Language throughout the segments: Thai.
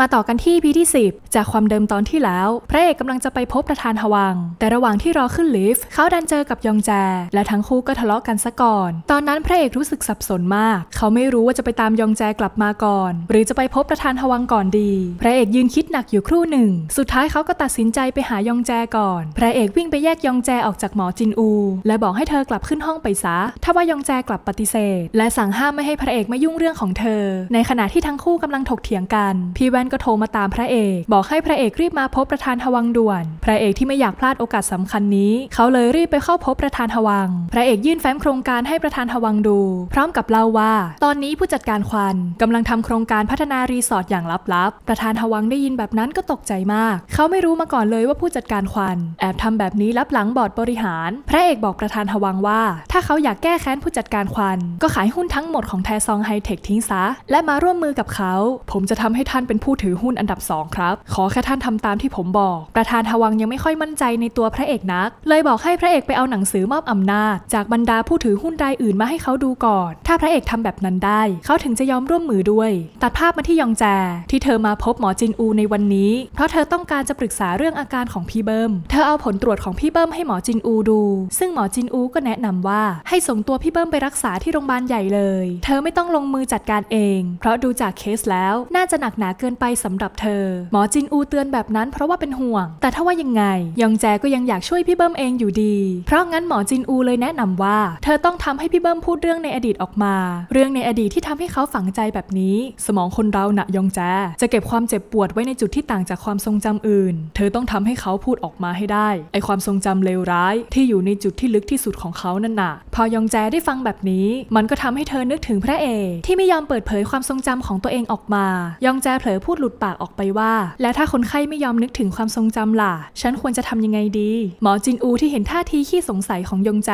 มาต่อกันที่พีที่10จากความเดิมตอนที่แล้ว พระเอกกำลังจะไปพบประธานหวัง แต่ระหว่างที่รอขึ้นลิฟต์เขาดันเจอกับยองแจ และทั้งคู่ก็ทะเลาะกันซะก่อน ตอนนั้นพระเอกรู้สึกสับสนมาก เขาไม่รู้ว่าจะไปตามยองแจกลับมาก่อน หรือจะไปพบประธานหวังก่อนดี พระเอกยืนคิดหนักอยู่ครู่หนึ่ง สุดท้ายเขาก็ตัดสินใจไปหายองแจก่อนพระเอกวิ่งไปแยกยองแจออกจากหมอจินอู และบอกให้เธอกลับขึ้นห้องไปซะถ้าว่ายองแจกลับปฏิเสธ และสั่งห้ามไม่ให้พระเอกมายุ่งเรื่องของเธอ ในขณะที่ทั้งคู่กำลังถกเถียงกันพี่แวนานก็โทรมาตามพระเอก บอกให้พระเอกรีบมาพบประธานหวังด่วน พระเอกที่ไม่อยากพลาดโอกาสสาคัญนี้เขาเลยรีบไปเข้าพบประธานหวัง พระเอกยื่นแฟ้มโครงการให้ประธานหวังดูพร้อมกับเล่าว่า ตอนนี้ผู้จัดการควันกำลังทำโครงการพัฒนารีสอร์ทอย่างลับๆประธานหวังได้ยินแบบนั้นก็ตกใจมากเขาไม่รู้มาก่อนเลยว่าผู้จัดการควันแอบทำแบบนี้ลับหลังบอร์ดบริหาร พระเอกบอกประธานหวังว่า ถ้าเขาอยากแก้แค้นผู้จัดการควันก็ขายหุ้นทั้งหมดของแทซองไฮเทคทิ้งซะและมาร่วมมือกับเขาผมจะทำให้ท่านเป็นผู้ผู้ถือหุ้นอันดับ2ครับ ขอแค่ท่านทำตามที่ผมบอก ประธานทวังยังไม่ค่อยมั่นใจในตัวพระเอกนัก เลยบอกให้พระเอกไปเอาหนังสือมอบอำนาจจากบรรดาผู้ถือหุ้นรายอื่นมาให้เขาดูก่อน ถ้าพระเอกทำแบบนั้นได้ เขาถึงจะยอมร่วมมือด้วยตัดภาพมาที่ยองแจที่เธอมาพบหมอจินอูในวันนี้ เพราะเธอต้องการจะปรึกษาเรื่องอาการของพี่เบิ้มเธอเอาผลตรวจของพี่เบิ้มให้หมอจินอูดู ซึ่งหมอจินอูก็แนะนำว่า ให้ส่งตัวพี่เบิ้มไปรักษาที่โรงพยาบาลใหญ่เลย เธอไม่ต้องลงมือจัดการเอง เพราะดูจากเคสแล้วน่าจะหนักหนาเกินไปไปสำหรับเธอ หมอจินอูเตือนแบบนั้นเพราะว่าเป็นห่วง แต่ถ้าว่ายังไงยองแจก็ยังอยากช่วยพี่เบิ้มเองอยู่ดี เพราะงั้นหมอจินอูเลยแนะนำว่า เธอต้องทำให้พี่เบิ้มพูดเรื่องในอดีตออกมา เรื่องในอดีตที่ทำให้เขาฝังใจแบบนี้ สมองคนเราหนะยองแจจะเก็บความเจ็บปวดไว้ในจุดที่ต่างจากความทรงจำอื่น เธอต้องทำให้เขาพูดออกมาให้ได้ไอความทรงจำเลวร้าย ที่อยู่ในจุดที่ลึกที่สุดของเขานั่นน่ะพอยองแจได้ฟังแบบนี้ มันก็ทำให้เธอนึกถึงพระเอกที่ไม่ยอมเปิดเผยความทรงจำของตัวเองออกมายองแจเผลอพูดดหลุดปากออกไปว่า และถ้าคนไข้ไม่ยอมนึกถึงความทรงจำล่ะฉันควรจะทำยังไงดี หมอจินอูที่เห็นท่าทีขี้สงสัยของยงแจ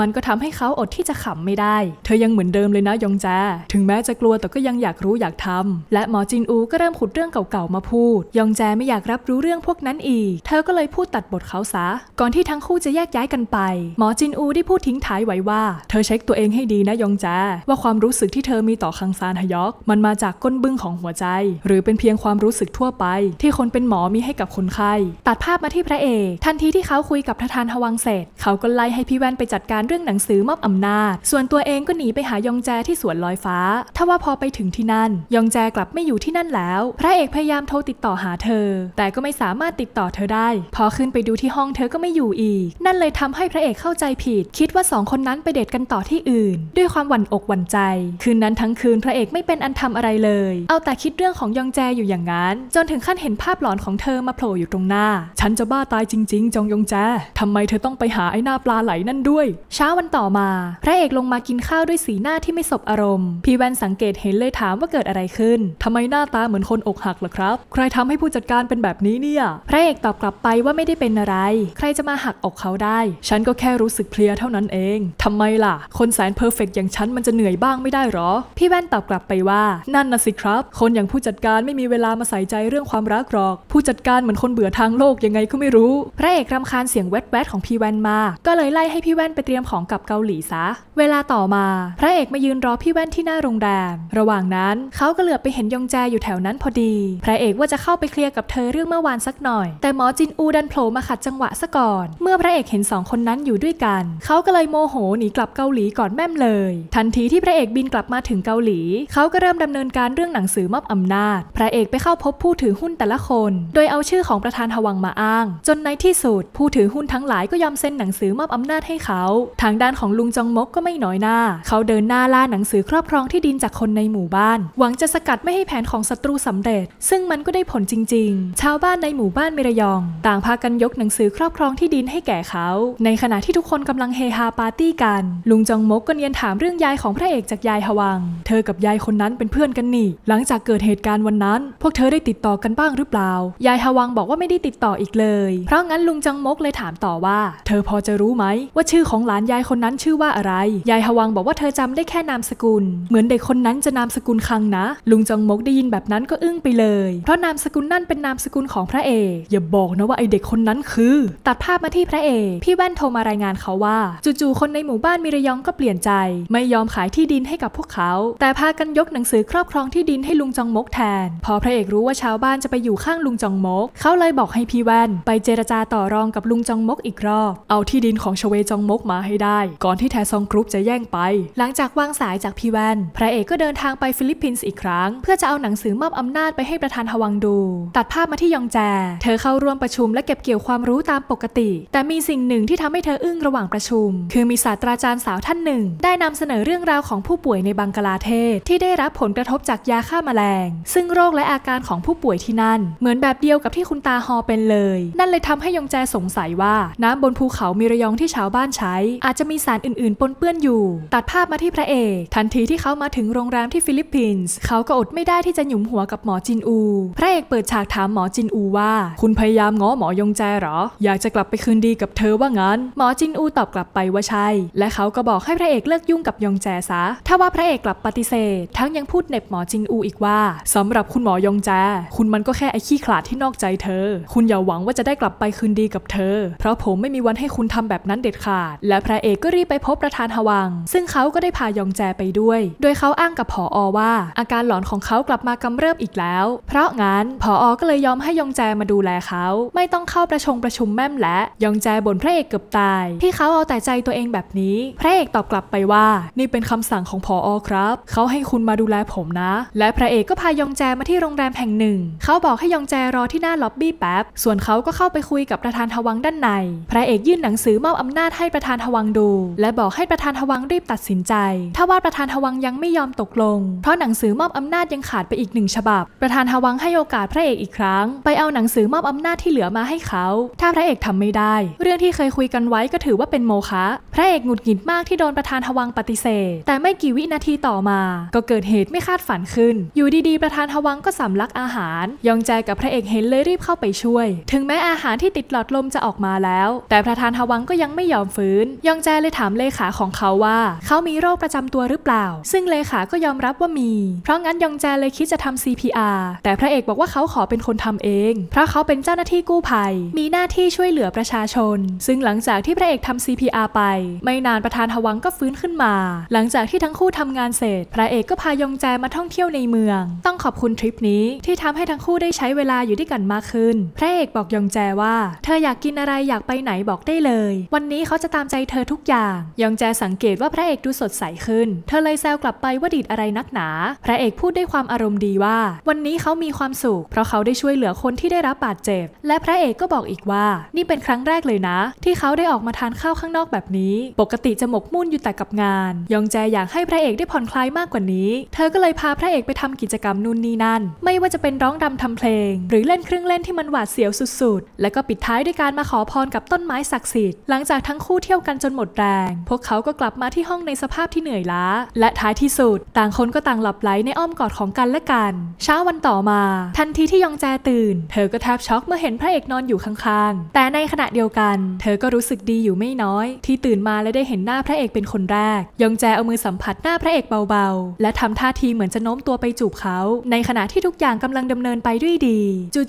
มันก็ทำให้เขาอดที่จะขำไม่ได้ เธอยังเหมือนเดิมเลยนะยงแจถึงแม้จะกลัวแต่ก็ยังอยากรู้อยากทำ และหมอจินอูก็เริ่มขุดเรื่องเก่าๆ มาพูดยองแจไม่อยากรับรู้เรื่องพวกนั้นอีก เธอก็เลยพูดตัดบทเขาซะก่อนที่ทั้งคู่จะแยกย้ายกันไป หมอจินอูได้พูดทิ้งท้ายไว้ว่า เธอเช็คตัวเองให้ดีนะยองแจ ว่าความรู้สึกที่เธอมีต่อคังซานฮยอกมันมาจากก้นบึ้งของหัวใจหรือเป็นเป็นเพียงความรู้สึกทั่วไป ที่คนเป็นหมอมีให้กับคนไข้ตัดภาพมาที่พระเอกทันทีที่เขาคุยกับทธานฮวังเสร็จ เขาก็ไล่ให้พี่แว่นไปจัดการเรื่องหนังสือมอบอำนาจ ส่วนตัวเองก็หนีไปหายองแจที่สวนลอยฟ้าทว่าพอไปถึงที่นั่นยองแจกลับไม่อยู่ที่นั่นแล้ว พระเอกพยายามโทรติดต่อหาเธอ แต่ก็ไม่สามารถติดต่อเธอได้ พอขึ้นไปดูที่ห้องเธอก็ไม่อยู่อีก นั่นเลยทำให้พระเอกเข้าใจผิด คิดว่าสองคนนั้นไปเดทกันต่อที่อื่น ด้วยความหวั่นอกหวั่นใจ คืนนั้นทั้งคืนพระเอกไม่เป็นอันทำอะไรเลย เอาแต่คิดเรื่องของยองแจอยู่อย่างนั้น จนถึงขั้นเห็นภาพหลอนของเธอมาโผล่อยู่ตรงหน้า ฉันจะบ้าตายจริง ๆ จองยงแจทำไมเธอต้องไปหาไอ้หน้าปลาไหลนั่นด้วย เช้าวันต่อมา พระเอกลงมากินข้าวด้วยสีหน้าที่ไม่สบอารมณ์ พี่แวนสังเกตเห็นเลยถามว่าเกิดอะไรขึ้นทำไมหน้าตาเหมือนคนอกหักล่ะครับ ใครทำให้ผู้จัดการเป็นแบบนี้เนี่ยพระเอกตอบกลับไปว่าไม่ได้เป็นอะไร ใครจะมาหักอกเขาได้ ฉันก็แค่รู้สึกเพลียเท่านั้นเองทำไมล่ะ คนแสนเพอร์เฟกอย่างฉันมันจะเหนื่อยบ้างไม่ได้หรอพี่แว่นตอบกลับไปว่านั่นนะสิครับ คนอย่างผู้จัดการไม่ไม่มีเวลามาใส่ใจเรื่องความรักหรอก ผู้จัดการเหมือนคนเบื่อทางโลกยังไงก็ไม่รู้ พระเอกรำคาญเสียงแวดแวดของพี่แว่นมาก็เลยไล่ให้พี่แว่นไปเตรียมของกับเกาหลีซะเวลาต่อมา พระเอกมายืนรอพี่แว่นที่หน้าโรงแรมระหว่างนั้นเขาก็เหลือบไปเห็นยองแจอยู่แถวนั้นพอดี พระเอกว่าจะเข้าไปเคลียร์กับเธอเรื่องเมื่อวานสักหน่อย แต่หมอจินอูดันโผล่มาขัดจังหวะซะก่อน เมื่อพระเอกเห็นสองคนนั้นอยู่ด้วยกันเขาก็เลยโมโหหนีกลับเกาหลีก่อนแม่มเลย ทันทีที่พระเอกบินกลับมาถึงเกาหลีเขาก็เริ่มดำเนินการเรื่องหนังสือมอบอำนาจระเอกไปเข้าพบผู้ถือหุ้นแต่ละคน โดยเอาชื่อของประธานหวังมาอ้าง จนในที่สุดผู้ถือหุ้นทั้งหลายก็ยอมเซ็นหนังสือมอบอำนาจให้เขา ทางด้านของลุงจองมกก็ไม่น้อยหน้า เขาเดินหน้าล่าหนังสือครอบครองที่ดินจากคนในหมู่บ้าน หวังจะสกัดไม่ให้แผนของศัตรูสำเร็จ ซึ่งมันก็ได้ผลจริงๆ ชาวบ้านในหมู่บ้านเมรยอง ต่างพากันยกหนังสือครอบครองที่ดินให้แก่เขา ในขณะที่ทุกคนกำลังเฮฮาปาร์ตี้กัน ลุงจองมกก็เนียนถามเรื่องยายของพระเอกจากยายหวัง เธอกับยายคนนั้นเป็นเพื่อนกันนี่หลังจากเกิดเหตุการณ์วันนั้นั้นพวกเธอได้ติดต่อกันบ้างหรือเปล่า ยายฮวังบอกว่าไม่ได้ติดต่ออีกเลย เพราะงั้นลุงจังมกเลยถามต่อว่า เธอพอจะรู้ไหม ว่าชื่อของหลานยายคนนั้นชื่อว่าอะไร ยายฮวังบอกว่าเธอจำได้แค่นามสกุล เหมือนเด็กคนนั้นจะนามสกุลคังนะ ลุงจังมกได้ยินแบบนั้นก็อึ้งไปเลย เพราะนามสกุลนั่นเป็นนามสกุลของพระเอก อย่าบอกนะว่าไอเด็กคนนั้นคือ ตัดภาพมาที่พระเอก พี่แว่นโทรมารายงานเขาว่า จู่ๆคนในหมู่บ้านมิระยองก็เปลี่ยนใจ ไม่ยอมขายที่ดินให้กับพวกเขา แต่พากันยกหนังสือครอบครองที่ดินให้ลุงจังมกแทนพอพระเอกรู้ว่าชาวบ้านจะไปอยู่ข้างลุงจองมก เขาเลยบอกให้พี่แว่นไปเจรจาต่อรองกับลุงจองมกอีกรอบ เอาที่ดินของชเวจองมกมาให้ได้ ก่อนที่แทซองกรุ๊ปจะแย่งไป หลังจากวางสายจากพี่แว่นพระเอกก็เดินทางไปฟิลิปปินส์อีกครั้ง เพื่อจะเอาหนังสือมอบอำนาจไปให้ประธานฮวังดู ตัดภาพมาที่ยองแจ เธอเข้าร่วมประชุมและเก็บเกี่ยวความรู้ตามปกติ แต่มีสิ่งหนึ่งที่ทำให้เธออึ้งระหว่างประชุม คือมีศาสตราจารย์สาวท่านหนึ่ง ได้นำเสนอเรื่องราวของผู้ป่วยในบังกลาเทศที่ได้รับผลกระทบจากยาฆ่ามาแมลง ซึ่งโรคและอาการของผู้ป่วยที่นั่น เหมือนแบบเดียวกับที่คุณตาฮอเป็นเลย นั่นเลยทำให้ยองแจสงสัยว่า น้ำบนภูเขามีระยองที่ชาวบ้านใช้ อาจจะมีสารอื่นๆ ปนเปื้อนอยู่ ตัดภาพมาที่พระเอกทันทีที่เขามาถึงโรงแรมที่ฟิลิปปินส์เขาก็อดไม่ได้ที่จะหยุมหัวกับหมอจินอู พระเอกเปิดฉากถามหมอจินอูว่า คุณพยายามง้อหมอยงแจหรออยากจะกลับไปคืนดีกับเธอว่างั้น หมอจินอูตอบกลับไปว่าใช่ และเขาก็บอกให้พระเอกเลิกยุ่งกับยองแจซะถ้าว่าพระเอกกลับปฏิเสธทั้งยังพูดเน็บหมอจินอูอีกว่า สำหรับคุณณหมอยองแจ คุณมันก็แค่ไอ้ขี้ขลาดที่นอกใจเธอ คุณอย่าหวังว่าจะได้กลับไปคืนดีกับเธอ เพราะผมไม่มีวันให้คุณทำแบบนั้นเด็ดขาด และพระเอกก็รีบไปพบประธานฮวัง ซึ่งเขาก็ได้พายองแจไปด้วย โดยเขาอ้างกับผออว่า อาการหลอนของเขากลับมากำเริบอีกแล้ว เพราะงั้นผออก็เลยยอมให้ยองแจมาดูแลเขา ไม่ต้องเข้าประชงประชุมแม่มและยองแจบ่นพระเอกเกือบตาย ที่เขาเอาแต่ใจตัวเองแบบนี้ พระเอกตอบกลับไปว่า นี่เป็นคำสั่งของผออครับ เขาให้คุณมาดูแลผมนะ และพระเอกก็พายองแจมาที่ที่โรงแรมแห่งหนึ่ง เขาบอกให้ยองแจรอที่หน้าล็อบบี้แป๊บส่วนเขาก็เข้าไปคุยกับประธานทวังด้านใน พระเอกยื่นหนังสือมอบอำนาจให้ประธานทวังดู และบอกให้ประธานทวังรีบตัดสินใจ ถ้าว่าประธานทวังยังไม่ยอมตกลง เพราะหนังสือมอบอำนาจยังขาดไปอีกหนึ่งฉบับ ประธานทวังให้โอกาสพระเอกอีกครั้ง ไปเอาหนังสือมอบอำนาจที่เหลือมาให้เขา ถ้าพระเอกทำไม่ได้ เรื่องที่เคยคุยกันไว้ก็ถือว่าเป็นโมฆะพระเอกหงุดหงิดมากที่โดนประธานทวังปฏิเสธ แต่ไม่กี่วินาทีต่อมา ก็เกิดเหตุไม่คาดฝันขึ้น อยู่ดีๆประธานทวังังก็สำลักอาหารยองแจกับพระเอกเห็นเลยรีบเข้าไปช่วย ถึงแม้อาหารที่ติดหลอดลมจะออกมาแล้ว แต่ประธานฮวังก็ยังไม่ยอมฟื้นยองแจเลยถามเลขาของเขาว่าเขามีโรคประจำตัวหรือเปล่า ซึ่งเลขาก็ยอมรับว่ามี เพราะงั้นยองแจเลยคิดจะทำ CPR แต่พระเอกบอกว่าเขาขอเป็นคนทำเอง เพราะเขาเป็นเจ้าหน้าที่กู้ภัย มีหน้าที่ช่วยเหลือประชาชน ซึ่งหลังจากที่พระเอกทำ CPR ไป ไม่นานประธานฮวังก็ฟื้นขึ้นมา หลังจากที่ทั้งคู่ทำงานเสร็จพระเอกก็พายองแจมาท่องเที่ยวในเมือง ต้องขอบคุณทริปนี้ ที่ทำให้ทั้งคู่ได้ใช้เวลาอยู่ด้วยกันมากขึ้น พระเอกบอกยองแจว่า เธออยากกินอะไรอยากไปไหนบอกได้เลย วันนี้เขาจะตามใจเธอทุกอย่าง ยองแจสังเกตว่าพระเอกดูสดใสขึ้น เธอเลยแซวกลับไปว่าดีดอะไรนักหนา พระเอกพูดด้วยความอารมณ์ดีว่า วันนี้เขามีความสุขเพราะเขาได้ช่วยเหลือคนที่ได้รับบาดเจ็บ และพระเอกก็บอกอีกว่า นี่เป็นครั้งแรกเลยนะ ที่เขาได้ออกมาทานข้าวข้างนอกแบบนี้ ปกติจะหมกมุ่นอยู่แต่กับงาน ยองแจอยากให้พระเอกได้ผ่อนคลายมากกว่านี้ เธอก็เลยพาพระเอกไปทำกิจกรรมนู่นนี่นั่นานไม่ว่าจะเป็นร้องรำทำเพลงหรือเล่นเครื่องเล่นที่มันหวาดเสียวสุดๆ และก็ปิดท้ายด้วยการมาขอพรกับต้นไม้ศักดิ์สิทธิ์หลังจากทั้งคู่เที่ยวกันจนหมดแรง พวกเขาก็กลับมาที่ห้องในสภาพที่เหนื่อยล้า และท้ายที่สุดต่างคนก็ต่างหลับไหลในอ้อมกอดของกันและกัน เช้าวันต่อมา ทันทีที่ยองแจตื่น เธอก็แทบช็อกเมื่อเห็นพระเอกนอนอยู่ข้าง ๆ แต่ในขณะเดียวกัน เธอก็รู้สึกดีอยู่ไม่น้อย ที่ตื่นมาและได้เห็นหน้าพระเอกเป็นคนแรกยองแจเอามือสัมผัสหน้าพระเอกเบาๆ และทำท่าทีเหมือนจะโน้มตัวไปจูบเขา ในขณะะที่ทุกอย่างกำลังดำเนินไปด้วยดี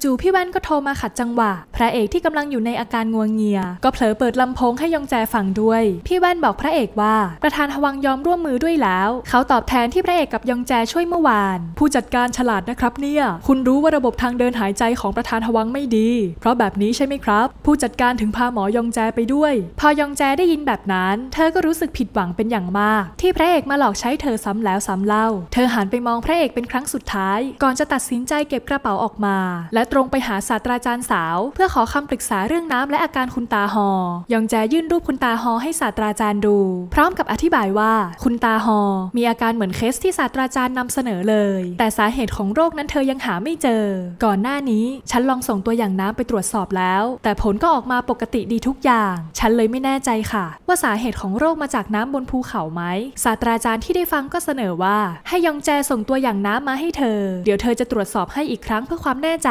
จู่ๆพี่แว่นก็โทรมาขัดจังหวะ พระเอกที่กำลังอยู่ในอาการงวงเงีย ก็เผลอเปิดลำโพงให้ยองแจฟังด้วยพี่แว่นบอกพระเอกว่าประธานหวังยอมร่วมมือด้วยแล้ว เขาตอบแทนที่พระเอกกับยองแจช่วยเมื่อวาน ผู้จัดการฉลาดนะครับเนี่ยคุณรู้ว่าระบบทางเดินหายใจของประธานหวังไม่ดี เพราะแบบนี้ใช่ไหมครับ ผู้จัดการถึงพาหมอยองแจไปด้วย พอยองแจได้ยินแบบนั้น เธอก็รู้สึกผิดหวังเป็นอย่างมาก ที่พระเอกมาหลอกใช้เธอซ้ำแล้วซ้ำเล่า เธอหันไปมองพระเอกเป็นครั้งสุดท้ายก่อนจะตัดสินใจเก็บกระเป๋าออกมาและตรงไปหาศาสตราจารย์สาว เพื่อขอคำปรึกษาเรื่องน้ำและอาการคุณตาฮอยองแจยื่นรูปคุณตาฮอให้ศาสตราจารย์ดู พร้อมกับอธิบายว่า คุณตาฮอมีอาการเหมือนเคสที่ศาสตราจารย์นำเสนอเลย แต่สาเหตุของโรคนั้นเธอยังหาไม่เจอ ก่อนหน้านี้ฉันลองส่งตัวอย่างน้ำไปตรวจสอบแล้ว แต่ผลก็ออกมาปกติดีทุกอย่าง ฉันเลยไม่แน่ใจค่ะ ว่าสาเหตุของโรคมาจากน้ำบนภูเขาไหมศาสตราจารย์ที่ได้ฟังก็เสนอว่าให้ยองแจส่งตัวอย่างน้ำมาให้เธอเดี๋ยวดี๋ยวเธอจะตรวจสอบให้อีกครั้งเพื่อความแน่ใจ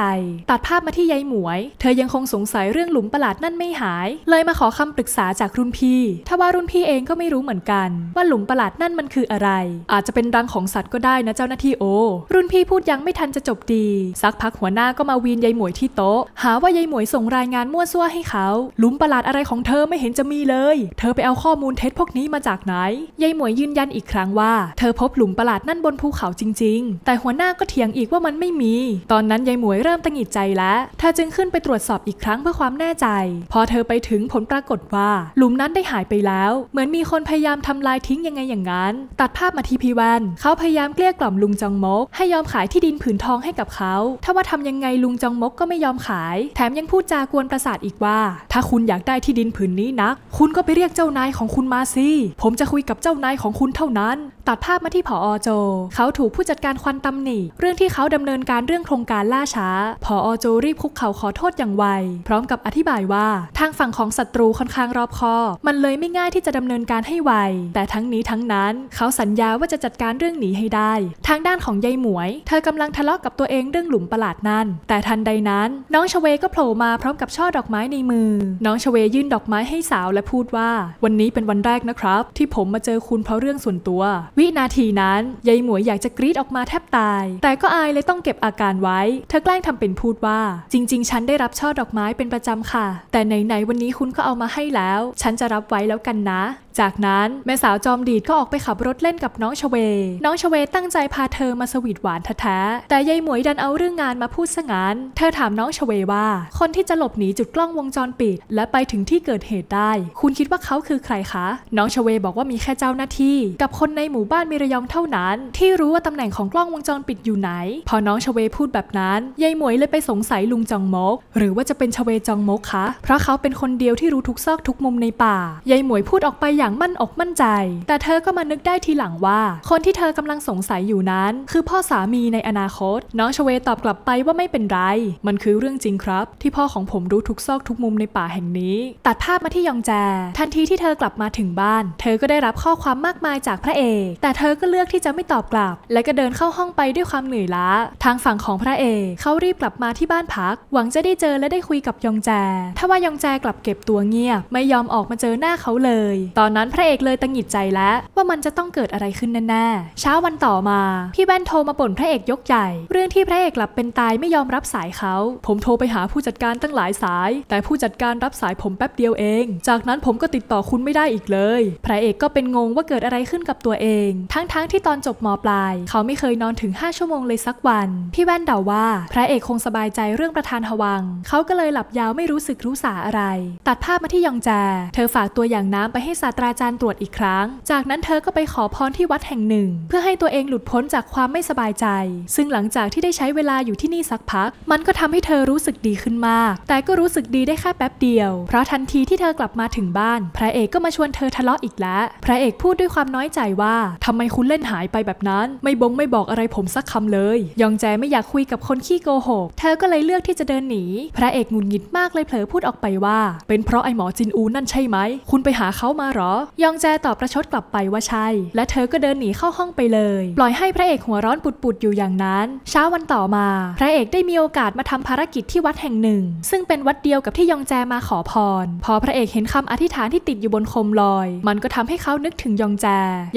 ตัดภาพมาที่ยายหมวย เธอยังคงสงสัยเรื่องหลุมประหลาดนั่นไม่หาย เลยมาขอคำปรึกษาจากรุ่นพี่ทว่ารุ่นพี่เองก็ไม่รู้เหมือนกัน ว่าหลุมประหลาดนั่นมันคืออะไร อาจจะเป็นรังของสัตว์ก็ได้นะเจ้าหน้าที่โอ รุ่นพี่พูดยังไม่ทันจะจบดีสักพักหัวหน้าก็มาวีนยายหมวยที่โต๊ะหาว่ายายหมวยส่งรายงานมั่วซั่วให้เขา หลุมประหลาดอะไรของเธอไม่เห็นจะมีเลย เธอไปเอาข้อมูลเท็จพวกนี้มาจากไหนยายหมวยยืนยันอีกครั้งว่าเธอพบหลุมประหลาดนั่นบนภูเขาจริงๆ แต่หัวหน้าก็เถียงอีกว่ามันไม่มี ตอนนั้นยายหมวยเริ่มตังหิดใจแล้วเธอจึงขึ้นไปตรวจสอบอีกครั้งเพื่อความแน่ใจ พอเธอไปถึงผลปรากฏว่าหลุมนั้นได้หายไปแล้ว เหมือนมีคนพยายามทำลายทิ้งยังไงอย่างนั้น ตัดภาพมาที่พีวัน เขาพยายามเกลี้ยกล่อมลุงจองมกให้ยอมขายที่ดินผืนทองให้กับเขา ถ้าว่าทำยังไงลุงจองมกก็ไม่ยอมขาย แถมยังพูดจากวนประสาทอีกว่า ถ้าคุณอยากได้ที่ดินผืนนี้นัก คุณก็ไปเรียกเจ้านายของคุณมาสิ ผมจะคุยกับเจ้านายของคุณเท่านั้น ตัดภาพมาที่ผออโจ เขาถูกผู้จัดการควันตำหนิเรื่องที่ที่เขาดำเนินการเรื่องโครงการล่าช้า พออโจรีบคุกเข่าขอโทษอย่างไว พร้อมกับอธิบายว่า ทางฝั่งของศัตรูค่อนข้างรอบคอ มันเลยไม่ง่ายที่จะดำเนินการให้ไว แต่ทั้งนี้ทั้งนั้นเขาสัญญาว่าจะจัดการเรื่องหนีให้ได้ ทางด้านของยายหมวย เธอกำลังทะเลาะกกับตัวเองเรื่องหลุมประหลาดนั้น แต่ทันใดนั้น น้องชเวก็โผล่มาพร้อมกับช่อดอกไม้ในมือ น้องชเวยื่นดอกไม้ให้สาวและพูดว่า วันนี้เป็นวันแรกนะครับ ที่ผมมาเจอคุณเพราะเรื่องส่วนตัว วินาทีนั้นยายหมวยอยากจะกรีดออกมาแทบตาย แต่ก็อายเลยต้องเก็บอาการไว้ เธอแกล้งทำเป็นพูดว่า จริง ๆ ฉันได้รับช่อดอกไม้เป็นประจำค่ะ แต่ไหน ๆ วันนี้คุณก็เอามาให้แล้ว ฉันจะรับไว้แล้วกันนะจากนั้น แม่สาวจอมดีด ก็ออกไปขับรถเล่นกับน้องชเว น้องชเวตั้งใจพาเธอมาสวีทหวานแท้ๆ แต่ยายหมวยดันเอาเรื่องงานมาพูดซะงั้นเธอถามน้องชเวว่า คนที่จะหลบหนีจุดกล้องวงจรปิด และไปถึงที่เกิดเหตุได้ คุณคิดว่าเขาคือใครคะ น้องชเวบอกว่ามีแค่เจ้าหน้าที่ กับคนในหมู่บ้านมิระยองเท่านั้น ที่รู้ว่าตำแหน่งของกล้องวงจรปิดอยู่ไหน พอน้องชเวพูดแบบนั้นยายหมวยเลยไปสงสัยลุงจองมก หรือว่าจะเป็นชเวจองมกคะ เพราะเขาเป็นคนเดียวที่รู้ทุกซอกทุกมุมในป่า ยายหมวยพูดออกไปอย่างมั่นอกมั่นใจ แต่เธอก็มานึกได้ทีหลังว่า คนที่เธอกำลังสงสัยอยู่นั้น คือพ่อสามีในอนาคต น้องชเวตอบกลับไปว่าไม่เป็นไร มันคือเรื่องจริงครับ ที่พ่อของผมรู้ทุกซอกทุกมุมในป่าแห่งนี้ ตัดภาพมาที่ยองแจ ทันทีที่เธอกลับมาถึงบ้าน เธอก็ได้รับข้อความมากมายจากพระเอกแต่เธอก็เลือกที่จะไม่ตอบกลับ และก็เดินเข้าห้องไปด้วยความเหนื่อยล้าทางฝั่งของพระเอกเขารีบกลับมาที่บ้านพัก หวังจะได้เจอและได้คุยกับยองแจถ้าว่ายองแจกลับเก็บตัวเงียบไม่ยอมออกมาเจอหน้าเขาเลยตอนนั้นพระเอกเลยตังหิดใจแล้วว่ามันจะต้องเกิดอะไรขึ้นแน่ๆเช้าวันต่อมาพี่แบนโทรมาบ่นพระเอกยกใหญ่เรื่องที่พระเอกกลับเป็นตายไม่ยอมรับสายเขาผมโทรไปหาผู้จัดการตั้งหลายสาย แต่ผู้จัดการรับสายผมแป๊บเดียวเอง จากนั้นผมก็ติดต่อคุณไม่ได้อีกเลย พระเอกก็เป็นงงว่าเกิดอะไรขึ้นกับตัวเอง ทั้งๆทที่ตอนจบมปลาย เขาไม่เคยนอนถึง5ชั่วโมงเลยสักวัน พี่แบนเดาว่า พระเอกคงสบายใจเรื่องประธานหวังเขาก็เลยหลับยาวไม่รู้สึกรู้สาอะไร ตัดภาพมาที่ยองแจ เธอฝากตัวอย่างน้ำไปให้ศาสตราจารย์ตรวจอีกครั้ง จากนั้นเธอก็ไปขอพรที่วัดแห่งหนึ่ง เพื่อให้ตัวเองหลุดพ้นจากความไม่สบายใจ ซึ่งหลังจากที่ได้ใช้เวลาอยู่ที่นี่สักพัก มันก็ทำให้เธอรู้สึกดีขึ้นมาก แต่ก็รู้สึกดีได้แค่แป๊บเดียว เพราะทันทีที่เธอกลับมาถึงบ้าน พระเอกก็มาชวนเธอทะเลาะอีกแล้ว พระเอกพูดด้วยความน้อยใจว่า ทำไมคุณเล่นหายไปแบบนั้น ไม่บงไม่บอกอะไรผมสักคำเลย ยองแจไม่อยากคุยกับคนขี้โกหก เธอก็เลยเลือกที่จะเดินหนี พระเอกงุนงิดมากเลยเผลอพูดออกไปว่า เป็นเพราะไอ้หมอจินอูนั่นใช่ไหม คุณไปหาเขามาหรอยองแจตอบประชดกลับไปว่าใช่ และเธอก็เดินหนีเข้าห้องไปเลย ปล่อยให้พระเอกหัวร้อนปุดๆอยู่อย่างนั้น เช้าวันต่อมา พระเอกได้มีโอกาสมาทำภารกิจที่วัดแห่งหนึ่ง ซึ่งเป็นวัดเดียวกับที่ยองแจมาขอพร พอพระเอกเห็นคำอธิษฐานที่ติดอยู่บนโคมลอย มันก็ทำให้เขานึกถึงยองแจ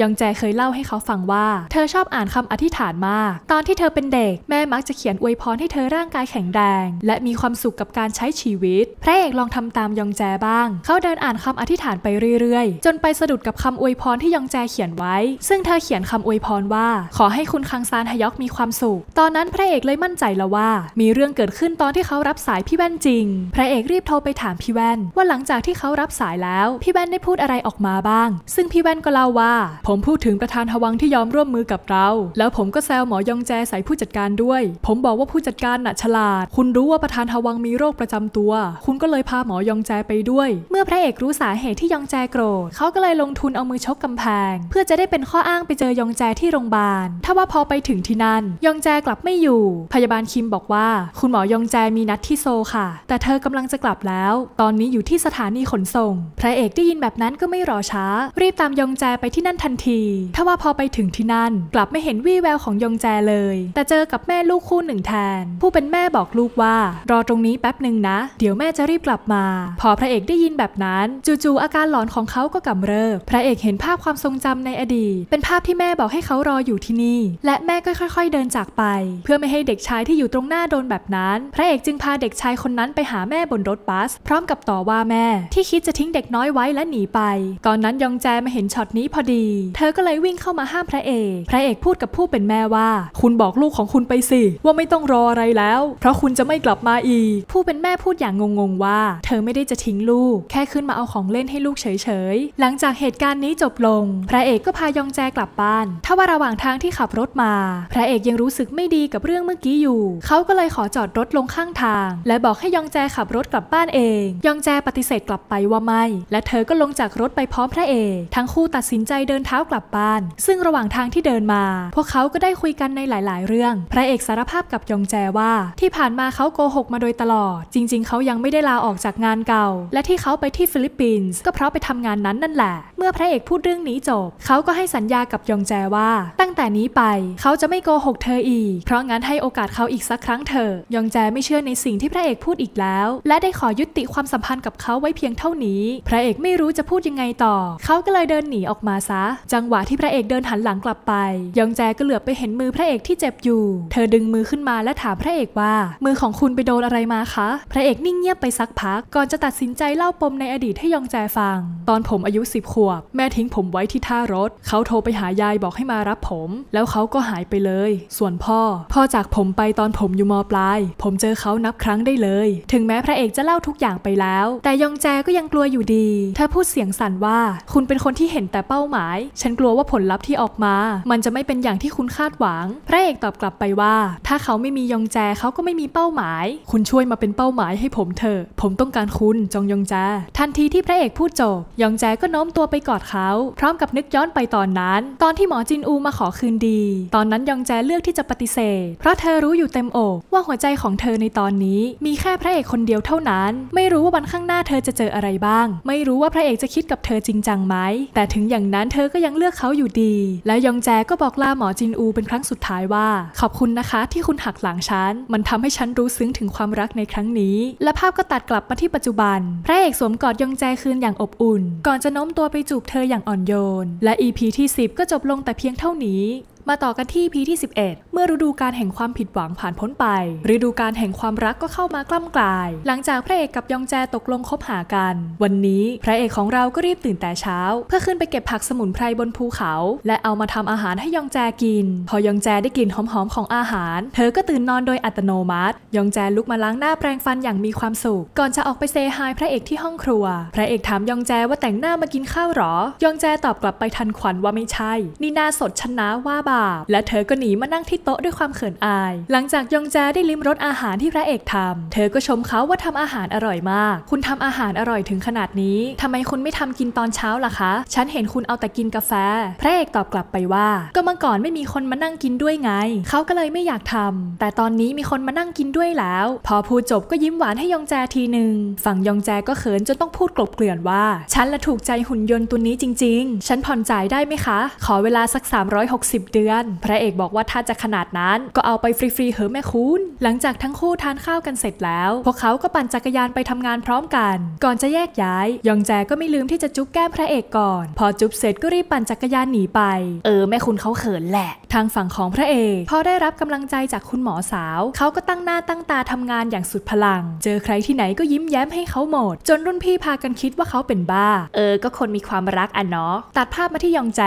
ยองแจเคยเล่าให้เขาฟังว่า เธอชอบอ่านคำอธิษฐานมาก ตอนที่เธอเป็นเด็กแม่มักจะเขียนอวยพรให้เธอร่างกายแข็งแรง และมีความสุขกับการใช้ชีวิต พระเอกลองทำตามยองแจบ้าง เขาเดินอ่านคำอธิษฐานไปเรื่อย ๆจนไปสะดุดกับคำอวยพรที่ยองแจเขียนไว้ ซึ่งเธอเขียนคำอวยพรว่า ขอให้คุณคังซานฮยอกมีความสุข ตอนนั้นพระเอกเลยมั่นใจแล้วว่า มีเรื่องเกิดขึ้นตอนที่เขารับสายพี่แว่นจริง พระเอกรีบโทรไปถามพี่แว่นว่าหลังจากที่เขารับสายแล้ว พี่แว่นได้พูดอะไรออกมาบ้าง ซึ่งพี่แว่นก็เล่าว่า ผมพูดถึงประธานฮวังที่ยอมร่วมมือกับเรา แล้วผมก็แซวหมอยองแจใส่ผู้จัดการด้วย ผมบอกว่าผู้จัดการน่ะฉลาด คุณรู้ว่าประธานฮวังมีโรคประจำตัว คุณก็เลยพาหมอยองแจไปด้วย เมื่อพระเอกรู้สาเหตุที่ยองแจโกรธเขาก็เลยลงทุนเอามือชกกำแพง เพื่อจะได้เป็นข้ออ้างไปเจอยองแจที่โรงพยาบาลถ้าว่าพอไปถึงที่นั่นยองแจกลับไม่อยู่ พยาบาลคิมบอกว่า คุณหมอยองแจมีนัดที่โซค่ะ แต่เธอกำลังจะกลับแล้ว ตอนนี้อยู่ที่สถานีขนส่งพระเอกได้ยินแบบนั้นก็ไม่รอช้า รีบตามยองแจไปที่นั่นทันทีถ้าว่าพอไปถึงที่นั่น กลับไม่เห็นวี่แววของยองแจเลย แต่เจอกับแม่ลูกคู่หนึ่งแทน ผู้เป็นแม่บอกลูกว่ารอตรงนี้แป๊บหนึ่งนะ เดี๋ยวแม่จะรีบกลับมา พอพระเอกได้ยินแบบนั้น จู่ๆอาการหลอนของเขากก็กำเริบพระเอกเห็นภาพความทรงจำในอดีตเป็นภาพที่แม่บอกให้เขารออยู่ที่นี่ และแม่ก็ค่อยๆเดินจากไป เพื่อไม่ให้เด็กชายที่อยู่ตรงหน้าโดนแบบนั้น พระเอกจึงพาเด็กชายคนนั้นไปหาแม่บนรถบัส พร้อมกับต่อว่าแม่ที่คิดจะทิ้งเด็กน้อยไว้และหนีไปตอนนั้นยองแจมาเห็นช็อตนี้พอดี เธอก็เลยวิ่งเข้ามาห้ามพระเอก พระเอกพูดกับผู้เป็นแม่ว่า คุณบอกลูกของคุณไปสิว่าไม่ต้องรออะไรแล้ว เพราะคุณจะไม่กลับมาอีกผู้เป็นแม่พูดอย่างงงๆว่า เธอไม่ได้จะทิ้งลูก แค่ขึ้นมาเอาของเล่นให้ลูกเฉยหลังจากเหตุการณ์นี้จบลง พระเอกก็พายองแจกลับบ้านถ้าว่าระหว่างทางที่ขับรถมา พระเอกยังรู้สึกไม่ดีกับเรื่องเมื่อกี้อยู่ เขาก็เลยขอจอดรถลงข้างทาง และบอกให้ยองแจขับรถกลับบ้านเอง ยองแจปฏิเสธกลับไปว่าไม่ และเธอก็ลงจากรถไปพร้อมพระเอก ทั้งคู่ตัดสินใจเดินเท้ากลับบ้าน ซึ่งระหว่างทางที่เดินมา พวกเขาก็ได้คุยกันในหลายๆ เรื่อง พระเอกสารภาพกับยองแจว่า ที่ผ่านมาเขาโกหกมาโดยตลอด จริงๆ เขายังไม่ได้ลาออกจากงานเก่า และที่เขาไปที่ฟิลิปปินส์ก็เพราะไปทำงานนั้นนั่นแหละเมื่อพระเอกพูดเรื่องนี้จบเขาก็ให้สัญญากับยองแจว่าตั้งแต่นี้ไปเขาจะไม่โกหกเธออีก เพราะงั้นให้โอกาสเขาอีกสักครั้งเถอะ ยองแจไม่เชื่อในสิ่งที่พระเอกพูดอีกแล้ว และได้ขอยุติความสัมพันธ์กับเขาไว้เพียงเท่านี้ พระเอกไม่รู้จะพูดยังไงต่อ เขาก็เลยเดินหนีออกมาซะ จังหวะที่พระเอกเดินหันหลังกลับไป ยองแจก็เหลือบไปเห็นมือพระเอกที่เจ็บอยู่ เธอดึงมือขึ้นมาและถามพระเอกว่า มือของคุณไปโดนอะไรมาคะ พระเอกนิ่งเงียบไปสักพัก ก่อนจะตัดสินใจเล่าปมในอดีตให้ยองแจฟัง ตอนผมอายุ10ขวบ แม่ ทิ้ง ผมไว้ที่ท่ารถ เขาโทรไปหายายบอกให้มารับผม แล้วเขาก็หายไปเลย ส่วนพ่อพ่อจากผมไปตอนผม อยู่มปลาย ผมเจอเขานับครั้งได้เลย ถึงแม้พระเอกจะเล่าทุกอย่างไปแล้ว แต่ยองแจก็ยังกลัวอยู่ดี เธอ พูดเสียงสั่นว่าคุณเป็นคนที่เห็นแต่เป้าหมาย ฉันกลัวว่าผลลัพธ์ที่ออกมา มันจะไม่เป็นอย่างที่คุณคาดหวัง พระเอกตอบกลับไปว่าถ้าเขาไม่มียองแจเขาก็ไม่มีเป้าหมาย คุณช่วยมาเป็นเป้าหมาย ให้ผมเถอะ ผมต้องการคุณจองยองแจทันทีที่พระเอกพูดจบยองแจก็โน้มตัวไปกอดเขาพร้อมกับนึกย้อนไปตอนนั้น ตอนที่หมอจินอูมาขอคืนดี ตอนนั้นยองแจเลือกที่จะปฏิเสธ เพราะเธอรู้อยู่เต็มอกว่าหัวใจของเธอในตอนนี้ มีแค่พระเอกคนเดียวเท่านั้น ไม่รู้ว่าวันข้างหน้าเธอจะเจออะไรบ้าง ไม่รู้ว่าพระเอกจะคิดกับเธอจริงจังไหมแต่ถึงอย่างนั้นเธอก็ยังเลือกเขาอยู่ดีและยองแจก็บอกลาหมอจินอูเป็นครั้งสุดท้ายว่า ขอบคุณนะคะ ที่คุณหักหลังฉันมันทำให้ฉันรู้ซึ้งถึงความรักในครั้งนี้ และภาพก็ตัดกลับมาที่ปัจจุบัน พระเอกสวมกอดยองแจคืนอย่างอบอุ่น ก่อนจะจะโน้มตัวไปจูบเธออย่างอ่อนโยน และ EP ที่ 10 ก็จบลงแต่เพียงเท่านี้มาต่อกันที่พีที่ 11 เมื่อฤดูการแห่งความผิดหวังผ่านพ้นไปฤดูการแห่งความรักก็เข้ามากล้ำกลาย หลังจากพระเอกกับยองแจตกลงคบหากัน วันนี้พระเอกของเราก็รีบตื่นแต่เช้า เพื่อขึ้นไปเก็บผักสมุนไพรบนภูเขา และเอามาทำอาหารให้ยองแจกิน พอยองแจได้กลิ่นหอมๆ ของอาหาร เธอก็ตื่นนอนโดยอัตโนมัติ ยองแจลุกมาล้างหน้าแปรงฟันอย่างมีความสุขก่อนจะออกไปเซฮายพระเอกที่ห้องครัว พระเอกถามยองแจว่าแต่งหน้ามากินข้าวหรอ ยองแจตอบกลับไปทันขวัญว่าไม่ใช่ นี่หน้าสดชนะว่าบาาบและเธอก็หนีมานั่งที่โต๊ะด้วยความเขินอาย หลังจากยองแจได้ลิ้มรสอาหารที่พระเอกทำ เธอก็ชมเขาว่าทำอาหารอร่อยมาก คุณทำอาหารอร่อยถึงขนาดนี้ ทำไมคุณไม่ทำกินตอนเช้าล่ะคะ ฉันเห็นคุณเอาแต่กินกาแฟ พระเอกตอบกลับไปว่า ก็เมื่อก่อนไม่มีคนมานั่งกินด้วยไง เขาก็เลยไม่อยากทำ แต่ตอนนี้มีคนมานั่งกินด้วยแล้ว พอพูดจบก็ยิ้มหวานให้ยองแจทีหนึ่งฝั่งยองแจก็เขินจนต้องพูดกลบเกลื่อนว่า ฉันละถูกใจหุ่นยนต์ตัวนี้จริง ๆ ฉันผ่อนจ่ายได้ไหมคะ ขอเวลาสัก 360เดือนือนพระเอกบอกว่าถ้าจะขนาดนั้น ก็เอาไปฟรีๆเหอะแม่คุณหลังจากทั้งคู่ทานข้าวกันเสร็จแล้ว พวกเขาก็ปั่นจักรยานไปทำงานพร้อมกัน ก่อนจะแยกย้ายยองแจก็ไม่ลืมที่จะจุ๊บแก้มพระเอกก่อน พอจุ๊บเสร็จก็รีบปั่นจักรยานหนีไป เออแม่คุณเขาเขินแหละ ทางฝั่งของพระเอกพอได้รับกำลังใจจากคุณหมอสาวเขาก็ตั้งหน้าตั้งตาทำงานอย่างสุดพลัง เจอใครที่ไหนก็ยิ้มแย้มให้เขาหมด จนรุ่นพี่พากันคิดว่าเขาเป็นบ้าเออ ก็คนมีความรักอ่ะเนาะตัดภาพมาที่ยองแจ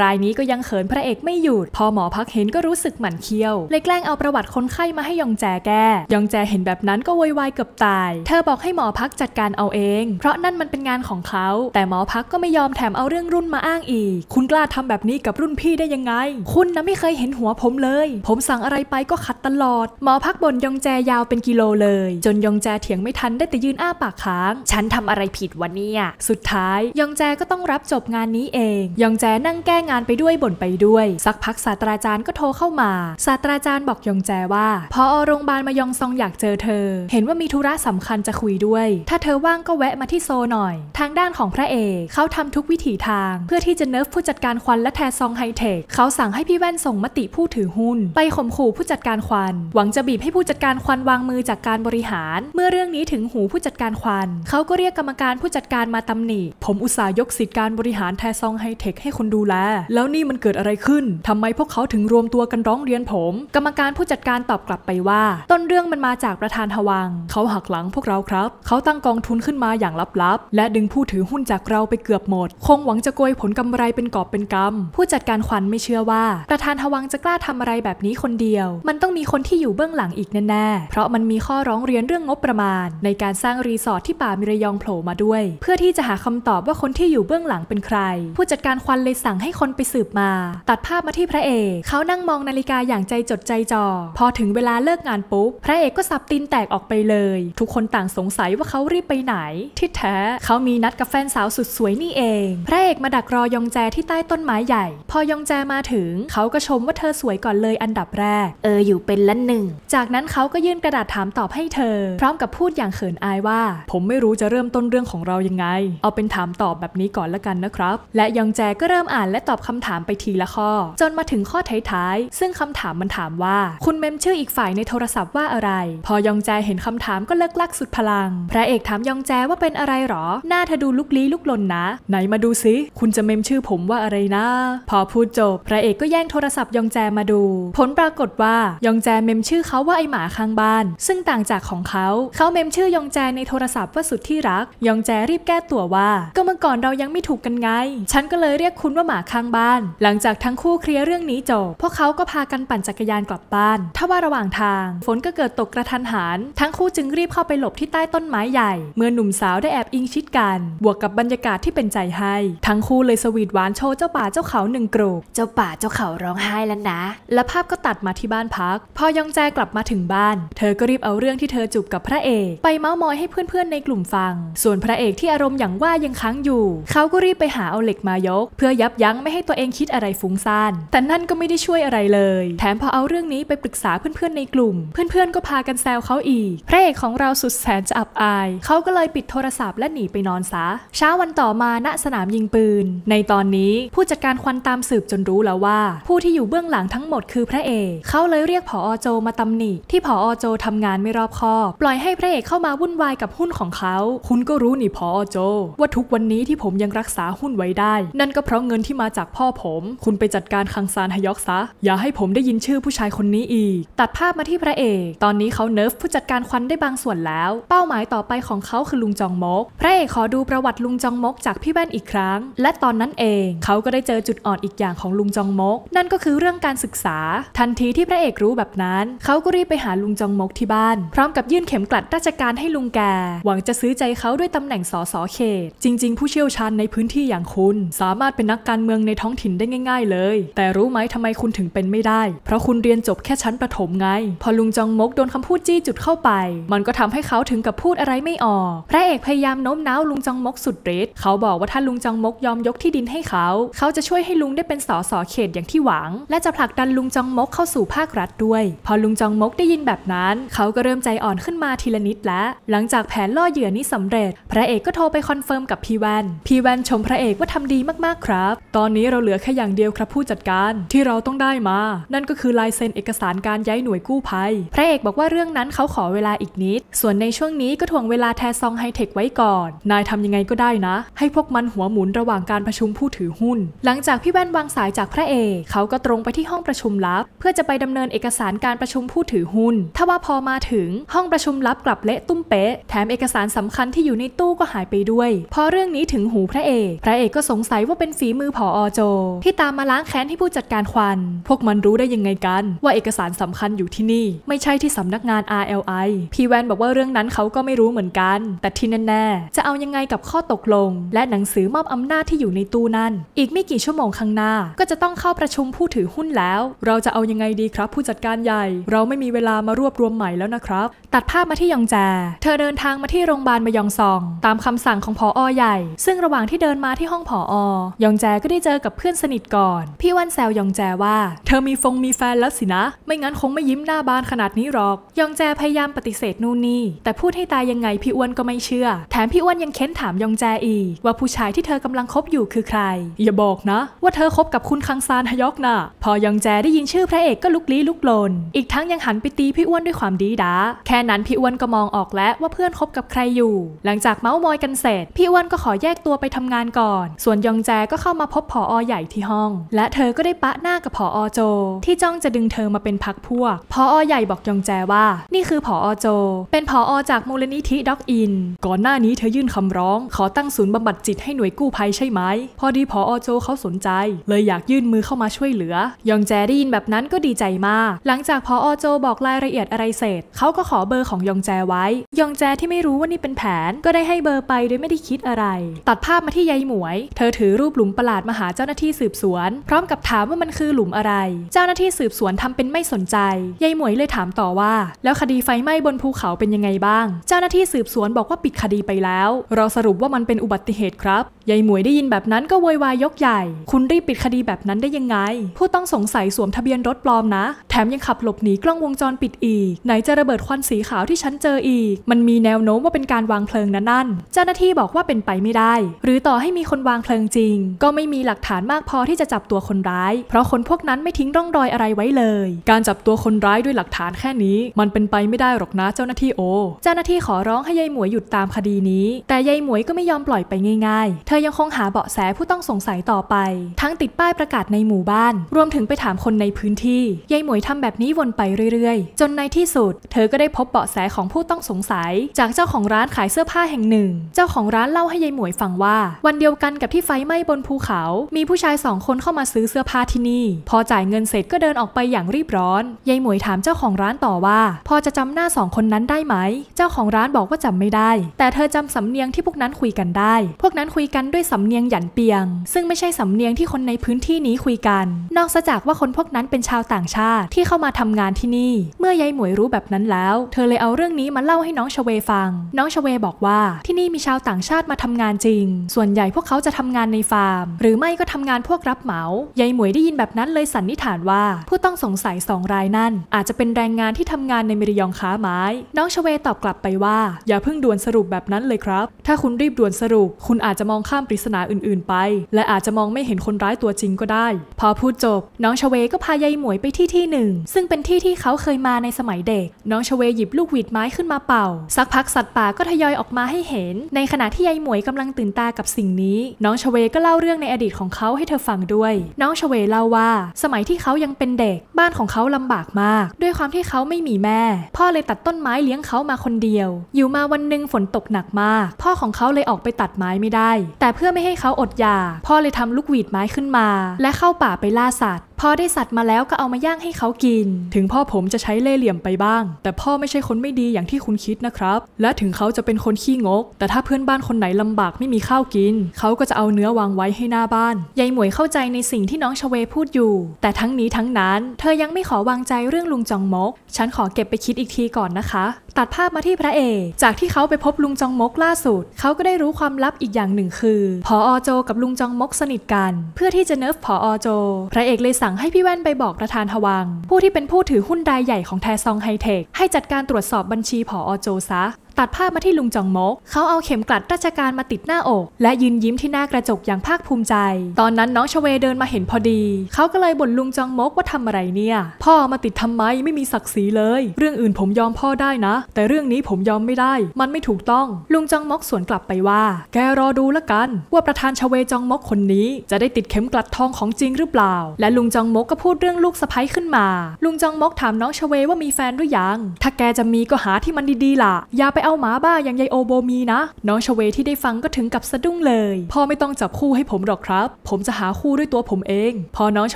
รายนี้ก็ยังเขินพระเอกไม่หยุดดพอหมอพักเห็นก็รู้สึกหมั่นเคี้ยว เลยแกล้งเอาประวัติคนไข้มาให้ยองแจแก้ยองแจเห็นแบบนั้นก็วอยวายเกือบตาย เธอบอกให้หมอพักจัดการเอาเอง เพราะนั่นมันเป็นงานของเขา แต่หมอพักก็ไม่ยอมแถมเอาเรื่องรุ่นมาอ้างอีก คุณกล้าทำแบบนี้กับรุ่นพี่ได้ยังไง คุณนะไม่เคยเห็นหัวผมเลย ผมสั่งอะไรไปก็ขัดตลอด หมอพักบ่นยองแจยาวเป็นกิโลเลย จนยองแจเถียงไม่ทันได้แต่ยืนอ้าปากค้าง ฉันทำอะไรผิดวะเนี่ยสุดท้ายยองแจก็ต้องรับจบงานนี้เองยองแจนั่งแก้งานไปด้วยบ่นไปด้วยสักพักศาสตราจารย์ก็โทรเข้ามาศาสตราจารย์บอกยองแจว่าพอโรงพยาบาลมายองซองอยากเจอเธอ เห็นว่ามีธุระสำคัญจะคุยด้วย ถ้าเธอว่างก็แวะมาที่โซหน่อย ทางด้านของพระเอก เขาทำทุกวิถีทางเพื่อที่จะเนิร์ฟผู้จัดการควันและแทซองไฮเทค เขาสั่งให้พี่แว่นส่งมติผู้ถือหุ้น ไปข่มขู่ผู้จัดการควัน หวังจะบีบให้ผู้จัดการควันวางมือจากการบริหาร เมื่อเรื่องนี้ถึงหูผู้จัดการควันเขาก็เรียกกรรมการผู้จัดการมาตำหนิ ผมอุตส่าห์ยกสิทธิการบริหารแทซองไฮเทคให้คนดูแล แล้วนี่มันเกิดอะไรขึ้นทำำไมพวกเขาถึงรวมตัวกันร้องเรียนผม กรรมการผู้จัดการตอบกลับไปว่า ต้นเรื่องมันมาจากประธานฮวัง เขาหักหลังพวกเราครับ เขาตั้งกองทุนขึ้นมาอย่างลับๆและดึงผู้ถือหุ้นจากเราไปเกือบหมด คงหวังจะโกยผลกำไรเป็นกอบเป็นกำผู้จัดการขวัญไม่เชื่อว่า ประธานฮวังจะกล้าทำอะไรแบบนี้คนเดียว มันต้องมีคนที่อยู่เบื้องหลังอีกแน่ๆเพราะมันมีข้อร้องเรียนเรื่องงบประมาณ ในการสร้างรีสอร์ทที่ป่ามิระยองโผล่มาด้วย เพื่อที่จะหาคำตอบว่าคนที่อยู่เบื้องหลังเป็นใคร ผู้จัดการควันเลยสั่งให้คนไปสืบมา ตัดภาพมาที่ที่พระเอกเขานั่งมองนาฬิกาอย่างใจจดใจจ่อพอถึงเวลาเลิกงานปุ๊บ พระเอกก็สับตีนแตกออกไปเลย ทุกคนต่างสงสัยว่าเขารีบไปไหน ที่แท้เขามีนัดกับแฟนสาวสุดสวยนี่เอง พระเอกมาดักรอยองแจที่ใต้ต้นไม้ใหญ่ พอยองแจมาถึง เขาก็ชมว่าเธอสวยก่อนเลยอันดับแรก เอออยู่เป็นละหนึ่งจากนั้นเขาก็ยื่นกระดาษถามตอบให้เธอพร้อมกับพูดอย่างเขินอายว่า ผมไม่รู้จะเริ่มต้นเรื่องของเรายังไง เอาเป็นถามตอบแบบนี้ก่อนละกันนะครับ และยองแจก็เริ่มอ่านและตอบคำถามไปทีละข้อจนมาถึงข้อท้ายๆซึ่งคำถามมันถามว่า คุณเมมชื่ออีกฝ่ายในโทรศัพท์ว่าอะไร พอยองแจเห็นคำถามก็เลิกลักสุดพลัง พระเอกถามยองแจว่าเป็นอะไรหรอ หน้าเธอดูลุกลี้ลุกลนนะ ไหนมาดูซิคุณจะเมมชื่อผมว่าอะไรนะ พอพูดจบพระเอกก็แย่งโทรศัพท์ยองแจมาดู ผลปรากฏว่ายองแจเมมชื่อเขาว่าไอหมาข้างบ้าน ซึ่งต่างจากของเขาเขาเมมชื่อยองแจในโทรศัพท์ว่าสุดที่รักยองแจรีบแก้ตัวว่า ก็เมื่อก่อนเรายังไม่ถูกกันไง ฉันก็เลยเรียกคุณว่าหมาข้างบ้าน หลังจากทั้งคู่เคลียเรื่องนี้จบพวกเขาก็พากันปั่นจักรยานกลับบ้านถ้าว่าระหว่างทาง ฝนก็เกิดตกกระทันหันทั้งคู่จึงรีบเข้าไปหลบที่ใต้ต้นไม้ใหญ่ เมื่อหนุ่มสาวได้แอบอิงชิดกัน บวกกับบรรยากาศที่เป็นใจให้ ทั้งคู่เลยสวีทหวานโชว์เจ้าป่าเจ้าเขาหนึ่งกรุเจ้าป่าเจ้าเขาร้องไห้แล้วนะ และภาพก็ตัดมาที่บ้านพัก พอยองแจกลับมาถึงบ้าน เธอก็รีบเอาเรื่องที่เธอจูบกับพระเอกไปเม้ามอยให้เพื่อนๆในกลุ่มฟัง ส่วนพระเอกที่อารมณ์อย่างว่ายังค้างอยู่ เขาก็รีบไปหาเอาเหล็กมายก เพื่อยับยั้งไม่ให้ตัวเองคิดอะไรฟุ้งซ่านแต่นั่นก็ไม่ได้ช่วยอะไรเลย แถมพอเอาเรื่องนี้ไปปรึกษาเพื่อนๆในกลุ่ม เพื่อนๆก็พากันแซวเขาอีก พระเอกของเราสุดแสนจะอับอาย เขาก็เลยปิดโทรศัพท์ และหนีไปนอนซะ เช้าวันต่อมา ณ สนามยิงปืน ในตอนนี้ผู้จัดการควันตามสืบจนรู้แล้วว่า ผู้ที่อยู่เบื้องหลังทั้งหมดคือพระเอก เขาเลยเรียก ผออโจมาตำหนิที่ผออโจทำงานไม่รอบคอบ ปล่อยให้พระเอกเข้ามาวุ่นวายกับหุ้นของเขา คุณก็รู้นี่ผออโจว่าทุกวันนี้ที่ผมยังรักษาหุ้นไว้ได้ นั่นก็เพราะเงินที่มาจากพ่อผม คุณไปจัดการครังงซานฮยอกซะอย่าให้ผมได้ยินชื่อผู้ชายคนนี้อีก ตัดภาพมาที่พระเอกตอนนี้เขาเนิร์ฟผู้จัดการควันได้บางส่วนแล้ว เป้าหมายต่อไปของเขาคือลุงจองมกพระเอกขอดูประวัติลุงจองมกจากพี่แว่นอีกครั้ง และตอนนั้นเองเขาก็ได้เจอจุดอ่อนอีกอย่างของลุงจองมก นั่นก็คือเรื่องการศึกษา ทันทีที่พระเอกรู้แบบนั้น เขาก็รีบไปหาลุงจองมกที่บ้านพร้อมกับยื่นเข็มกลัดราชการให้ลุงแก หวังจะซื้อใจเขาด้วยตำแหน่งสสเขต จริง ๆ ผู้เชี่ยวชาญในพื้นที่อย่างคุณ สามารถเป็นนักการเมืองในท้องถิ่นได้ง่าย ๆ เลย แต่รู้ไหมทำไมคุณถึงเป็นไม่ได้ เพราะคุณเรียนจบแค่ชั้นประถมไง พอลุงจองมกโดนคำพูดจี้จุดเข้าไป มันก็ทำให้เขาถึงกับพูดอะไรไม่ออก พระเอกพยายามโน้มน้าวลุงจองมกสุดฤทธิ์เขาบอกว่าถ้าลุงจองมกยอมยกที่ดินให้เขา เขาจะช่วยให้ลุงได้เป็นสสเขตอย่างที่หวัง และจะผลักดันลุงจองมกเข้าสู่ภาครัฐด้วย พอลุงจองมกได้ยินแบบนั้น เขาก็เริ่มใจอ่อนขึ้นมาทีละนิดและ หลังจากแผนล่อเหยื่อนี้สำเร็จ พระเอกก็โทรไปคอนเฟิร์มกับพีแวน พีแวนชมพระเอกว่าทำดีมากๆครับ ตอนนี้เราเหลือแค่อย่างเดียวครับผู้จัดการการที่เราต้องได้มา นั่นก็คือลายเซ็นเอกสารการย้ายหน่วยกู้ภัย พระเอกบอกว่าเรื่องนั้นเขาขอเวลาอีกนิด ส่วนในช่วงนี้ก็ถ่วงเวลาแทซองไฮเทคไว้ก่อน นายทำยังไงก็ได้นะ ให้พวกมันหัวหมุนระหว่างการประชุมผู้ถือหุ้น หลังจากพี่แว่นวางสายจากพระเอก เขาก็ตรงไปที่ห้องประชุมลับ เพื่อจะไปดำเนินเอกสารการประชุมผู้ถือหุ้น ทว่าพอมาถึง ห้องประชุมลับกลับเละตุ้มเป๊ะ แถมเอกสารสำคัญที่อยู่ในตู้ก็หายไปด้วย พอเรื่องนี้ถึงหูพระเอก พระเอกก็สงสัยว่าเป็นฝีมือผออโจ ที่ตามมาล้างแค้นให้ผู้จัดการควันพวกมันรู้ได้ยังไงกัน ว่าเอกสารสำคัญอยู่ที่นี่ไม่ใช่ที่สำนักงาน RLI พี่แวนบอกว่าเรื่องนั้นเขาก็ไม่รู้เหมือนกัน แต่ที่แน่ๆจะเอายังไงกับข้อตกลง และหนังสือมอบอำนาจที่อยู่ในตู้นั้นอีกไม่กี่ชั่วโมงข้างหน้า ก็จะต้องเข้าประชุมผู้ถือหุ้นแล้ว เราจะเอายังไงดีครับ ผู้จัดการใหญ่ เราไม่มีเวลามารวบรวมใหม่แล้วนะครับ ตัดภาพมาที่ยองแจเธอเดินทางมาที่โรงพยาบาลมายองซอง ตามคำสั่งของพออใหญ่ ซึ่งระหว่างที่เดินมาที่ห้องผออยองแจก็ได้เจอกับเพื่อนสนิทก่อนพี่วันแซวยองแจว่าเธอมีฟงมีแฟนแล้วสินะ ไม่งั้นคงไม่ยิ้มหน้าบานขนาดนี้หรอกยองแจพยายามปฏิเสธนู่นนี่แต่พูดให้ตายยังไง พี่อ้วนก็ไม่เชื่อ แถมพี่อ้วนยังเค้นถามยองแจอีก ว่าผู้ชายที่เธอกำลังคบอยู่คือใคร อย่าบอกนะ ว่าเธอคบกับคุณคังซานฮยอกนะพอยองแจได้ยินชื่อพระเอกก็ลุกลี้ลุกลนอีกทั้งยังหันไปตีพี่อ้วนด้วยความดีดาแค่นั้นพี่อ้วนก็มองออกแล้วว่าเพื่อนคบกับใครอยู่ หลังจากเมาส์มอยกันเสร็จพี่อ้วนก็ขอแยกตัวไปทำงานก่อน ส่วนยองแจก็เข้ามาพบผออใหญ่ที่ห้อง และเธอก็ได้ปะหน้ากับผออโจที่จ้องจะดึงเธอมาเป็นพักพวกผออใหญ่บอกยองแจว่า นี่คือผออโจ เป็นผออจากมูลนิธิด็อกอิน ก่อนหน้านี้เธอยื่นคำร้องขอตั้งศูนย์บำบัดจิตให้หน่วยกู้ภัยใช่ไหม พอดีผออโจเขาสนใจ เลยอยากยื่นมือเข้ามาช่วยเหลือยองแจได้ยินแบบนั้นก็ดีใจมาก หลังจากผออโจบอกรายละเอียดอะไรเสร็จเขาก็ขอเบอร์ของยองแจไว้ยองแจที่ไม่รู้ว่านี่เป็นแผนก็ได้ให้เบอร์ไปโดยไม่ได้คิดอะไร ตัดภาพมาที่ยายหมวย เธอถือรูปหลุมประหลาดมาหาเจ้าหน้าที่สืบสวน พร้อมกับถามว่ามันคือหลุมอะไร เจ้าหน้าที่สืบสวนทำเป็นไม่สนใจ ยายหมวยเลยถามต่อว่า แล้วคดีไฟไหม้บนภูเขาเป็นยังไงบ้าง เจ้าหน้าที่สืบสวนบอกว่าปิดคดีไปแล้ว เราสรุปว่ามันเป็นอุบัติเหตุครับยายหมวยได้ยินแบบนั้นก็วอยวายยกใหญ่ คุณรีบปิดคดีแบบนั้นได้ยังไง ผู้ต้องสงสัยสวมทะเบียนรถปลอมนะ แถมยังขับหลบหนีกล้องวงจรปิดอีก ไหนจะระเบิดควันสีขาวที่ฉันเจออีก มันมีแนวโน้มว่าเป็นการวางเพลิงนั้นนั่น เจ้าหน้าที่บอกว่าเป็นไปไม่ได้ หรือต่อให้มีคนวางเพลิงจริง ก็ไม่มีหลักฐานมากพอที่จะจับตัวคนร้าย เพราะคนพวกนั้นไม่ทิ้งร่องรอยอะไรไว้เลย การจับตัวคนร้ายด้วยหลักฐานแค่นี้ มันเป็นไปไม่ได้หรอกนะ เจ้าหน้าที่โอ เจ้าหน้าที่ขอร้องให้ยายหมวยหยุดตามคดีนี้ แต่ยายหมวยก็ไม่ยอมปล่อยไปง่ายๆเธธอยังคงหาเบาะแสผู้ต้องสงสัยต่อไป ทั้งติดป้ายประกาศในหมู่บ้าน รวมถึงไปถามคนในพื้นที่ ยายหมวยทำแบบนี้วนไปเรื่อยๆ จนในที่สุด เธอก็ได้พบเบาะแสของผู้ต้องสงสัย จากเจ้าของร้านขายเสื้อผ้าแห่งหนึ่ง เจ้าของร้านเล่าให้ยายหมวยฟังว่า วันเดียวกันกับที่ไฟไหม้บนภูเขา มีผู้ชายสองคนเข้ามาซื้อเสื้อผ้าที่นี่พอจ่ายเงินเสร็จก็เดินออกไปอย่างรีบร้อนยายหมวยถามเจ้าของร้านต่อว่า พอจะจำหน้าสองคนนั้นได้ไหม เจ้าของร้านบอกว่าจำไม่ได้ แต่เธอจำสำเนียงที่พวกนั้นคุยกันได้ พวกนั้นคุยกัน้นด้วยสำเนียงหยันเปียง ซึ่งไม่ใช่สำเนียงที่คนในพื้นที่นี้คุยกัน นอกจากว่าคนพวกนั้นเป็นชาวต่างชาติที่เข้ามาทำงานที่นี่ เมื่อยายหมวยรู้แบบนั้นแล้ว เธอเลยเอาเรื่องนี้มาเล่าให้น้องชเวฟัง น้องชเวบอกว่า ที่นี่มีชาวต่างชาติมาทำงานจริง ส่วนใหญ่พวกเขาจะทำงานในฟาร์ม หรือไม่ก็ทำงานพวกรับเหมายายหมวยได้ยินแบบนั้นเลยสันนิษฐานว่า ผู้ต้องสงสัยสองรายนั่นอาจจะเป็นแรงงานที่ทำงานในมิริยองค้าไม้ น้องชเวตอบกลับไปว่า อย่าเพิ่งด่วนสรุปแบบนั้นเลยครับ ถ้าคุณรีบด่วนสรุป คุณอาจจะมองข้าข้ามปริศนาอื่นๆ ไป และอาจจะมองไม่เห็นคนร้ายตัวจริงก็ได้ พอพูดจบ น้องชเวก็พายายหมวยไปที่ที่หนึ่งซึ่งเป็นที่ที่เขาเคยมาในสมัยเด็ก น้องชเวหยิบลูกหวีดไม้ขึ้นมาเป่า สักพักสัตว์ป่าก็ทยอยออกมาให้เห็น ในขณะที่ยายหมวยกำลังตื่นตากับสิ่งนี้ น้องชเวก็เล่าเรื่องในอดีตของเขาให้เธอฟังด้วย น้องชเวเล่าว่า สมัยที่เขายังเป็นเด็กบ้านของเขาลำบากมาก ด้วยความที่เขาไม่มีแม่ พ่อเลยตัดต้นไม้เลี้ยงเขามาคนเดียว อยู่มาวันหนึ่งฝนตกหนักมากพ่อของเขาเลยออกไปตัดไม้ไม่ได้แต่เพื่อไม่ให้เขาอดอยากพ่อเลยทำลูกหวีดไม้ขึ้นมา และเข้าป่าไปล่าสัตว์พอได้สัตว์มาแล้วก็เอามาย่างให้เขากิน ถึงพ่อผมจะใช้เล่เหลี่ยมไปบ้าง แต่พ่อไม่ใช่คนไม่ดีอย่างที่คุณคิดนะครับ และถึงเขาจะเป็นคนขี้งก แต่ถ้าเพื่อนบ้านคนไหนลำบากไม่มีข้าวกิน เขาก็จะเอาเนื้อวางไว้ให้หน้าบ้าน ยายหมวยเข้าใจในสิ่งที่น้องชเวพูดอยู่ แต่ทั้งนี้ทั้งนั้นเธอยังไม่ขอวางใจเรื่องลุงจองมก ฉันขอเก็บไปคิดอีกทีก่อนนะคะ ตัดภาพมาที่พระเอก จากที่เขาไปพบลุงจองมกล่าสุด เขาก็ได้รู้ความลับอีกอย่างหนึ่งคือ พออโจกับลุงจองมกสนิทกัน เพื่อที่จะเนิร์ฟพออโจพระเอกเลยั่งให้พี่แว่นไปบอกประธานทวัง ผู้ที่เป็นผู้ถือหุ้นรายใหญ่ของแทซองไฮเทค ให้จัดการตรวจสอบบัญชีผออโจซะตัดภาพมาที่ลุงจองมก เขาเอาเข็มกลัดราชการมาติดหน้าอก และยืนยิ้มที่หน้ากระจกอย่างภาคภูมิใจ ตอนนั้นน้องชเวเดินมาเห็นพอดี เขาก็เลยบ่นลุงจองมกว่าทำอะไรเนี่ย พ่อมาติดทำไมไม่มีศักดิ์ศรีเลย เรื่องอื่นผมยอมพ่อได้นะ แต่เรื่องนี้ผมยอมไม่ได้ มันไม่ถูกต้อง ลุงจองมกสวนกลับไปว่า แกรอดูละกัน ว่าประธานชเวจองมกคนนี้ จะได้ติดเข็มกลัดทองของจริงหรือเปล่า และลุงจองมกก็พูดเรื่องลูกสะพ้ยขึ้นมา ลุงจองมกถามน้องชเวว่ามีแฟนหรือยัง ถ้าแกจะมีก็หาที่มันดีๆล่ะ อย่าไปเอาหมาบ้าอย่างยายโอโบมีนะ น้องชเวที่ได้ฟังก็ถึงกับสะดุ้งเลยพ่อไม่ต้องจับคู่ให้ผมหรอกครับ ผมจะหาคู่ด้วยตัวผมเอง พอน้องช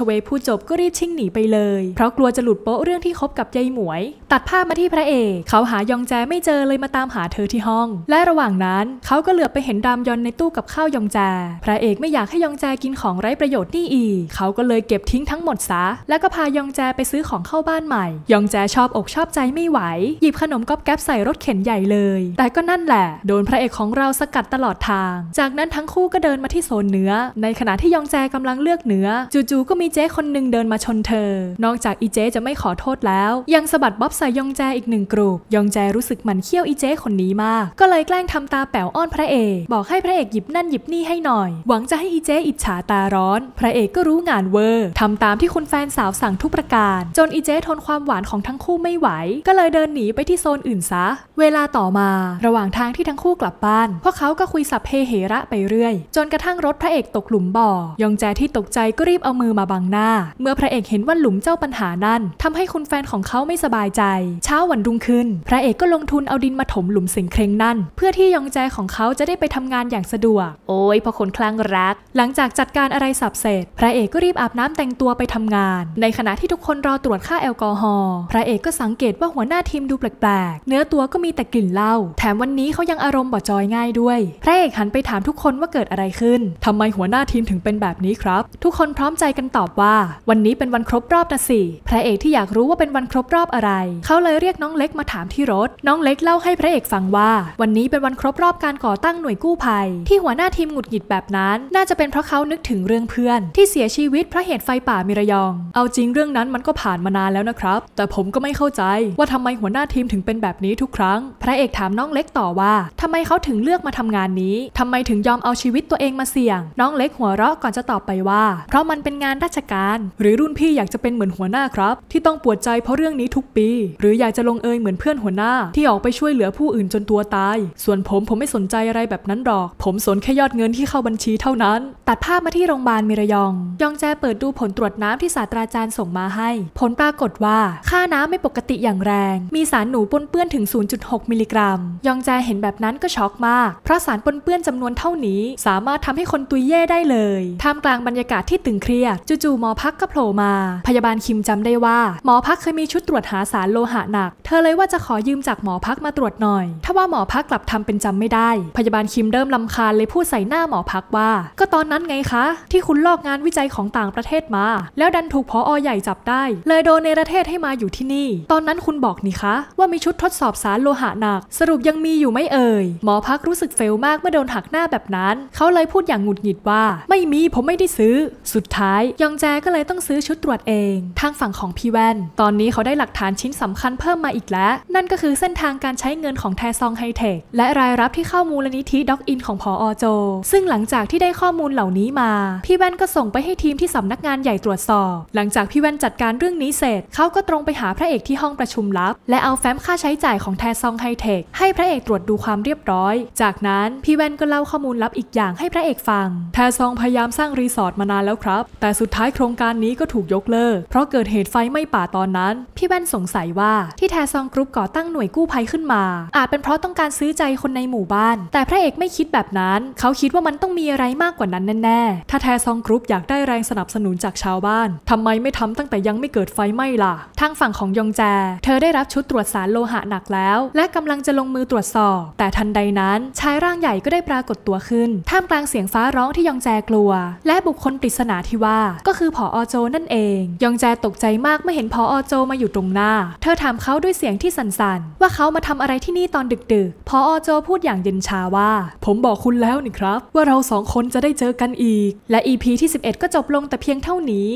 เวพูดจบก็รีบชิ่งหนีไปเลยเพราะกลัวจะหลุดโป๊ะเรื่องที่คบกับยายหมวย ตัดภาพมาที่พระเอกเขาหายองแจไม่เจอเลยมาตามหาเธอที่ห้อง และระหว่างนั้นเขาก็เหลือบไปเห็นดามยอนในตู้กับข้าวยองแจพระเอกไม่อยากให้ยองแจกินของไร้ประโยชน์นี่อีกเขาก็เลยเก็บทิ้งทั้งหมดซะแล้วก็พายองแจไปซื้อของเข้าบ้านใหม่ยองแจชอบอกชอบใจไม่ไหวหยิบขนมก๊อบแก๊บใส่รถเข็นใหญ่เลยเลยแต่ก็นั่นแหละ โดนพระเอกของเราสกัดตลอดทาง จากนั้นทั้งคู่ก็เดินมาที่โซนเนื้อ ในขณะที่ยองแจกำลังเลือกเนื้อ จู่ๆก็มีเจ๊คนหนึ่งเดินมาชนเธอ นอกจากอีเจ๊จะไม่ขอโทษแล้ว ยังสะบัดบ๊อบใส่ยองแจอีกหนึ่งกลุ่มยองแจรู้สึกหมันเขี้ยวอีเจ๊คนนี้มาก ก็เลยแกล้งทำตาแป๋วอ้อนพระเอกบอกให้พระเอกหยิบนั่นหยิบนี่ให้หน่อย หวังจะให้อีเจ๊อิจฉาตาร้อน พระเอกก็รู้งานเวอร์ทำตามที่คุณแฟนสาวสั่งทุกประการ จนอีเจ๊ทนความหวานของทั้งคู่ไม่ไหว ก็เลยเดินหนีไปที่โซนอื่นซะเวลาต่อมาระหว่างทางที่ทั้งคู่กลับบ้านพวกเขาก็คุยสับเฮเหระไปเรื่อยจนกระทั่งรถพระเอกตกหลุมบ่อยองแจที่ตกใจก็รีบเอามือมาบังหน้า เมื่อพระเอกเห็นว่าหลุมเจ้าปัญหานั้น ทำให้คุณแฟนของเขาไม่สบายใจ เช้าวันรุ่งขึ้น พระเอกก็ลงทุนเอาดินมาถมหลุมสิงเครงนั่นเพื่อที่ยองแจของเขาจะได้ไปทำงานอย่างสะดวกโอ้ยพอคนคลั่งรัก หลังจากจัดการอะไรสับเสร็จ พระเอกก็รีบอาบน้ำแต่งตัวไปทำงาน ในขณะที่ทุกคนรอตรวจค่าแอลกอฮอล์พระเอกก็สังเกตว่าหัวหน้าทีมดูแปลก ๆ เนื้อตัวก็มีแต่กลิ่นเหล้าแถมวันนี้เขายังอารมณ์บ่จอยง่ายด้วย พระเอกหันไปถามทุกคนว่าเกิดอะไรขึ้น ทำไมหัวหน้าทีมถึงเป็นแบบนี้ครับ ทุกคนพร้อมใจกันตอบว่า วันนี้เป็นวันครบรอบนะสิ พระเอกที่อยากรู้ว่าเป็นวันครบรอบอะไร เขาเลยเรียกน้องเล็กมาถามที่รถ น้องเล็กเล่าให้พระเอกฟังว่า วันนี้เป็นวันครบรอบการก่อตั้งหน่วยกู้ภัย ที่หัวหน้าทีมหงุดหงิดแบบนั้น น่าจะเป็นเพราะเขานึกถึงเรื่องเพื่อน ที่เสียชีวิตเพราะเหตุไฟป่ามิระยอง เอาจริงเรื่องนั้นมันก็ผ่านมานานแล้วนะครับ แต่ผมก็ไม่เข้าใจว่าทำไมหัวหน้าทีมถึงเป็นแบบนี้ทุกครั้งพระเอกกถามน้องเล็กต่อว่าทำไมเขาถึงเลือกมาทำงานนี้ทำไมถึงยอมเอาชีวิตตัวเองมาเสี่ยง น้องเล็กหัวเราะก่อนจะตอบไปว่า เพราะมันเป็นงานราชการ หรือรุ่นพี่อยากจะเป็นเหมือนหัวหน้าครับ ที่ต้องปวดใจเพราะเรื่องนี้ทุกปี หรืออยากจะลงเอยเหมือนเพื่อนหัวหน้า ที่ออกไปช่วยเหลือผู้อื่นจนตัวตายส่วนผมผมไม่สนใจอะไรแบบนั้นหรอก ผมสนแค่ยอดเงินที่เข้าบัญชีเท่านั้น ตัดภาพมาที่โรงพยาบาลมิระยองยองแจเปิดดูผลตรวจน้ำที่ศาสตราจารย์ส่งมาให้ผลปรากฏว่าค่าน้ำไม่ปกติอย่างแรง มีสารหนูปนเปื้อนถึง 0.6 มิลลิกรัรัมยองแจเห็นแบบนั้นก็ช็อกมาก เพราะสารปนเปื้อนจำนวนเท่านี้ สามารถทำให้คนตุยเย่ได้เลย ท่ามกลางบรรยากาศที่ตึงเครียดจู่ๆหมอพักก็โผล่มา พยาบาลคิมจำได้ว่าหมอพักเคยมีชุดตรวจหาสารโลหะหนัก เธอเลยว่าจะขอยืมจากหมอพักมาตรวจหน่อย ถ้าว่าหมอพักกลับทำเป็นจำไม่ได้ พยาบาลคิมเริ่มลาคาญเลยพูดใส่หน้าหมอพักว่า ก็ตอนนั้นไงคะ ที่คุณลอกงานวิจัยของต่างประเทศมา แล้วดันถูกพออใหญ่จับได้ เลยโดนในประเทศให้มาอยู่ที่นี่ ตอนนั้นคุณบอกนี่คะว่ามีชุดทดสอบสารโลหะหนักสรุปยังมีอยู่ไม่เอ่ย หมอพักรู้สึกเฟลมากเมื่อโดนหักหน้าแบบนั้น เขาเลยพูดอย่างหงุดหงิดว่า ไม่มีผมไม่ได้ซื้อ สุดท้าย ยองแจก็เลยต้องซื้อชุดตรวจเอง ทางฝั่งของพี่แวนตอนนี้เขาได้หลักฐานชิ้นสำคัญเพิ่มมาอีกแล้ว นั่นก็คือเส้นทางการใช้เงินของแทซองไฮเทคและรายรับที่เข้ามูลนิธิด็อกอินของพออโจซึ่งหลังจากที่ได้ข้อมูลเหล่านี้มาพี่แวนก็ส่งไปให้ทีมที่สำนักงานใหญ่ตรวจสอบ หลังจากพี่แวนจัดการเรื่องนี้เสร็จ เขาก็ตรงไปหาพระเอกที่ห้องประชุมลับ และเอาแฟ้มค่าใช้จ่ายของแทซองไฮเทคให้พระเอกตรวจดูความเรียบร้อย จากนั้นพี่แว่นก็เล่าข้อมูลลับอีกอย่างให้พระเอกฟัง แทซองพยายามสร้างรีสอร์ทมานานแล้วครับ แต่สุดท้ายโครงการนี้ก็ถูกยกเลิก เพราะเกิดเหตุไฟไหม้ป่าตอนนั้น พี่แว่นสงสัยว่าที่แทซองกรุ๊ปก่อตั้งหน่วยกู้ภัยขึ้นมา อาจเป็นเพราะต้องการซื้อใจคนในหมู่บ้าน แต่พระเอกไม่คิดแบบนั้น เขาคิดว่ามันต้องมีอะไรมากกว่านั้นแน่ๆถ้าแทซองกรุ๊ปอยากได้แรงสนับสนุนจากชาวบ้านทำไมไม่ทำตั้งแต่ยังไม่เกิดไฟไหม้ล่ะ ทางฝั่งของยองแจ เธอได้รับชุดตรวจสารโลหะหนักแล้ว และกำลังงจะลงมือตรวจสอบ แต่ทันใดนั้น ชายร่างใหญ่ก็ได้ปรากฏตัวขึ้น ท่ามกลางเสียงฟ้าร้องที่ยองแจกลัว และบุคคลปริศนาที่ว่า ก็คือผออโจ นั่นเอง ยองแจตกใจมากเมื่อเห็นผออโจ มาอยู่ตรงหน้า เธอถามเขาด้วยเสียงที่สั่น ๆ ว่าเขามาทำอะไรที่นี่ตอนดึก ๆ พออโจพูดอย่างเย็นชาว่า ผมบอกคุณแล้วนี่ครับ ว่าเราสองคนจะได้เจอกันอีกและ EP ที่11ก็จบลงแต่เพียงเท่านี้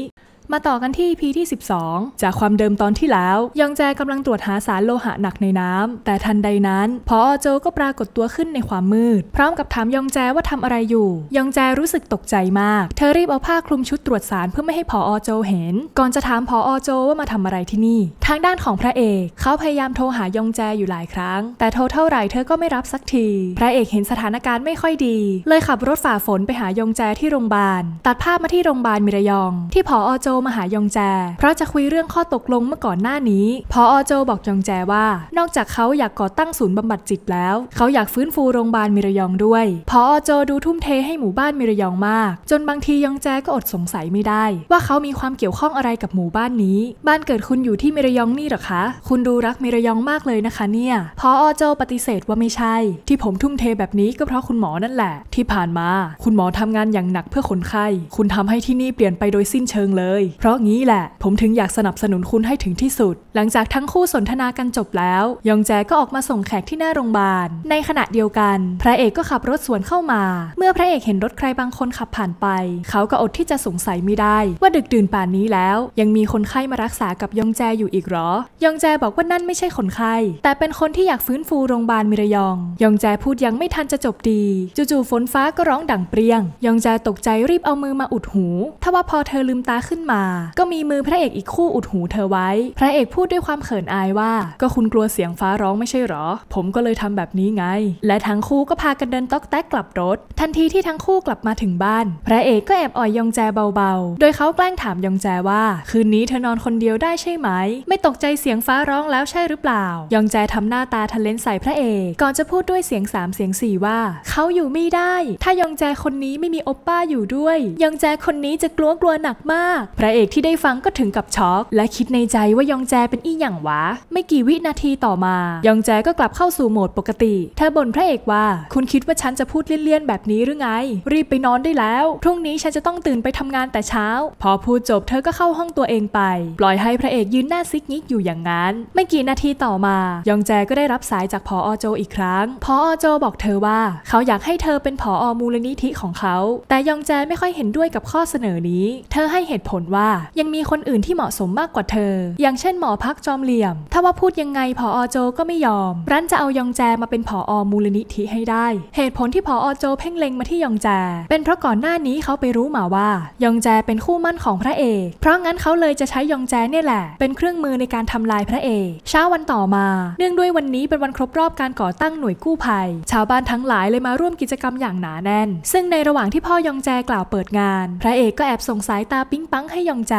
มาต่อกันที่ EP ที่ 12 จากความเดิมตอนที่แล้วยองแจกำลังตรวจหาสารโลหะหนักในน้ำแต่ทันใดนั้นพอโจก็ปรากฏตัวขึ้นในความมืด พร้อมกับถามยองแจว่าทำอะไรอยู่ยองแจรู้สึกตกใจมากเธอรีบเอาผ้าคลุมชุดตรวจสารเพื่อไม่ให้พอโจ เห็น ก่อนจะถามพอโจว่ามาทำอะไรที่นี่ ทางด้านของพระเอกเขาพยายามโทรหายองแจอยู่หลายครั้ง แต่โทรเท่าไหร่เธอก็ไม่รับสักที พระเอกเห็นสถานการณ์ไม่ค่อยดี เลยขับรถฝ่าฝนไปหายองแจที่โรงพยาบาลตัดภาพมาที่โรงพยาบาลมิระยองที่พอโจมาหายองแจเพราะจะคุยเรื่องข้อตกลงเมื่อก่อนหน้านี้ พออโจบอกยองแจว่า นอกจากเขาอยากก่อตั้งศูนย์บำบัดจิตแล้ว เขาอยากฟื้นฟูโรงพยาบาลมิระยองด้วยพออโจดูทุ่มเทให้หมู่บ้านมิระยองมาก จนบางทียองแจก็อดสงสัยไม่ได้ ว่าเขามีความเกี่ยวข้องอะไรกับหมู่บ้านนี้ บ้านเกิดคุณอยู่ที่มิระยองนี่หรอคะ คุณดูรักมิระยองมากเลยนะคะเนี่ยพออโจปฏิเสธว่าไม่ใช่ ที่ผมทุ่มเทแบบนี้ก็เพราะคุณหมอนั่นแหละ ที่ผ่านมา คุณหมอทำงานอย่างหนักเพื่อคนไข้ คุณทำให้ที่นี่เปลี่ยนไปโดยสิ้นเชิงเลยเพราะงี้แหละผมถึงอยากสนับสนุนคุณให้ถึงที่สุด หลังจากทั้งคู่สนทนากันจบแล้ว ยองแจก็ออกมาส่งแขกที่หน้าโรงพยาบาล ในขณะเดียวกัน พระเอกก็ขับรถสวนเข้ามา เมื่อพระเอกเห็นรถใครบางคนขับผ่านไป เขาก็อดที่จะสงสัยไม่ได้ ว่าดึกดื่นป่านนี้แล้ว ยังมีคนไข้มารักษากับยองแจอยู่อีกหรอยองแจบอกว่านั่นไม่ใช่คนไข้แต่เป็นคนที่อยากฟื้นฟูโรงพยาบาลมิระยองยองแจพูดยังไม่ทันจะจบดี จู่ๆฝนฟ้าก็ร้องดังเปรี้ยงยองแจตกใจรีบเอามือมาอุดหู ทว่าพอเธอลืมตาขึ้นมาาก็มีมือพระเอกอีกคู่อุดหูเธอไว้ พระเอกพูดด้วยความเขินอายว่า ก็คุณกลัวเสียงฟ้าร้องไม่ใช่หรอผมก็เลยทำแบบนี้ไง และทั้งคู่ก็พากันเดินต๊อกแต๊กกลับรถ ทันทีที่ทั้งคู่กลับมาถึงบ้าน พระเอกก็แอบอ่อยยองแจเบาๆโดยเขาแกล้งถามยองแจว่า คืนนี้เธอนอนคนเดียวได้ใช่ไหม ไม่ตกใจเสียงฟ้าร้องแล้วใช่หรือเปล่ายองแจทำหน้าตาทะเลนใส่พระเอกก่อนจะพูดด้วยเสียงสามเสียงสี่ว่าเขาอยู่ไม่ได้ ถ้ายองแจคนนี้ไม่มีอปป้าอยู่ด้วยยองแจคนนี้จะกลัวกลัวหนักมากระเอกที่ได้ฟังก็ถึงกับช็อกและคิดในใจว่ายองแจเป็นอีหยังวะ ไม่กี่วินาทีต่อมา ยองแจก็กลับเข้าสู่โหมดปกติ เธอบ่นพระเอกว่า คุณคิดว่าฉันจะพูดเลี่ยนๆแบบนี้หรือไง รีบไปนอนได้แล้วพรุ่งนี้ฉันจะต้องตื่นไปทำงานแต่เช้า พอพูดจบเธอก็เข้าห้องตัวเองไป ปล่อยให้พระเอกยืนหน้าซิกงิกอยู่อย่างนั้น ไม่กี่นาทีต่อมายองแจก็ได้รับสายจากพออโจ อีกครั้งพออโจบอกเธอว่า เขาอยากให้เธอเป็นผอมูลนิธิของเขา แต่ยองแจไม่ค่อยเห็นด้วยกับข้อเสนอนี้ เธอให้เหตุผลว่ายังมีคนอื่นที่เหมาะสมมากกว่าเธอ อย่างเช่นหมอพักจอมเหลี่ยม ถ้าว่าพูดยังไงผออโจก็ไม่ยอมรั้นจะเอายองแจมาเป็นผออมูลนิธิให้ได้ เหตุผลที่ผออโจเพ่งเล็งมาที่ยองแจ เป็นเพราะก่อนหน้านี้เขาไปรู้มาว่ายองแจเป็นคู่มั่นของพระเอก เพราะงั้นเขาเลยจะใช้ยองแจเนี่ยแหละ เป็นเครื่องมือในการทำลายพระเอก เช้าวันต่อมา เนื่องด้วยวันนี้เป็นวันครบรอบการก่อตั้งหน่วยกู้ภัย ชาวบ้านทั้งหลายเลยมาร่วมกิจกรรมอย่างหนาแน่น ซึ่งในระหว่างที่พ่อยองแจกล่าวเปิดงาน พระเอกก็แอบส่งสายตาปิ๊งปังให้ยองแจ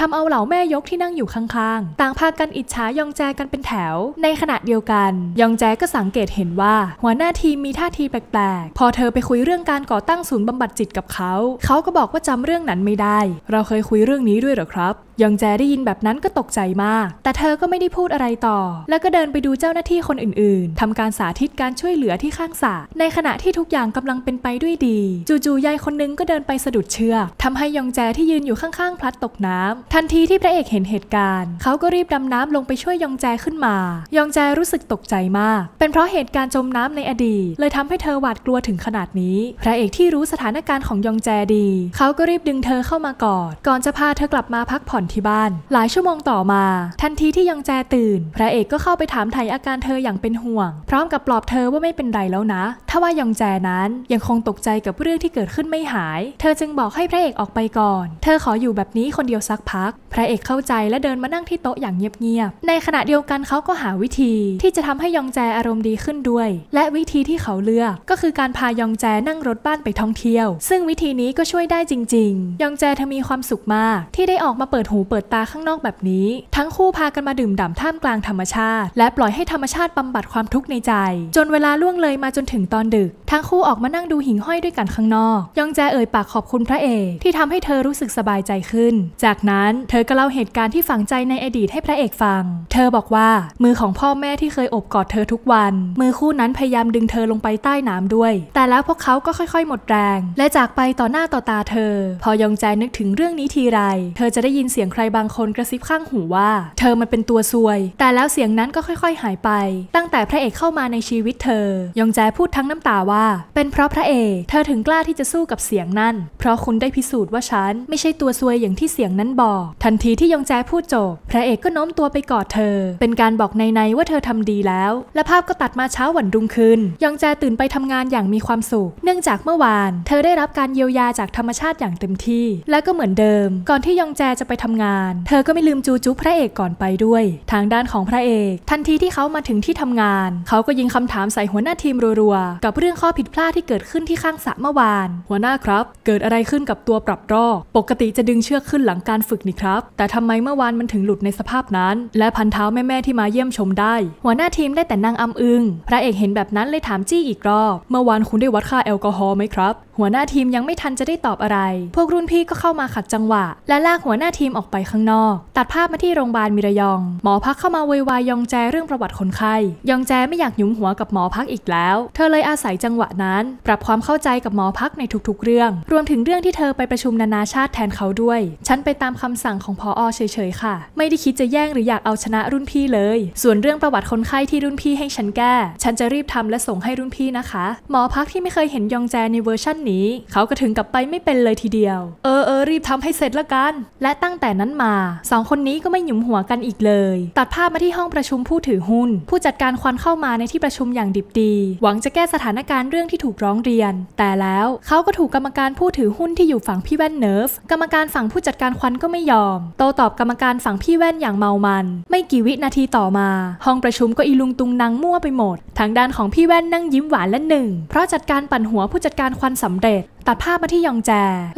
ทำเอาเหล่าแม่ยกที่นั่งอยู่ข้างๆ ต่างพากันอิจฉายองแจกันเป็นแถว ในขณะเดียวกัน ยองแจก็สังเกตเห็นว่า หัวหน้าทีมมีท่าทีแปลกๆ พอเธอไปคุยเรื่องการก่อตั้งศูนย์บำบัดจิตกับเขา เขาก็บอกว่าจำเรื่องนั้นไม่ได้ เราเคยคุยเรื่องนี้ด้วยหรอครับยองแจได้ยินแบบนั้นก็ตกใจมาก แต่เธอก็ไม่ได้พูดอะไรต่อ แล้วก็เดินไปดูเจ้าหน้าที่คนอื่นๆ ทำการสาธิตการช่วยเหลือที่ข้างสระในขณะที่ทุกอย่างกำลังเป็นไปด้วยดี จู่ๆยายคนนึงก็เดินไปสะดุดเชือกทาให้ยองแจที่ยืนอยู่ข้าง ๆ พลัดตกน้ำ ทันทีที่พระเอกเห็นเหตุการณ์ เขาก็รีบดำน้ำลงไปช่วยยองแจขึ้นมายองแจรู้สึกตกใจมาก เป็นเพราะเหตุการณ์จมน้ำในอดีต เลยทำให้เธอหวาดกลัวถึงขนาดนี้ พระเอกที่รู้สถานการณ์ของยองแจดี เขาก็รีบดึงเธอเข้ามากอด ก่อนจะพาเธอกลับมาพักผ่อนที่บ้าน หลายชั่วโมงต่อมา ทันทีที่ยังแจตื่น พระเอกก็เข้าไปถามไถ่อาการเธออย่างเป็นห่วงพร้อมกับปลอบเธอว่าไม่เป็นไรแล้วนะ ถ้าว่ายังแจนั้นยังคงตกใจกับเรื่องที่เกิดขึ้นไม่หาย เธอจึงบอกให้พระเอกออกไปก่อน เธอขออยู่แบบนี้คนเดียวสักพัก พระเอกเข้าใจและเดินมานั่งที่โต๊ะอย่างเงียบ ๆ ในขณะเดียวกันเขาก็หาวิธี ที่จะทำให้ยองแจอารมณ์ดีขึ้นด้วย และวิธีที่เขาเลือกก็คือการพายองแจนั่งรถบ้านไปท่องเที่ยวซึ่งวิธีนี้ก็ช่วยได้จริง ๆ ยองแจเธอมีความสุขมาก ที่ได้ออกมาเปิดหวูเปิดตาข้างนอกแบบนี้ ทั้งคู่พากันมาดื่มด่ำท่ามกลางธรรมชาติและปล่อยให้ธรรมชาติบำบัดความทุกข์ในใจ จนเวลาล่วงเลยมาจนถึงตอนดึก ทั้งคู่ออกมานั่งดูหิ่งห้อยด้วยกันข้างนอกยองแจเอ่ยปากขอบคุณพระเอก ที่ทำให้เธอรู้สึกสบายใจขึ้น จากนั้นเธอก็เล่าเหตุการณ์ที่ฝังใจในอดีตให้พระเอกฟัง เธอบอกว่า มือของพ่อแม่ที่เคยอบกอดเธอทุกวันมือคู่นั้นพยายามดึงเธอลงไปใต้น้ำด้วย แต่แล้วพวกเขาก็ค่อยๆ หมดแรง และจากไปต่อหน้าต่อตาเธอ พอยองแจนึกถึงเรื่องนี้ทีไรเธอจะได้ยินเสียงงใครบางคนกระซิบข้างหูว่า เธอมันเป็นตัวซวย แต่แล้วเสียงนั้นก็ค่อยๆ หายไป ตั้งแต่พระเอกเข้ามาในชีวิตเธอยองแจพูดทั้งน้ำตาว่า เป็นเพราะพระเอกเธอถึงกล้าที่จะสู้กับเสียงนั้น เพราะคุณได้พิสูจน์ว่าฉัน ไม่ใช่ตัวซวยอย่างที่เสียงนั้นบอก ทันทีที่ยองแจพูดจบพระเอกก็โน้มตัวไปกอดเธอ เป็นการบอกในๆว่าเธอทำดีแล้วและภาพก็ตัดมาเช้าวันรุ่งขึ้นยองแจตื่นไปทำงานอย่างมีความสุขเนื่องจากเมื่อวาน เธอได้รับการเยียวยาจากธรรมชาติอย่างเต็มที่ และก็เหมือนเดิม ก่อนที่ยองแจจะไปททำงาน เธอก็ไม่ลืมจูจุพระเอกก่อนไปด้วย ทางด้านของพระเอก ทันทีที่เขามาถึงที่ทำงาน เขาก็ยิงคำถามใส่หัวหน้าทีมรัวๆกับเรื่องข้อผิดพลาดที่เกิดขึ้นที่ข้างสระเมื่อวาน หัวหน้าครับเกิดอะไรขึ้นกับตัวปรับรอก ปกติจะดึงเชือกขึ้นหลังการฝึกนี่ครับแต่ทำไมเมื่อวานมันถึงหลุดในสภาพนั้น และพันเท้าแม่ๆที่มาเยี่ยมชม ได้ หัวหน้าทีมได้แต่นั่งอำอึงพระเอกเห็นแบบนั้นเลยถามจี้อีกรอบเมื่อวานคุณได้วัดค่าแอลกอฮอล์ไหมครับ หัวหน้าทีมยังไม่ทันจะได้ตอบอะไร พวกรุ่นพี่ก็เข้ามาขัดจังหวะและลากหัวหน้าทีมออกไปข้างนอก ตัดภาพมาที่โรงพยาบาลมิระยองหมอพักเข้ามาวอยวายยองแจเรื่องประวัติคนไข้ยองแจไม่อยากหยุมหัวกับหมอพักอีกแล้ว เธอเลยอาศัยจังหวะนั้น ปรับความเข้าใจกับหมอพักในทุกๆเรื่อง รวมถึงเรื่องที่เธอไปประชุมนานาชาติแทนเขาด้วย ฉันไปตามคำสั่งของพออเฉยๆค่ะ ไม่ได้คิดจะแย่งหรืออยากเอาชนะรุ่นพี่เลย ส่วนเรื่องประวัติคนไข้ที่รุ่นพี่ให้ฉันแก้ ฉันจะรีบทำและส่งให้รุ่นพี่นะคะ หมอพักที่ไม่เคยเห็นยองแจในเวอร์ชั่นนี้เขาก็ถึงกับไปไม่เป็นเลยทีเดียวเออเออรีบทำให้เสร็จละกัน และตั้งแต่แต่นั้นมา 2 คนนี้ก็ไม่หยุมหัวกันอีกเลยตัดภาพมาที่ห้องประชุมผู้ถือหุ้น ผู้จัดการควันเข้ามาในที่ประชุมอย่างดิบดีหวังจะแก้สถานการณ์เรื่องที่ถูกร้องเรียน แต่แล้วเขาก็ถูกกรรมการผู้ถือหุ้นที่อยู่ฝั่งพี่แว่นเนิร์ฟกรรมการฝั่งผู้จัดการควันก็ไม่ยอมโตตอบกรรมการฝั่งพี่แว่นอย่างเมามันไม่กี่วินาทีต่อมา ห้องประชุมก็อีลุงตุงนางมั่วไปหมด ทางด้านของพี่แว่นนั่งยิ้มหวานและหนึ่ง เพราะจัดการปั่นหัวผู้จัดการควันสำเร็จตัดภาพมาที่ยองแจ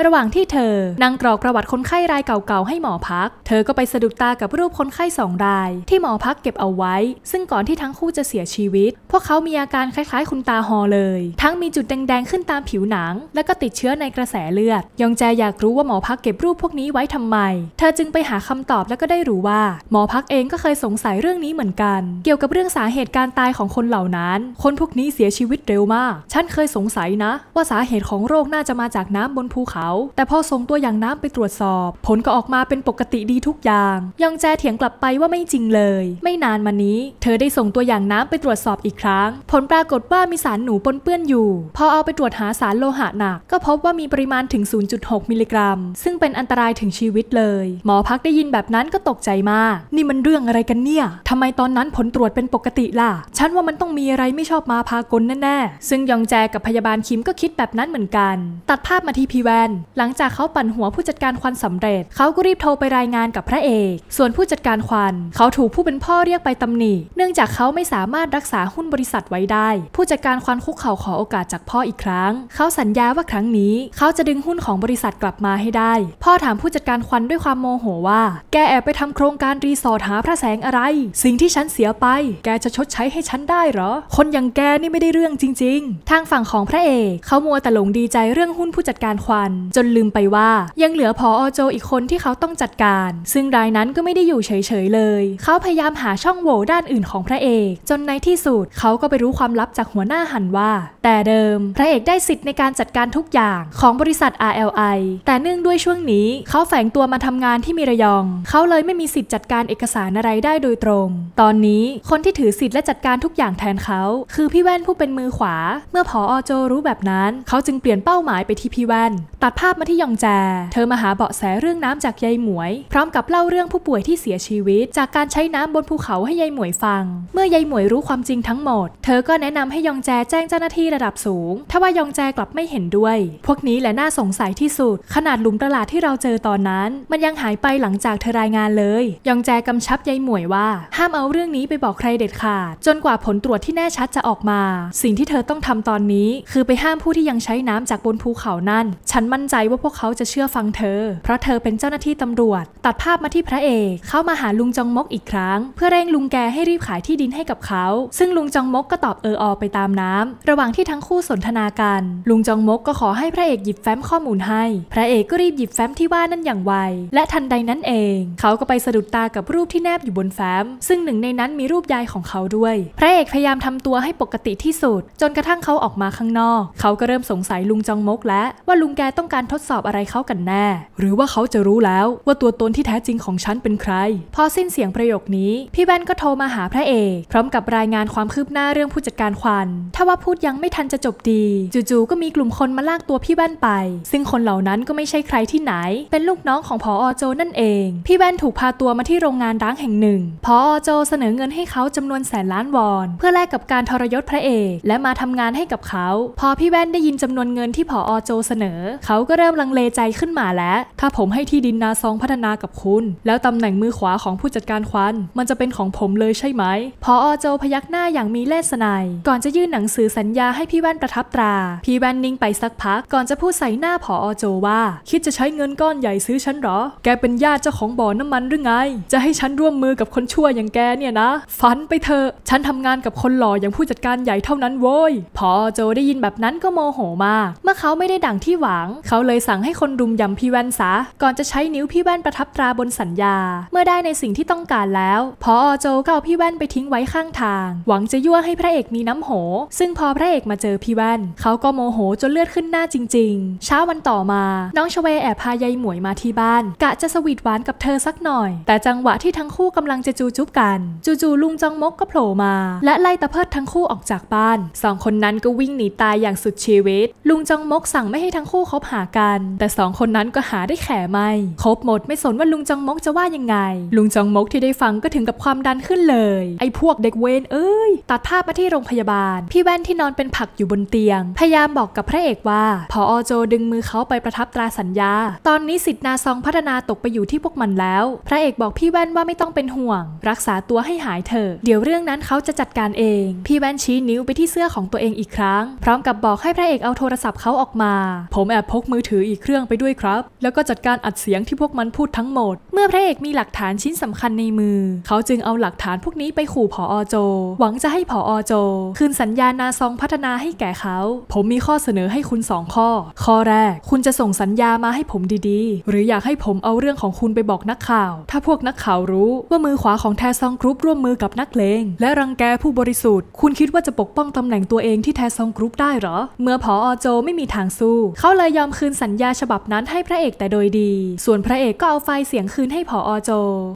ระหว่างที่เธอ นั่งกรอกประวัติคนไข้รายเก่า ๆ ให้หมอพัก เธอก็ไปสะดุดตากับรูปคนไข้สองราย ที่หมอพักเก็บเอาไว้ซึ่งก่อนที่ทั้งคู่จะเสียชีวิต พวกเขามีอาการคล้าย ๆ คุณตาฮอเลย ทั้งมีจุดแดง ๆ ขึ้นตามผิวหนัง และก็ติดเชื้อในกระแสเลือด ยองแจ อยากรู้ว่าหมอพักเก็บรูปพวกนี้ไว้ทำไม เธอจึงไปหาคำตอบแล้วก็ได้รู้ว่า หมอพักเองก็เคยสงสัยเรื่องนี้เหมือนกัน เกี่ยวกับเรื่องสาเหตุการตายของคนเหล่านั้นคนพวกนี้เสียชีวิตเร็วมากฉันเคยสงสัยนะว่าสาเหตุของโรคน่าาจะมาจากน้ำบนภูเขา แต่พอส่งตัวอย่างน้ำไปตรวจสอบ ผลก็ออกมาเป็นปกติดีทุกอย่าง ยองแจเถียงกลับไปว่าไม่จริงเลย ไม่นานมานี้ เธอได้ส่งตัวอย่างน้ำไปตรวจสอบอีกครั้ง ผลปรากฏว่ามีสารหนูปนเปื้อนอยู่ พอเอาไปตรวจหาสารโลหะหนัก ก็พบว่ามีปริมาณถึง 0.6 มิลลิกรัม ซึ่งเป็นอันตรายถึงชีวิตเลย หมอพักได้ยินแบบนั้นก็ตกใจมาก นี่มันเรื่องอะไรกันเนี่ยทำไมตอนนั้นผลตรวจเป็นปกติล่ะฉันว่ามันต้องมีอะไรไม่ชอบมาพากลแน่ๆซึ่งยองแจกับพยาบาลคิมก็คิดแบบนั้นเหมือนกันตัดภาพมาที่พีแวน หลังจากเขาปั่นหัวผู้จัดการควันสำเร็จ เขาก็รีบโทรไปรายงานกับพระเอก ส่วนผู้จัดการควัน เขาถูกผู้เป็นพ่อเรียกไปตำหนิ เนื่องจากเขาไม่สามารถรักษาหุ้นบริษัทไว้ได้ ผู้จัดการควันคุกเข่าขอโอกาสจากพ่ออีกครั้ง เขาสัญญาว่าครั้งนี้เขาจะดึงหุ้นของบริษัทกลับมาให้ได้ พ่อถามผู้จัดการควันด้วยความโมโหว่า แกแอบไปทำโครงการรีสอร์ทหาพระแสงอะไร สิ่งที่ฉันเสียไป แกจะชดใช้ให้ฉันได้เหรอ คนอย่างแกนี่ไม่ได้เรื่องจริง ๆ ทางฝั่งของพระเอกเขามัวแต่หลงดีใจเรื่องหุ้นผู้จัดการควัน จนลืมไปว่า ยังเหลือพออโจอีกคนที่เขาต้องจัดการ ซึ่งรายนั้นก็ไม่ได้อยู่เฉยๆเลย เขาพยายามหาช่องโหว่ด้านอื่นของพระเอก จนในที่สุด เขาก็ไปรู้ความลับจากหัวหน้าหันว่า แต่เดิม พระเอกได้สิทธิ์ในการจัดการทุกอย่างของบริษัท RLI แต่เนื่องด้วยช่วงนี้เขาแฝงตัวมาทำงานที่มีระยอง เขาเลยไม่มีสิทธิ์จัดการเอกสารอะไรได้โดยตรง ตอนนี้คนที่ถือสิทธิ์และจัดการทุกอย่างแทนเขา คือพี่แว่นผู้เป็นมือขวา เมื่อพออโจรู้แบบนั้นเขาจึงเปลี่ยนเป้าาหมายไปที่พี่แว่นตัดภาพมาที่ยองแจ เธอมาหาเบาะแสเรื่องน้ำจากยายหมวย พร้อมกับเล่าเรื่องผู้ป่วยที่เสียชีวิตจากการใช้น้ำบนภูเขาให้ยายหมวยฟัง เมื่อยายหมวยรู้ความจริงทั้งหมด เธอก็แนะนำให้ยองแจแจ้งเจ้าหน้าที่ระดับสูงถ้าว่ายองแจกลับไม่เห็นด้วย พวกนี้แหละน่าสงสัยที่สุด ขนาดหลุมประหลาดที่เราเจอตอนนั้น มันยังหายไปหลังจากเธอรายงานเลยยองแจกำชับยายหมวยว่า ห้ามเอาเรื่องนี้ไปบอกใครเด็ดขาดจนกว่าผลตรวจที่แน่ชัดจะออกมา สิ่งที่เธอต้องทำตอนนี้คือไปห้ามผู้ที่ยังใช้น้ำจากบนภูเขานั่นฉันมั่นใจว่าพวกเขาจะเชื่อฟังเธอ เพราะเธอเป็นเจ้าหน้าที่ตำรวจ ตัดภาพมาที่พระเอกเข้ามาหาลุงจองมกอีกครั้ง เพื่อเร่งลุงแกให้รีบขายที่ดินให้กับเขา ซึ่งลุงจองมกก็ตอบเอออไปตามน้ำ ระหว่างที่ทั้งคู่สนทนากันลุงจองมกก็ขอให้พระเอกหยิบแฟ้มข้อมูลให้ พระเอกก็รีบหยิบแฟ้มที่ว่านั่นอย่างไวและทันใดนั้นเอง เขาก็ไปสะดุดตากับรูปที่แนบอยู่บนแฟ้ม ซึ่งหนึ่งในนั้นมีรูปยายของเขาด้วย พระเอกพยายามทำตัวให้ปกติที่สุดจนกระทั่งเขาออกมาข้างนอก เขาก็เริ่มสงสัยลุงจองังมกแล้วว่าลุงแกต้องการทดสอบอะไรเขากันแน่ หรือว่าเขาจะรู้แล้วว่าตัวตนที่แท้จริงของฉันเป็นใคร พอสิ้นเสียงประโยคนี้พี่แว่นก็โทรมาหาพระเอกพร้อมกับรายงานความคืบหน้าเรื่องผู้จัดการควันถ้าว่าพูดยังไม่ทันจะจบดี จู่ๆก็มีกลุ่มคนมาลากตัวพี่แว่นไป ซึ่งคนเหล่านั้นก็ไม่ใช่ใครที่ไหน เป็นลูกน้องของพออโจนั่นเอง พี่แว่นถูกพาตัวมาที่โรงงานร้างแห่งหนึ่งพออโจเสนอเงินให้เขาจำนวนแสนล้านวอนเพื่อแลกกับการทรยศพระเอกและมาทำงานให้กับเขา พอพี่แว่นได้ยินจำนวนเงินที่ผออโจเสนอ เขาก็เริ่มลังเลใจขึ้นมาแล้ว ถ้าผมให้ที่ดินนาซองพัฒนากับคุณ แล้วตำแหน่งมือขวาของผู้จัดการควันมันจะเป็นของผมเลยใช่ไหมผออโจพยักหน้าอย่างมีเล่สนายก่อนจะยื่นหนังสือสัญญาให้พี่แว่นประทับตราพี่แว่นนิ่งไปสักพักก่อนจะพูดใส่หน้าผออโจว่า คิดจะใช้เงินก้อนใหญ่ซื้อฉันหรอ แกเป็นญาติเจ้าของบ่อน้ำมันหรือไง จะให้ฉันร่วมมือกับคนชั่วอย่างแกเนี่ยนะฟันไปเถอะ ฉันทำงานกับคนหล่ออย่างผู้จัดการใหญ่เท่านั้นโว้ยพอโจ ได้ยินแบบนั้นก็โมโห มากเมื่อเขาไม่ได้ดังที่หวัง เขาเลยสั่งให้คนรุมยำพี่แว่นซะก่อนจะใช้นิ้วพี่แว่นประทับตราบนสัญญา เมื่อได้ในสิ่งที่ต้องการแล้วพออโจก็เอาพี่แว่นไปทิ้งไว้ข้างทาง หวังจะยั่วให้พระเอกมีน้ำโห ซึ่งพอพระเอกมาเจอพี่แว่น เขาก็โมโหจนเลือดขึ้นหน้าจริง ๆ เช้าวันต่อมา น้องชเวแอบพายายหมวยมาที่บ้าน กะจะสวีทหวานกับเธอสักหน่อย แต่จังหวะที่ทั้งคู่กำลังจะจูจุบกัน จู่ๆลุงจองมกก็โผล่มา และไล่ตะเพิดทั้งคู่ออกจากบ้านสองคนนั้นก็วิ่งหนีตายอย่างสุดชีวิตลุงจองมกสั่งไม่ให้ทั้งคู่คบหากัน แต่สองคนนั้นก็หาได้แข่ไม่คบหมดไม่สนว่าลุงจองมกจะว่ายังไง ลุงจองมกที่ได้ฟังก็ถึงกับความดันขึ้นเลย ไอ้พวกเด็กเวนเอ้ย ตัดภาพมาที่โรงพยาบาล พี่แว่นที่นอนเป็นผักอยู่บนเตียง พยายามบอกกับพระเอกว่าพออโจดึงมือเขาไปประทับตราสัญญา ตอนนี้สิทธินาซองพัฒนาตกไปอยู่ที่พวกมันแล้ว พระเอกบอกพี่แว่นว่าไม่ต้องเป็นห่วง รักษาตัวให้หายเถอะเดี๋ยวเรื่องนั้นเขาจะจัดการเอง พี่แว่นชี้นิ้วไปที่เสื้อของตัวเองอีกครั้ง พร้อมกับบอกให้พระเอกเอาโทรศัพท์เขาออกมา ผมแอบพกมือถืออีกเครื่องไปด้วยครับ แล้วก็จัดการอัดเสียงที่พวกมันพูดทั้งหมด เมื่อพระเอกมีหลักฐานชิ้นสำคัญในมือ เขาจึงเอาหลักฐานพวกนี้ไปขู่ผออโจ หวังจะให้ผออโจ คืนสัญญานาซองพัฒนาให้แก่เขา ผมมีข้อเสนอให้คุณ2ข้อ ข้อแรก คุณจะส่งสัญญามาให้ผมดีๆ หรืออยากให้ผมเอาเรื่องของคุณไปบอกนักข่าวถ้าพวกนักข่าวรู้ว่ามือขวาของแทซองกรุ๊ปร่วมมือกับนักเลง และรังแกผู้บริสุทธิ์คุณคิดว่าจะปกป้องตำแหน่งตัวเองที่แทซองกรุ๊ปได้หรอเมื่อผออโจไม่มีทางสู้ เขาเลยยอมคืนสัญญาฉบับนั้นให้พระเอกแต่โดยดี ส่วนพระเอกก็เอาไฟเสียงคืนให้ผออโจ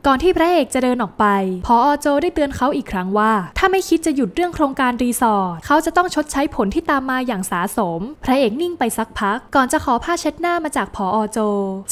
ก่อนที่พระเอกจะเดินออกไปผออโจได้เตือนเขาอีกครั้งว่า ถ้าไม่คิดจะหยุดเรื่องโครงการรีสอร์ท เขาจะต้องชดใช้ผลที่ตามมาอย่างสาสม พระเอกนิ่งไปสักพัก ก่อนจะขอผ้าเช็ดหน้ามาจากผออโจ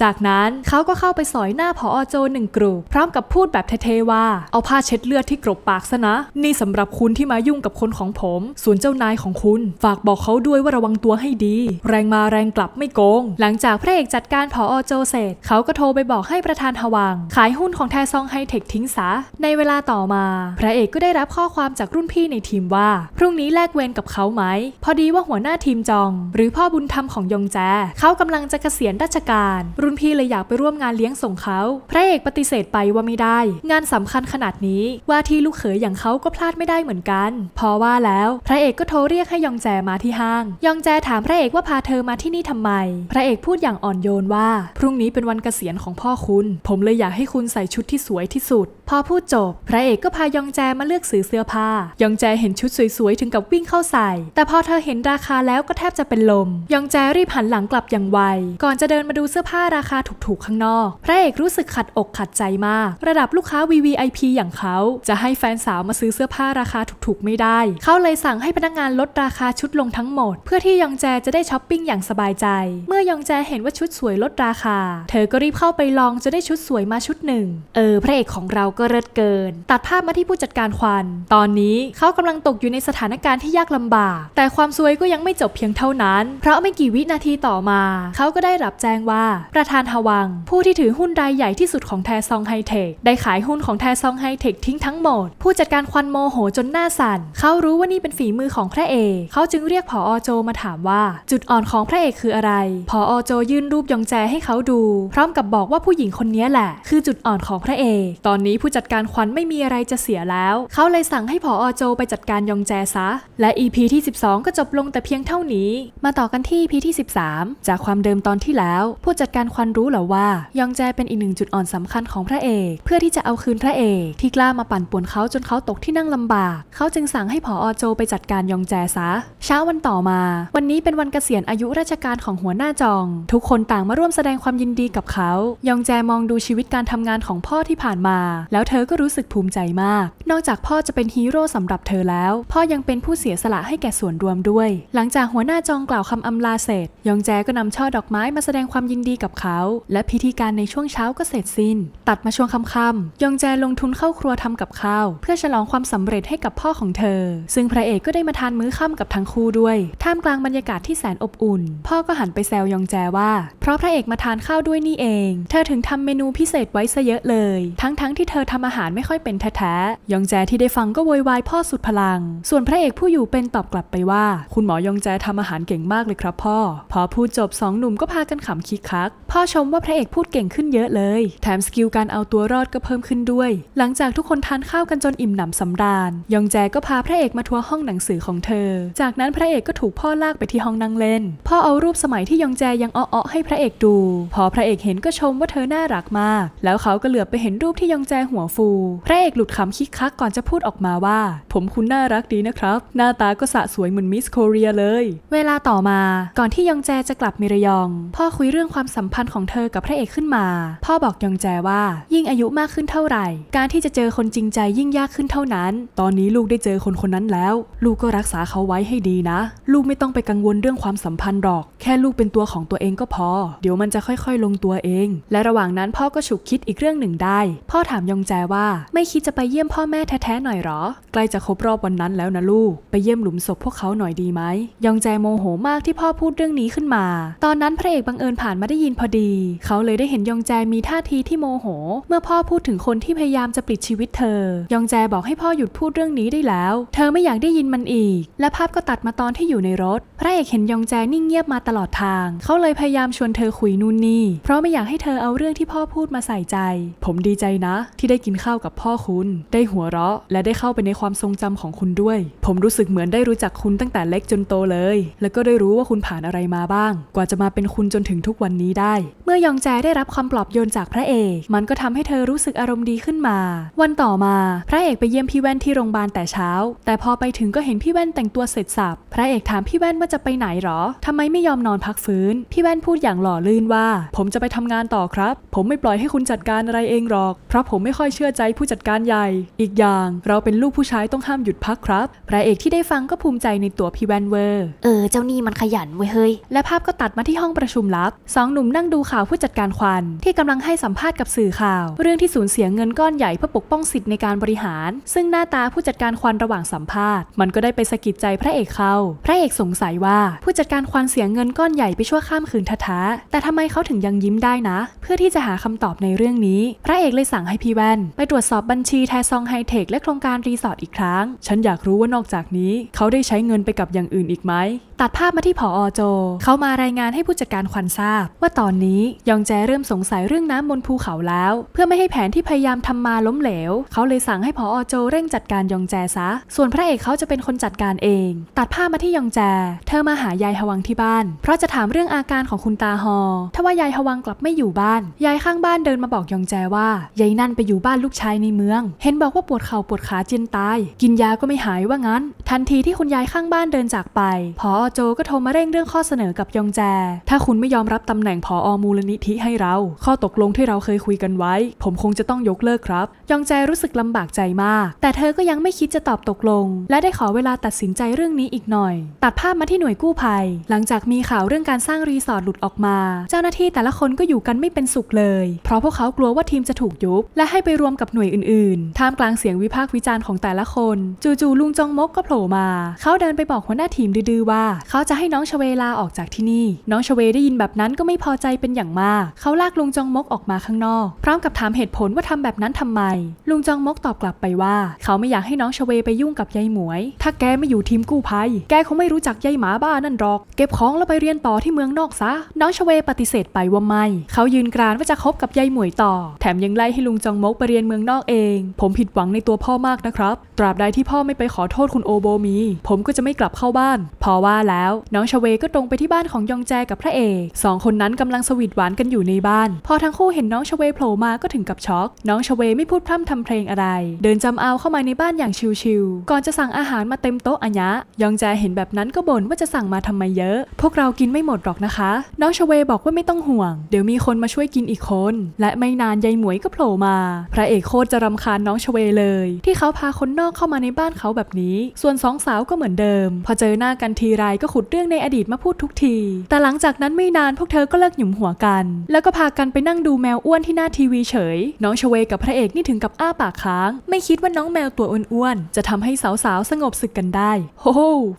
จากนั้นเขาก็เข้าไปสอยหน้าผออโจหนึ่งกลุ่มพร้อมกับพูดแบบเท่ๆว่า เอาผ้าเช็ดเลือดที่กรบปากซะนะ นี่สำหรับคุณที่มายุ่งกับคนของผม ส่วนเจ้านายของคุณ ฝากบอกเขาด้วยว่าระวังตัวให้ดีแรงมาแรงกลับไม่โกง หลังจากพระเอกจัดการผอโจเสร็จเขาก็โทรไปบอกให้ประธานหวัง ขายหุ้นของแทซองไฮเทคทิ้งซะ ในเวลาต่อมา พระเอกก็ได้รับข้อความจากรุ่นพี่ในทีมว่า พรุ่งนี้แลกเวรกับเขาไหม พอดีว่าหัวหน้าทีมจอง หรือพ่อบุญธรรมของยงแจ เขากำลังจะเกษียณราชการ รุ่นพี่เลยอยากไปร่วมงานเลี้ยงส่งเขา พระเอกปฏิเสธไปว่าไม่ได้ งานสำคัญขนาดนี้ว่าที่ลูกเขยอย่างเขาก็พลาดไม่ได้เหมือนกัน พอว่าแล้วพระเอกก็โทรเรียกให้ยองแจมาที่ห้างยองแจถามพระเอกว่าพาเธอมาที่นี่ทำไมพระเอกพูดอย่างอ่อนโยนว่า พรุ่งนี้เป็นวันเกษียณของพ่อคุณ ผมเลยอยากให้คุณใส่ชุดที่สวยที่สุดพอพูดจบ พระเอกก็พายองแจมาเลือกซื้อเสื้อผ้ายองแจเห็นชุดสวยๆถึงกับวิ่งเข้าใส่ แต่พอเธอเห็นราคาแล้วก็แทบจะเป็นลมยองแจรีบหันหลังกลับอย่างไว ก่อนจะเดินมาดูเสื้อผ้าราคาถูกๆข้างนอก พระเอกรู้สึกขัดอกขัดใจมากระดับลูกค้า VVIP อย่างเขาจะให้แฟนสาวมาซื้อเสื้อผ้าราคาถูกๆไม่ได้ เขาเลยสั่งให้พนักงานลดราคาชุดลงทั้งหมด เพื่อที่ยองแจจะได้ช้อปปิ้งอย่างสบายใจ เมื่อยองแจเห็นว่าชุดสวยลดราคา เธอก็รีบเข้าไปลองจะได้ชุดสวยมาชุดหนึ่ง เออพระเอกของเราก็เลิศเกิน ตัดภาพมาที่ผู้จัดการควัน ตอนนี้เขากำลังตกอยู่ในสถานการณ์ที่ยากลำบาก แต่ความสวยก็ยังไม่จบเพียงเท่านั้น เพราะไม่กี่วินาทีต่อมา เขาก็ได้รับแจ้งว่าประธานฮวัง ผู้ที่ถือหุ้นรายใหญ่ที่สุดของแทซองไฮเทคได้ขายหุ้นของแทซองไฮเทคทิ้งทั้งหมด ผู้จัดการควันโมโหจนหน้าสั่น เขารู้ว่านี่เป็นฝีมือของพระเอก เขาจึงเรียกผออโจมาถามว่าโจจุดอ่อนของพระเอกคืออะไร พออโจยื่นรูปยองแจให้เขาดู พร้อมกับบอกว่าผู้หญิงคนนี้แหละคือจุดอ่อนของพระเอก ตอนนี้ผู้จัดการขวัญไม่มีอะไรจะเสียแล้ว เขาเลยสั่งให้พออโจไปจัดการยองแจซะ และ EP ที่ 12ก็จบลงแต่เพียงเท่านี้ มาต่อกันที่ EP ที่ 13 จากความเดิมตอนที่แล้ว ผู้จัดการควันรู้หรอว่ายองแจเป็นอีกหนึ่งจุดอ่อนสำคัญของพระเอก เพื่อที่จะเอาคืนพระเอกที่กล้ามาปั่นป่วนเขาจนเขาตกที่นั่งลำบาก เขาจึงสั่งให้พออโจไปจัดการยองแจซะ เช้าวันต่อมา วันนี้เป็นวันเกษียณอายุราชการของหัวหน้าจอง ทุกคนต่างมาร่วมแสดงความยินดีกับเขา ยองแจมองดูชีวิตการทำงานของพ่อที่ผ่านมา แล้วเธอก็รู้สึกภูมิใจมาก นอกจากพ่อจะเป็นฮีโร่สำหรับเธอแล้ว พ่อยังเป็นผู้เสียสละให้แก่ส่วนรวมด้วย หลังจากหัวหน้าจองกล่าวคำอำลาเสร็จ ยองแจก็นำช่อดอกไม้มาแสดงความยินดีกับเขาและพิธีการในช่วงเช้าก็เสร็จสิ้น ตัดมาช่วงค่ำๆยองแจลงทุนเข้าครัวทำกับข้าวเพื่อฉลองความสำเร็จให้กับพ่อของเธอ ซึ่งพระเอกก็ได้มาทานมื้อค่ำกับทั้งคู่ด้วย ท่ามกลางบรรยากาศที่แสนนอบอุ่นพ่อก็หันไปแซวยองแจว่า เพราะพระเอกมาทานข้าวด้วยนี่เองเธอถึงทำเมนูพิเศษไว้ซะเยอะเลย ทั้งๆทที่เธอทำอาหารไม่ค่อยเป็นแท้ๆยองแจที่ได้ฟังก็โวยวายพ่อสุดพลัง ส่วนพระเอกผู้อยู่เป็นตอบกลับไปว่า คุณหมอยองแจทำอาหารเก่งมากเลยครับ พ่อ พอพูดจบสองหนุ่มก็พากันขำคิกคักพ่อชมว่าพระเอกพูดเก่งขึ้นเยอะเลยแถมสกิลการเอาตัวรอดก็เพิ่มขึ้นด้วย หลังจากทุกคนทานข้าวกันจนอิ่มหนำสำราญยองแจก็พาพระเอกมาทัวร์ห้องหนังสือของเธอ จากนั้นพระเอกก็ถูกพ่อลากไปที่ห้องนั่งเลเล่นพ่อเอารูปสมัยที่ยองแจยังอ้อๆให้พระเอกดู พอพระเอกเห็นก็ชมว่าเธอน่ารักมาก แล้วเขาก็เหลือบไปเห็นรูปที่ยองแจหัวฟู พระเอกหลุดขำคิกคักก่อนจะพูดออกมาว่า ผมคุณน่ารักดีนะครับ หน้าตาก็สะสวยเหมือนมิสโคเรียเลย เวลาต่อมาก่อนที่ยองแจจะกลับมิรยอง พ่อคุยเรื่องความสัมพันธ์ของเธอกับพระเอกขึ้นมา พ่อบอกยองแจว่า ยิ่งอายุมากขึ้นเท่าไหร่ การที่จะเจอคนจริงใจยิ่งยากขึ้นเท่านั้น ตอนนี้ลูกได้เจอคนคนนั้นแล้ว ลูกก็รักษาเขาไว้ให้ดีนะ ลูกไม่ต้องไปกังวลเรื่องความความสัมพันธ์หรอก แค่ลูกเป็นตัวของตัวเองก็พอ เดี๋ยวมันจะค่อย ๆ ลงตัวเอง และระหว่างนั้นพ่อก็ฉุกคิดอีกเรื่องหนึ่งได้ พ่อถามยองแจว่าไม่คิดจะไปเยี่ยมพ่อแม่แท้ๆหน่อยหรอ ใกล้จะครบรอบวันนั้นแล้วนะลูก ไปเยี่ยมหลุมศพพวกเขาหน่อยดีไหมยองแจโมโหมากที่พ่อพูดเรื่องนี้ขึ้นมา ตอนนั้นพระเอกบังเอิญผ่านมาได้ยินพอดี เขาเลยได้เห็นยองแจมีท่าทีที่โมโห เมื่อพ่อพูดถึงคนที่พยายามจะปลิดชีวิตเธอยองแจบอกให้พ่อหยุดพูดเรื่องนี้ได้แล้ว เธอไม่อยากได้ยินมันอีก และภาพก็ตัดมาตอนที่อยู่ในรถพระเอกเห็นยองแจนิ่งเงียบมาตลอดทาง เขาเลยพยายามชวนเธอคุยนู่นนี่ เพราะไม่อยากให้เธอเอาเรื่องที่พ่อพูดมาใส่ใจ ผมดีใจนะ ที่ได้กินข้าวกับพ่อคุณ ได้หัวเราะและได้เข้าไปในความทรงจำของคุณด้วย ผมรู้สึกเหมือนได้รู้จักคุณตั้งแต่เล็กจนโตเลย แล้วก็ได้รู้ว่าคุณผ่านอะไรมาบ้าง กว่าจะมาเป็นคุณจนถึงทุกวันนี้ได้ เมื่อยองแจได้รับความปลอบโยนจากพระเอก มันก็ทำให้เธอรู้สึกอารมณ์ดีขึ้นมา วันต่อมาพระเอกไปเยี่ยมพี่แว่นที่โรงพยาบาลแต่เช้า แต่พอไปถึงก็เห็นพี่แว่นแต่งตัวเสร็จสับพระเอกถามพี่แว่นว่าจะไปไหนหรอทำไมไม่ยอมนอนพักฟื้น พี่แว่นพูดอย่างหล่อลื่นว่า ผมจะไปทำงานต่อครับ ผมไม่ปล่อยให้คุณจัดการอะไรเองหรอก เพราะผมไม่ค่อยเชื่อใจผู้จัดการใหญ่ อีกอย่างเราเป็นลูกผู้ชายต้องห้ามหยุดพักครับพระเอกที่ได้ฟังก็ภูมิใจในตัวพี่แว่นเวอร์เออ เจ้านี่มันขยันเว้ยเฮ้ยและภาพก็ตัดมาที่ห้องประชุมลับสองหนุ่มนั่งดูข่าวผู้จัดการควันที่กำลังให้สัมภาษณ์กับสื่อข่าวเรื่องที่สูญเสียเงินก้อนใหญ่เพื่อปกป้องสิทธิ์ในการบริหาร ซึ่งหน้าตาผู้จัดการควันระหว่างสัมภาษณ์ มันก็ได้ไปสะกิดใจพระเอกเขาพระเอกสงสัยว่าผูู้้จัดการควานเสียเงินก้อนใหญ่ไปชั่วข้ามคืนท้าแต่ทำไมเขาถึงยังยิ้มได้นะ เพื่อที่จะหาคำตอบในเรื่องนี้ พระเอกเลยสั่งให้พี่แวน ไปตรวจสอบบัญชีแทซองไฮเทคและโครงการรีสอร์ทอีกครั้ง ฉันอยากรู้ว่านอกจากนี้ เขาได้ใช้เงินไปกับอย่างอื่นอีกไหม ตัดภาพมาที่ผออโจ เขามารายงานให้ผู้จัดการควานทราบ ว่าตอนนี้ยองแจเริ่มสงสัยเรื่องน้ำบนภูเขาแล้ว เพื่อไม่ให้แผนที่พยายามทำมาล้มเหลว เขาเลยสั่งให้ผออโจเร่งจัดการยองแจซะ ส่วนพระเอกเขาจะเป็นคนจัดการเอง ตัดภาพมาที่ยองแจ เธอมาหายยายฮวังที่บ้าน เพราะจะถามเรื่องอาการของคุณตาฮอถ้าว่ายายฮวังกลับไม่อยู่บ้าน ยายข้างบ้านเดินมาบอกยองแจว่า ยายนั่นไปอยู่บ้านลูกชายในเมือง เห็นบอกว่าปวดเข่าปวดขาเจียนตาย กินยาก็ไม่หายว่างั้น ทันทีที่คุณยายข้างบ้านเดินจากไป พอโจก็โทรมาเร่งเรื่องข้อเสนอกับยองแจ ถ้าคุณไม่ยอมรับตำแหน่งผออมูลนิธิให้เรา ข้อตกลงที่เราเคยคุยกันไว้ ผมคงจะต้องยกเลิกครับยองแจรู้สึกลำบากใจมาก แต่เธอก็ยังไม่คิดจะตอบตกลง และได้ขอเวลาตัดสินใจเรื่องนี้อีกหน่อย ตัดภาพมาที่หน่วยกู้ภัยหลังจากมีข่าวเรื่องการสร้างรีสอร์ทหลุดออกมา เจ้าหน้าที่แต่ละคนก็อยู่กันไม่เป็นสุขเลย เพราะพวกเขากลัวว่าทีมจะถูกยุบและให้ไปรวมกับหน่วยอื่นๆท่ามกลางเสียงวิพากษ์วิจารณ์ของแต่ละคน จู่ๆลุงจงมกก็โผล่มา เขาเดินไปบอกหัวหน้าทีมดื้อว่า เขาจะให้น้องชเวลาออกจากที่นี่ น้องชเวได้ยินแบบนั้นก็ไม่พอใจเป็นอย่างมาก เขาลากลุงจงมกออกมาข้างนอกพร้อมกับถามเหตุผลว่าทำแบบนั้นทำไม ลุงจองมกตอบกลับไปว่า เขาไม่อยากให้น้องชเวไปยุ่งกับยายหมวย ถ้าแกไม่อยู่ทีมกู้ภัย แกคงไม่รู้จักยายหมาบ้านั่นรอกเก็บของแล้วไปเรียนต่อที่เมืองนอกซะน้องชเวปฏิเสธไปว่าไม่เขายืนกรานว่าจะคบกับยายหมวยต่อ แถมยังไล่ให้ลุงจองมกไปเรียนเมืองนอกเอง ผมผิดหวังในตัวพ่อมากนะครับตราบใดที่พ่อไม่ไปขอโทษคุณโอโบมี ผมก็จะไม่กลับเข้าบ้าน พอว่าแล้วน้องชเวก็ตรงไปที่บ้านของยองแจกับพระเอกสองคนนั้นกำลังสวีทหวานกันอยู่ในบ้านพอทั้งคู่เห็นน้องชเวโผล่มาก็ถึงกับช็อกน้องชเวไม่พูดพร่ำทำเพลงอะไร เดินจำเอาเข้ามาในบ้านอย่างชิวๆก่อนจะสั่งอาหารมาเต็มโต๊ะอัญะยองแจเห็นแบบนั้นก็บ่นว่าจะสั่งมาทำมาเยอะพวกเรากินไม่หมดหรอกนะคะ น้องชเวบอกว่าไม่ต้องห่วงเดี๋ยวมีคนมาช่วยกินอีกคนและไม่นานยายหมวยก็โผล่มา พระเอกโคตรจะรำคาญน้องชเวเลย ที่เขาพาคนนอกเข้ามาในบ้านเขาแบบนี้ ส่วนสองสาวก็เหมือนเดิมพอเจอหน้ากันทีไรก็ขุดเรื่องในอดีตมาพูดทุกที แต่หลังจากนั้นไม่นานพวกเธอก็เลิกหยุมหัวกัน แล้วก็พากันไปนั่งดูแมวอ้วนที่หน้าทีวีเฉย น้องชเวกับพระเอกนี่ถึงกับอ้าปากค้าง ไม่คิดว่าน้องแมวตัวอ้วนๆจะทำให้สาวๆสงบศึกกันได้โฮ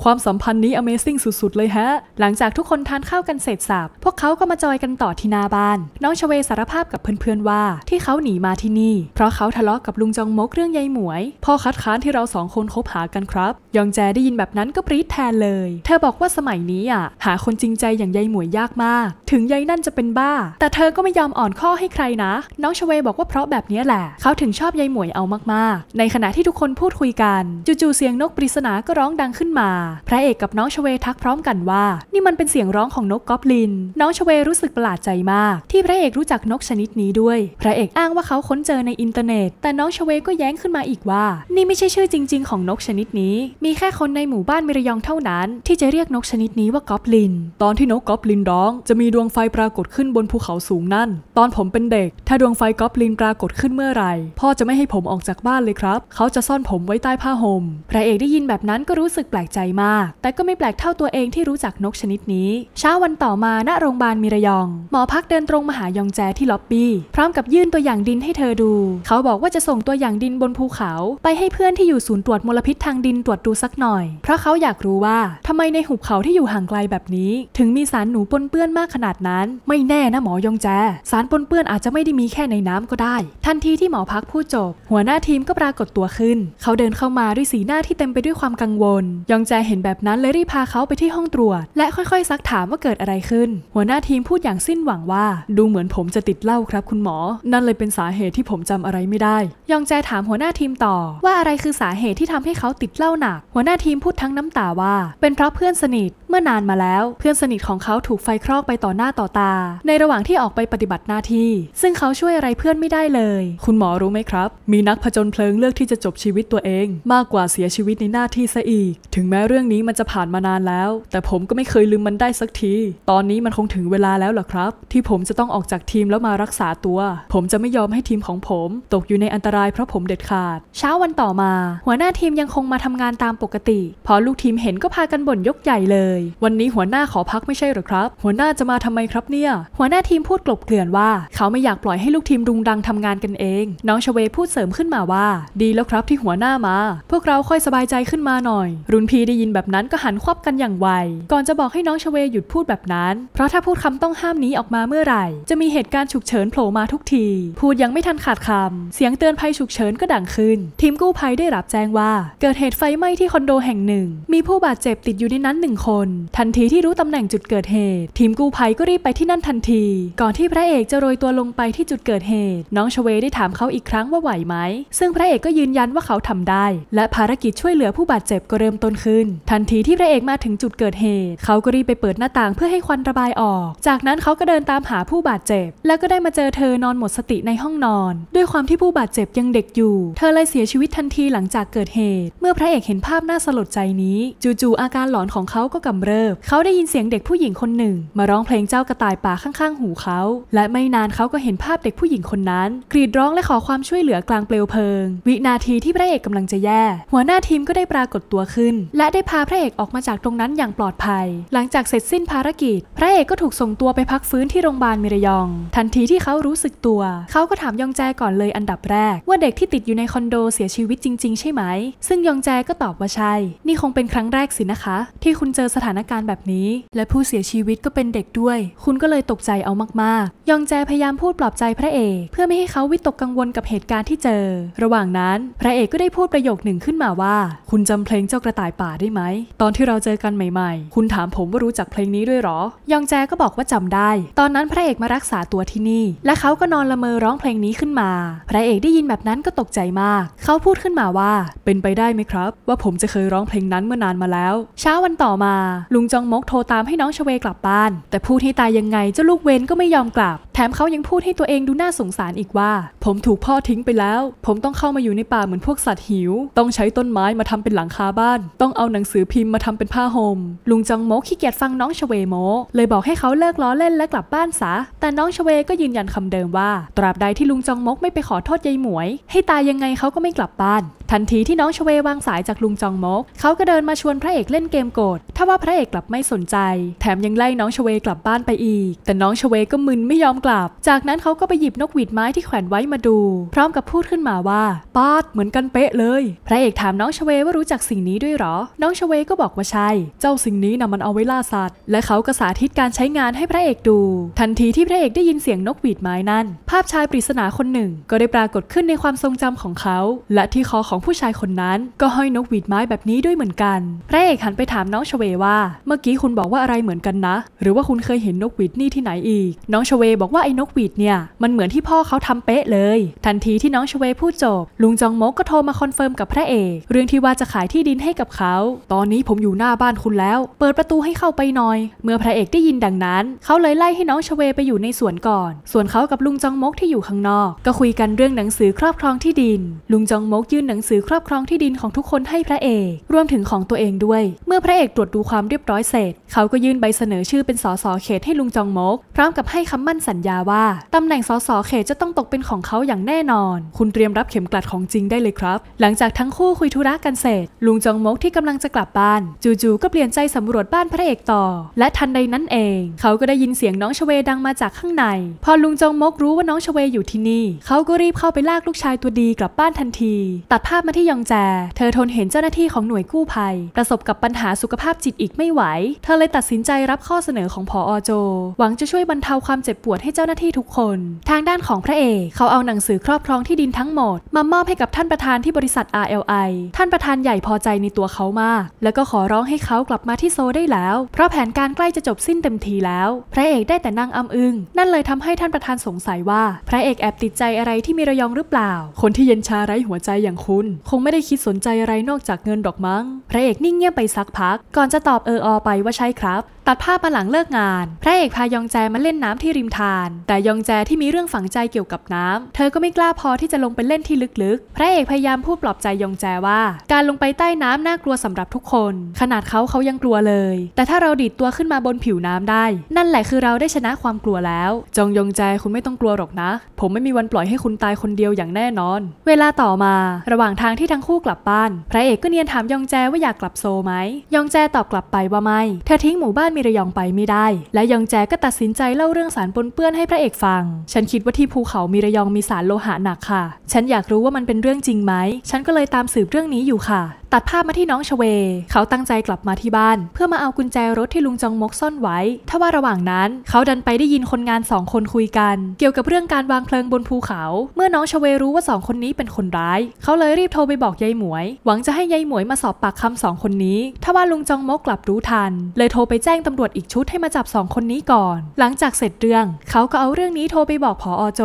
ความสัมพันธ์นี้ Amazing สุดๆเลยเลยฮะหลังจากทุกคนทานข้าวกันเสร็จสับพวกเขาก็มาจอยกันต่อที่นาบ้าน น้องชเวสารภาพกับเพื่อนๆว่า ที่เขาหนีมาที่นี่เพราะเขาทะเลาะกับลุงจองมกเรื่องยายหมวยพ่อคัดค้านที่เราสองคนคบหากันครับ ยองแจได้ยินแบบนั้นก็ปรี๊ดแทนเลย เธอบอกว่าสมัยนี้อ่ะ หาคนจริงใจอย่างยายหมวยยากมาก ถึงยายนั่นจะเป็นบ้า แต่เธอก็ไม่ยอมอ่อนข้อให้ใครนะ น้องชเวบอกว่าเพราะแบบนี้แหละเขาถึงชอบยายหมวยเอามากๆ ในขณะที่ทุกคนพูดคุยกันจู่ๆเสียงนกปริศนาก็ร้องดังขึ้นมา พระเอกกับน้องชเวทักพร้อมกันว่านี่มันเป็นเสียงร้องของนกกอบลิน น้องชเวรู้สึกประหลาดใจมาก ที่พระเอกรู้จักนกชนิดนี้ด้วยพระเอกอ้างว่าเขาค้นเจอในอินเทอร์เน็ต แต่น้องชเวก็แย้งขึ้นมาอีกว่า นี่ไม่ใช่ชื่อจริง ๆ ของนกชนิดนี้ มีแค่คนในหมู่บ้านมิรยองเท่านั้น ที่จะเรียกนกชนิดนี้ว่ากอบลิน ตอนที่นกกอบลินร้องจะมีดวงไฟปรากฏขึ้นบนภูเขาสูงนั่นตอนผมเป็นเด็ก ถ้าดวงไฟกอบลินปรากฏขึ้นเมื่อไหร่ พ่อจะไม่ให้ผมออกจากบ้านเลยครับ เขาจะซ่อนผมไว้ใต้ผ้าห่มพระเอกได้ยินแบบนั้นก็รู้สึกแปลกใจมาก แต่ก็ไม่แปลกเท่าตัวเองที่รู้จักนกชนิดนี้เช้าวันต่อมาณโรงพยาบาลมิระยอง หมอพักเดินตรงมาหายองแจที่ล็อบบี้พร้อมกับยื่นตัวอย่างดินให้เธอดู เขาบอกว่าจะส่งตัวอย่างดินบนภูเขา ไปให้เพื่อนที่อยู่ศูนย์ตรวจมลพิษทางดินตรวจดูสักหน่อยเพราะเขาอยากรู้ว่าทำไมในหุบเขาที่อยู่ห่างไกลแบบนี้ ถึงมีสารหนูปนเปื้อนมากขนาดนั้น ไม่แน่นะหมอยองแจ สารปนเปื้อนอาจจะไม่ได้มีแค่ในน้ำก็ได้ทันทีที่หมอพักพูดจบหัวหน้าทีมก็ปรากฏตัวขึ้น เขาเดินเข้ามาด้วยสีหน้าที่เต็มไปด้วยความกังวลยองแจเห็นแบบนั้นเลยรีบพาเขาไปที่ห้ององตรวจและค่อยๆซักถามว่าเกิดอะไรขึ้น หัวหน้าทีมพูดอย่างสิ้นหวังว่า ดูเหมือนผมจะติดเหล้าครับคุณหมอ นั่นเลยเป็นสาเหตุที่ผมจำอะไรไม่ได้ ยองแจถามหัวหน้าทีมต่อ ว่าอะไรคือสาเหตุที่ทำให้เขาติดเหล้าหนัก หัวหน้าทีมพูดทั้งน้ำตาว่า เป็นเพราะเพื่อนสนิทเมื่อนานมาแล้วเพื่อนสนิทของเขาถูกไฟครอกไปต่อหน้าต่อตา ในระหว่างที่ออกไปปฏิบัติหน้าที่ ซึ่งเขาช่วยอะไรเพื่อนไม่ได้เลย คุณหมอรู้ไหมครับ มีนักผจญเพลิงเลือกที่จะจบชีวิตตัวเอง มากกว่าเสียชีวิตในหน้าที่ซะอีกถึงแม้เรื่องนี้มันจะผ่านมานานแล้วแต่ผมก็ไม่เคยลืมมันได้สักที ตอนนี้มันคงถึงเวลาแล้วหรอครับ ที่ผมจะต้องออกจากทีมแล้วมารักษาตัว ผมจะไม่ยอมให้ทีมของผม ตกอยู่ในอันตรายเพราะผมเด็ดขาด เช้าวันต่อมา หัวหน้าทีมยังคงมาทำงานตามปกติ พอลูกทีมเห็นก็พากันบ่นยกใหญ่เลย วันนี้หัวหน้าขอพักไม่ใช่หรอครับ หัวหน้าจะมาทำไมครับเนี่ย หัวหน้าทีมพูดกลบเกลื่อนว่า เขาไม่อยากปล่อยให้ลูกทีมรุงรังทำงานกันเอง น้องชเวพูดเสริมขึ้นมาว่าดีแล้วครับ ที่หัวหน้ามา พวกเราค่อยสบายใจขึ้นมาหน่อย รุนพีได้ยินแบบนั้นก็หันควับกันอย่างไวก่อนจะบอกให้น้องชเวหยุดพูดแบบนั้น เพราะถ้าพูดคำต้องห้ามนี้ออกมาเมื่อไหร่ จะมีเหตุการณ์ฉุกเฉินโผล่มาทุกที พูดยังไม่ทันขาดคำเสียงเตือนภัยฉุกเฉินก็ดังขึ้น ทีมกู้ภัยได้รับแจ้งว่า เกิดเหตุไฟไหม้ที่คอนโดแห่งหนึ่ง มีผู้บาดเจ็บติดอยู่ในนั้นหนึ่งคน ทันทีที่รู้ตำแหน่งจุดเกิดเหตุ ทีมกู้ภัยก็รีบไปที่นั่นทันที ก่อนที่พระเอกจะโรยตัวลงไปที่จุดเกิดเหตุ น้องชเวได้ถามเขาอีกครั้งว่าไหวไหมซึ่งพระเอกก็ยืนยันว่าเขาทำได้ และภารกิจช่วยเหลือผู้บาดเจ็บก็เริ่มต้นขึ้น ทันทีที่พระเอกมาถึงจุดเกิดดเหตุเขาก็รีบไปเปิดหน้าต่างเพื่อให้ควันระบายออก จากนั้นเขาก็เดินตามหาผู้บาดเจ็บ แล้วก็ได้มาเจอเธอนอนหมดสติในห้องนอน ด้วยความที่ผู้บาดเจ็บยังเด็กอยู่ เธอเลยเสียชีวิตทันทีหลังจากเกิดเหตุ เมื่อพระเอกเห็นภาพน่าสลดใจนี้ จู่ๆอาการหลอนของเขาก็กำเริบ เขาได้ยินเสียงเด็กผู้หญิงคนหนึ่งมาร้องเพลงเจ้ากระต่ายป่าข้างๆหูเขา และไม่นานเขาก็เห็นภาพเด็กผู้หญิงคนนั้น กรีดร้องและขอความช่วยเหลือกลางเปลวเพลิงวินาทีที่พระเอกกำลังจะแย่หัวหน้าทีมก็ได้ปรากฏตัวขึ้น และได้พาพระเอกออกมาจากตรงนั้นอย่างปลลอดภัย หลังจากเสร็จสิ้นภารกิจ พระเอกก็ถูกส่งตัวไปพักฟื้นที่โรงพยาบาลมิรยองทันทีที่เขารู้สึกตัว เขาก็ถามยองแจก่อนเลยอันดับแรก ว่าเด็กที่ติดอยู่ในคอนโดเสียชีวิตจริงๆใช่ไหม ซึ่งยองแจก็ตอบว่าใช่นี่คงเป็นครั้งแรกสินะคะ ที่คุณเจอสถานการณ์แบบนี้และผู้เสียชีวิตก็เป็นเด็กด้วย คุณก็เลยตกใจเอามากๆยองแจพยายามพูดปลอบใจพระเอกเพื่อไม่ให้เขาวิตกกังวลกับเหตุการณ์ที่เจอ ระหว่างนั้นพระเอกก็ได้พูดประโยคหนึ่งขึ้นมาว่า คุณจำเพลงเจ้ากระต่ายป่าได้ไหม ตอนที่เราเจอกันใหม่คุณถามผมว่ารู้จักเพลงนี้ด้วยหรอ ยองแจก็บอกว่าจำได้ ตอนนั้นพระเอกมารักษาตัวที่นี่ และเขาก็นอนละเมอร้องเพลงนี้ขึ้นมา พระเอกได้ยินแบบนั้นก็ตกใจมาก เขาพูดขึ้นมาว่า เป็นไปได้ไหมครับ ว่าผมจะเคยร้องเพลงนั้นเมื่อนานมาแล้ว เช้าวันต่อมา ลุงจองมกโทรตามให้น้องชเวกลับบ้าน แต่พูดให้ตายยังไงเจ้าลูกเวนก็ไม่ยอมกลับแถมเขายังพูดให้ตัวเองดูน่าสงสารอีกว่า ผมถูกพ่อทิ้งไปแล้ว ผมต้องเข้ามาอยู่ในป่าเหมือนพวกสัตว์หิวต้องใช้ต้นไม้มาทำเป็นหลังคาบ้าน ต้องเอาหนังสือพิมพ์มาทำเป็นผ้าหม่มลุงจังโมขี้เกียจฟังน้องชเวโมเลยบอกให้เขาเลิกล้อเล่นและกลับบ้านซะ แต่น้องชเวก็ยืนยันคำเดิมว่า ตราบใดที่ลุงจังมกไม่ไปขอโทษยายหมวย ให้ตายยังไงเขาก็ไม่กลับบ้านทันทีที่น้องชเววางสายจากลุงจองมก เขาก็เดินมาชวนพระเอกเล่นเกมโกด ถ้าว่าพระเอกกลับไม่สนใจ แถมยังไล่น้องชเวกลับบ้านไปอีก แต่น้องชเวก็มึนไม่ยอมกลับ จากนั้นเขาก็ไปหยิบนกหวีดไม้ที่แขวนไว้มาดู พร้อมกับพูดขึ้นมาว่าปาดเหมือนกันเป๊ะเลย พระเอกถามน้องชเวว่ารู้จักสิ่งนี้ด้วยหรอ น้องชเวก็บอกว่าใช่ เจ้าสิ่งนี้นามันเอาไว้ล่าสัตว์ และเขาก็สาธิตการใช้งานให้พระเอกดู ทันทีที่พระเอกได้ยินเสียงนกหวีดไม้นั้นภาพชายปริศนาคนหนึ่งก็ได้ปรากฏขึ้นในความทรงจำของเขาและที่คอของผู้ชายคนนั้นก็ห้อยนกหวีดไม้แบบนี้ด้วยเหมือนกัน พระเอกหันไปถามน้องชเวว่า เมื่อกี้คุณบอกว่าอะไรเหมือนกันนะ หรือว่าคุณเคยเห็นนกหวีดนี่ที่ไหนอีก น้องชเวบอกว่าไอ้นกหวีดเนี่ยมันเหมือนที่พ่อเขาทำเป๊ะเลย ทันทีที่น้องชเวพูดจบ ลุงจองมกก็โทรมาคอนเฟิร์มกับพระเอก เรื่องที่ว่าจะขายที่ดินให้กับเขาตอนนี้ผมอยู่หน้าบ้านคุณแล้ว เปิดประตูให้เข้าไปหน่อย เมื่อพระเอกได้ยินดังนั้นเขาเลยไล่ให้น้องชเวไปอยู่ในสวนก่อน ส่วนเขากับลุงจองมกที่อยู่ข้างนอก ก็คุยกันเรื่องหนังสือครอบครองที่ดิน ลุงจองมกยื่นหนังสืือครอบครองที่ดินของทุกคนให้พระเอก รวมถึงของตัวเองด้วย เมื่อพระเอกตรวจดูความเรียบร้อยเสร็จ เขาก็ยื่นใบเสนอชื่อเป็นสสเขตให้ลุงจองมกพร้อมกับให้คำมั่นสัญญาว่าตำแหน่งสสเขตจะต้องตกเป็นของเขาอย่างแน่นอน คุณเตรียมรับเข็มกลัดของจริงได้เลยครับ หลังจากทั้งคู่คุยธุระกันเสร็จ ลุงจองมกที่กำลังจะกลับบ้าน จู่ๆก็เปลี่ยนใจสำรวจบ้านพระเอกต่อ และทันใดนั้นเอง เขาก็ได้ยินเสียงน้องชเวดังมาจากข้างใน พอลุงจองมกรู้ว่าน้องชเวอยู่ที่นี่ เขาก็รีบเข้าไปลากลูกชายตัวดีกลับบ้านทันทีตัดาาพมาที่ยองแจ เธอทนเห็นเจ้าหน้าที่ของหน่วยกู้ภัยประสบกับปัญหาสุขภาพจิตอีกไม่ไหว เธอเลยตัดสินใจรับข้อเสนอของผออโจ หวังจะช่วยบรรเทาความเจ็บปวดให้เจ้าหน้าที่ทุกคน ทางด้านของพระเอก เขาเอาหนังสือครอบครองที่ดินทั้งหมด มามอบให้กับท่านประธานที่บริษัท RLI ท่านประธานใหญ่พอใจในตัวเขามาก แล้วก็ขอร้องให้เขากลับมาที่โซได้แล้ว เพราะแผนการใกล้จะจบสิ้นเต็มทีแล้ว พระเอกได้แต่นั่งอ้ำอึงนั่นเลยทำให้ท่านประธานสงสัยว่าพระเอกแอบติดใจอะไรที่มีระยองหรือเปล่า คนที่เย็นชาไร้หัวใจอย่างคุณคณคงไม่ได้คิดสนใจอะไรนอกจากเงินดอกมั้ง พระเอกนิ่งเงียบไปสักพัก ก่อนจะตอบเอออไปว่าใช่ครับตัดภาพมาหลังเลิกงาน พระเอกพายองแจมาเล่นน้ำที่ริมทาน แต่ยองแจที่มีเรื่องฝังใจเกี่ยวกับน้ำ เธอก็ไม่กล้าพอที่จะลงไปเล่นที่ลึกๆ พระเอกพยายามพูดปลอบใจยองแจว่า การลงไปใต้น้ำน่ากลัวสำหรับทุกคน ขนาดเขาเขายังกลัวเลย แต่ถ้าเราดีดตัวขึ้นมาบนผิวน้ำได้ นั่นแหละคือเราได้ชนะความกลัวแล้ว จงยองแจคุณไม่ต้องกลัวหรอกนะ ผมไม่มีวันปล่อยให้คุณตายคนเดียวอย่างแน่นอน เวลาต่อมา ระหว่างทางที่ทั้งคู่กลับบ้าน พระเอกก็เนียนถามยองแจว่าอยากกลับโซไหมยองแจตอบกลับไปว่าไม่เธอทิ้งหมู่บ้านมีระยองไปไม่ได้ และยองแจก็ตัดสินใจเล่าเรื่องสารปนเปื้อนให้พระเอกฟัง ฉันคิดว่าที่ภูเขามีระยองมีสารโลหะหนักค่ะ ฉันอยากรู้ว่ามันเป็นเรื่องจริงไหม ฉันก็เลยตามสืบเรื่องนี้อยู่ค่ะตัดภาพมาที่น้องชเวเขาตั้งใจกลับมาที่บ้าน เพื่อมาเอากุญแจรถที่ลุงจองมกซ่อนไว้ ทว่าระหว่างนั้น เขาดันไปได้ยินคนงานสองคนคุยกัน เกี่ยวกับเรื่องการวางเพลิงบนภูเขา เมื่อน้องชเวรู้ว่าสองคนนี้เป็นคนร้าย เขาเลยรีบโทรไปบอกยายหมวยหวังจะให้ยายหมวยมาสอบปากคำสองคนนี้ ทว่าลุงจองมกกลับรู้ทันเลยโทรไปแจ้งตำรวจอีกชุดให้มาจับสองคนนี้ก่อน หลังจากเสร็จเรื่อง เขาก็เอาเรื่องนี้โทรไปบอกผออโจ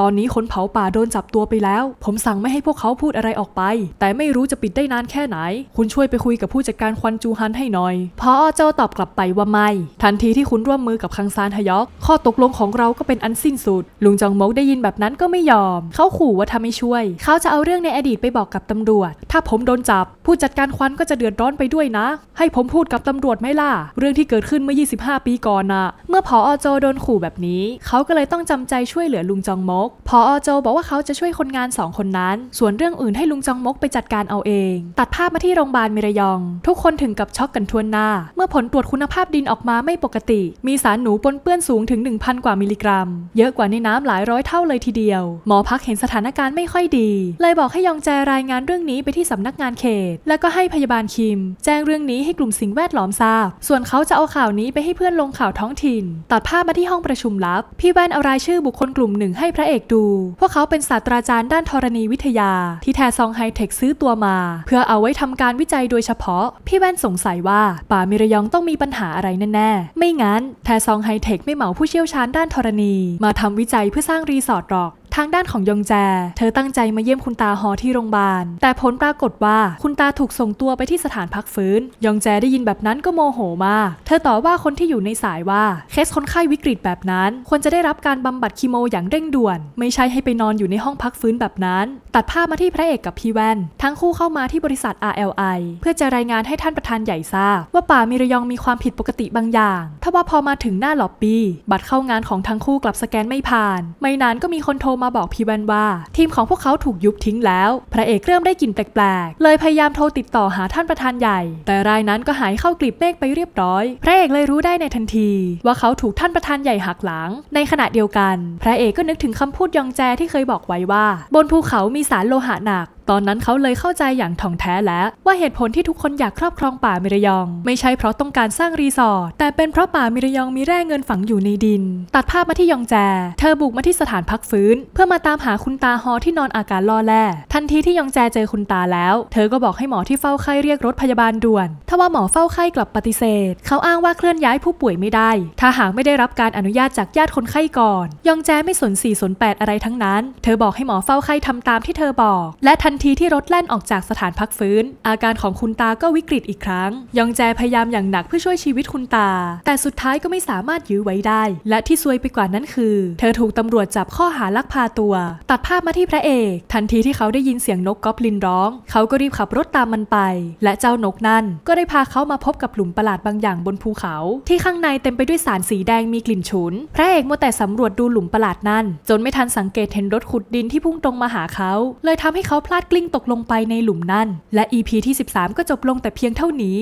ตอนนี้คนเผาป่าโดนจับตัวไปแล้ว ผมสั่งไม่ให้พวกเขาพูดอะไรออกไป แต่ไม่รู้จะปิดได้นานแค่ไหนคุณช่วยไปคุยกับผู้จัดการควันจูฮันให้หน่อยพอโจตอบกลับไปว่าไม่ ทันทีที่คุณร่วมมือกับคังซานฮยอกข้อตกลงของเราก็เป็นอันสิ้นสุด ลุงจองมกได้ยินแบบนั้นก็ไม่ยอม เขาขู่ว่าถ้าไม่ช่วย เขาจะเอาเรื่องในอดีตไปบอกกับตำรวจ ถ้าผมโดนจับ ผู้จัดการควันก็จะเดือดร้อนไปด้วยนะ ให้ผมพูดกับตำรวจไหมล่ะเรื่องที่เกิดขึ้นเมื่อ25 ปี ก่อนนะเมื่อพออโจโดนขู่แบบนี้เขาก็เลยต้องจำใจช่วยเหลือลุงจองมก พออโจบอกว่าเขาจะช่วยคนงานสองคนนั้น ส่วนเรื่องอื่นให้ลุงจองมกไปจัดการเอาเอง ตัดภาพมาที่โรงพยาบาลมิระยองทุกคนถึงกับช็อกกันทวนหน้า เมื่อผลตรวจคุณภาพดินออกมาไม่ปกติ มีสารหนูปนเปื้อนสูงถึง 1,000 กว่ามิลลิกรัม เยอะกว่าในน้ำหลายร้อยเท่าเลยทีเดียว หมอพักเห็นสถานการณ์ไม่ค่อยดี เลยบอกให้ยองแจรายงานเรื่องนี้ไปที่สำนักงานเขต แล้วก็ให้พยาบาลคิมแจ้งเรื่องนี้ให้กลุ่มสิ่งแวดล้อมทราบ ส่วนเขาจะเอาข่าวนี้ไปให้เพื่อนลงข่าวท้องถิ่นตัดภาพมาที่ห้องประชุมลับพี่แว่นเอารายชื่อบุคคลกลุ่มหนึ่งให้พระเอกดู พวกเขาเป็นศาสตราจารย์ด้านธรณีวิทยา ที่แทซองไฮเทคซื้อตัวมา เพื่อเอาไว้ว้ทำการวิจัยโดยเฉพาะ พี่แว่นสงสัยว่า ป่ามิระยองต้องมีปัญหาอะไรแน่ๆไม่งั้น แทซองไฮเทคไม่เหมาผู้เชี่ยวชาญด้านธรณี มาทำวิจัยเพื่อสร้างรีสอร์ทหรอกางด้านของยองแจ เธอตั้งใจมาเยี่ยมคุณตาฮอที่โรงพยาบาล แต่ผลปรากฏว่าคุณตาถูกส่งตัวไปที่สถานพักฟื้นยองแจได้ยินแบบนั้นก็โมโห มาก เธอต่อว่าคนที่อยู่ในสายว่า เคสคนไข้วิกฤตแบบนั้น ควรจะได้รับการบำบัดคีโมอย่างเร่งด่วน ไม่ใช่ให้ไปนอนอยู่ในห้องพักฟื้นแบบนั้น ตัดภาพมาที่พระเอกกับพี่แว่น ทั้งคู่เข้ามาที่บริษัท RLI เพื่อจะรายงานให้ท่านประธานใหญ่ทราบว่าป่ามิรยองมีความผิดปกติบางอย่าง ทว่าพอมาถึงหน้าล็อบบี้บัตรเข้างานของทั้งคู่กลับสแกนไม่ผ่าน ไม่นานก็มีคนโทรมาบอกพี่แว่นว่าทีมของพวกเขาถูกยุบทิ้งแล้ว พระเอกเริ่มได้กลิ่นแปลกๆเลยพยายามโทรติดต่อหาท่านประธานใหญ่ แต่รายนั้นก็หายเข้ากลีบเมฆไปเรียบร้อยพระเอกเลยรู้ได้ในทันที ว่าเขาถูกท่านประธานใหญ่หักหลัง ในขณะเดียวกัน พระเอกก็นึกถึงคำพูดยองแจที่เคยบอกไว้ว่า บนภูเขามีสารโลหะหนักตอนนั้นเขาเลยเข้าใจอย่างถ่องแท้แล้วว่าเหตุผลที่ทุกคนอยากครอบครองป่ามิรยองไม่ใช่เพราะต้องการสร้างรีสอร์ทแต่เป็นเพราะป่ามิรยองมีแร่เงินฝังอยู่ในดิน ตัดภาพมาที่ยองแจ เธอบุกมาที่สถานพักฟื้น เพื่อมาตามหาคุณตาฮอที่นอนอาการล่อแล่ทันทีที่ยองแจเจอคุณตาแล้ว เธอก็บอกให้หมอที่เฝ้าไข้เรียกรถพยาบาลด่วนทว่าหมอเฝ้าไข้กลับปฏิเสธ เขาอ้างว่าเคลื่อนย้ายผู้ป่วยไม่ได้ ถ้าหากไม่ได้รับการอนุญาตจากญาติคนไข้ก่อนยองแจไม่สนสี่สนแปดอะไรทั้งนั้นเธอบอกให้หมอเฝ้าไข้ทำตามที่เธอบอก และทันทีที่รถแล่นออกจากสถานพักฟื้น อาการของคุณตาก็วิกฤตอีกครั้งยองแจพยายามอย่างหนักเพื่อช่วยชีวิตคุณตา แต่สุดท้ายก็ไม่สามารถยื้อไว้ได้ และที่ซวยไปกว่านั้นคือ เธอถูกตำรวจจับข้อหาลักพาตัว ตัดภาพมาที่พระเอก ทันทีที่เขาได้ยินเสียงนกกอบลินร้อง เขาก็รีบขับรถตามมันไป และเจ้านกนั่นก็ได้พาเขามาพบกับหลุมประหลาดบางอย่างบนภูเขา ที่ข้างในเต็มไปด้วยสารสีแดงมีกลิ่นฉุนพระเอกมัวแต่สำรวจดูหลุมประหลาดนั่นจนไม่ทันสังเกตเห็นรถขุดดินที่พุ่งตรงมาหาเขา เลยทำให้เขาพลาดาดกลิ้งตกลงไปในหลุมนั้น และ EP ที่ 13 ก็จบลงแต่เพียงเท่านี้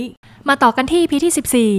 มาต่อกันที่ EP ที่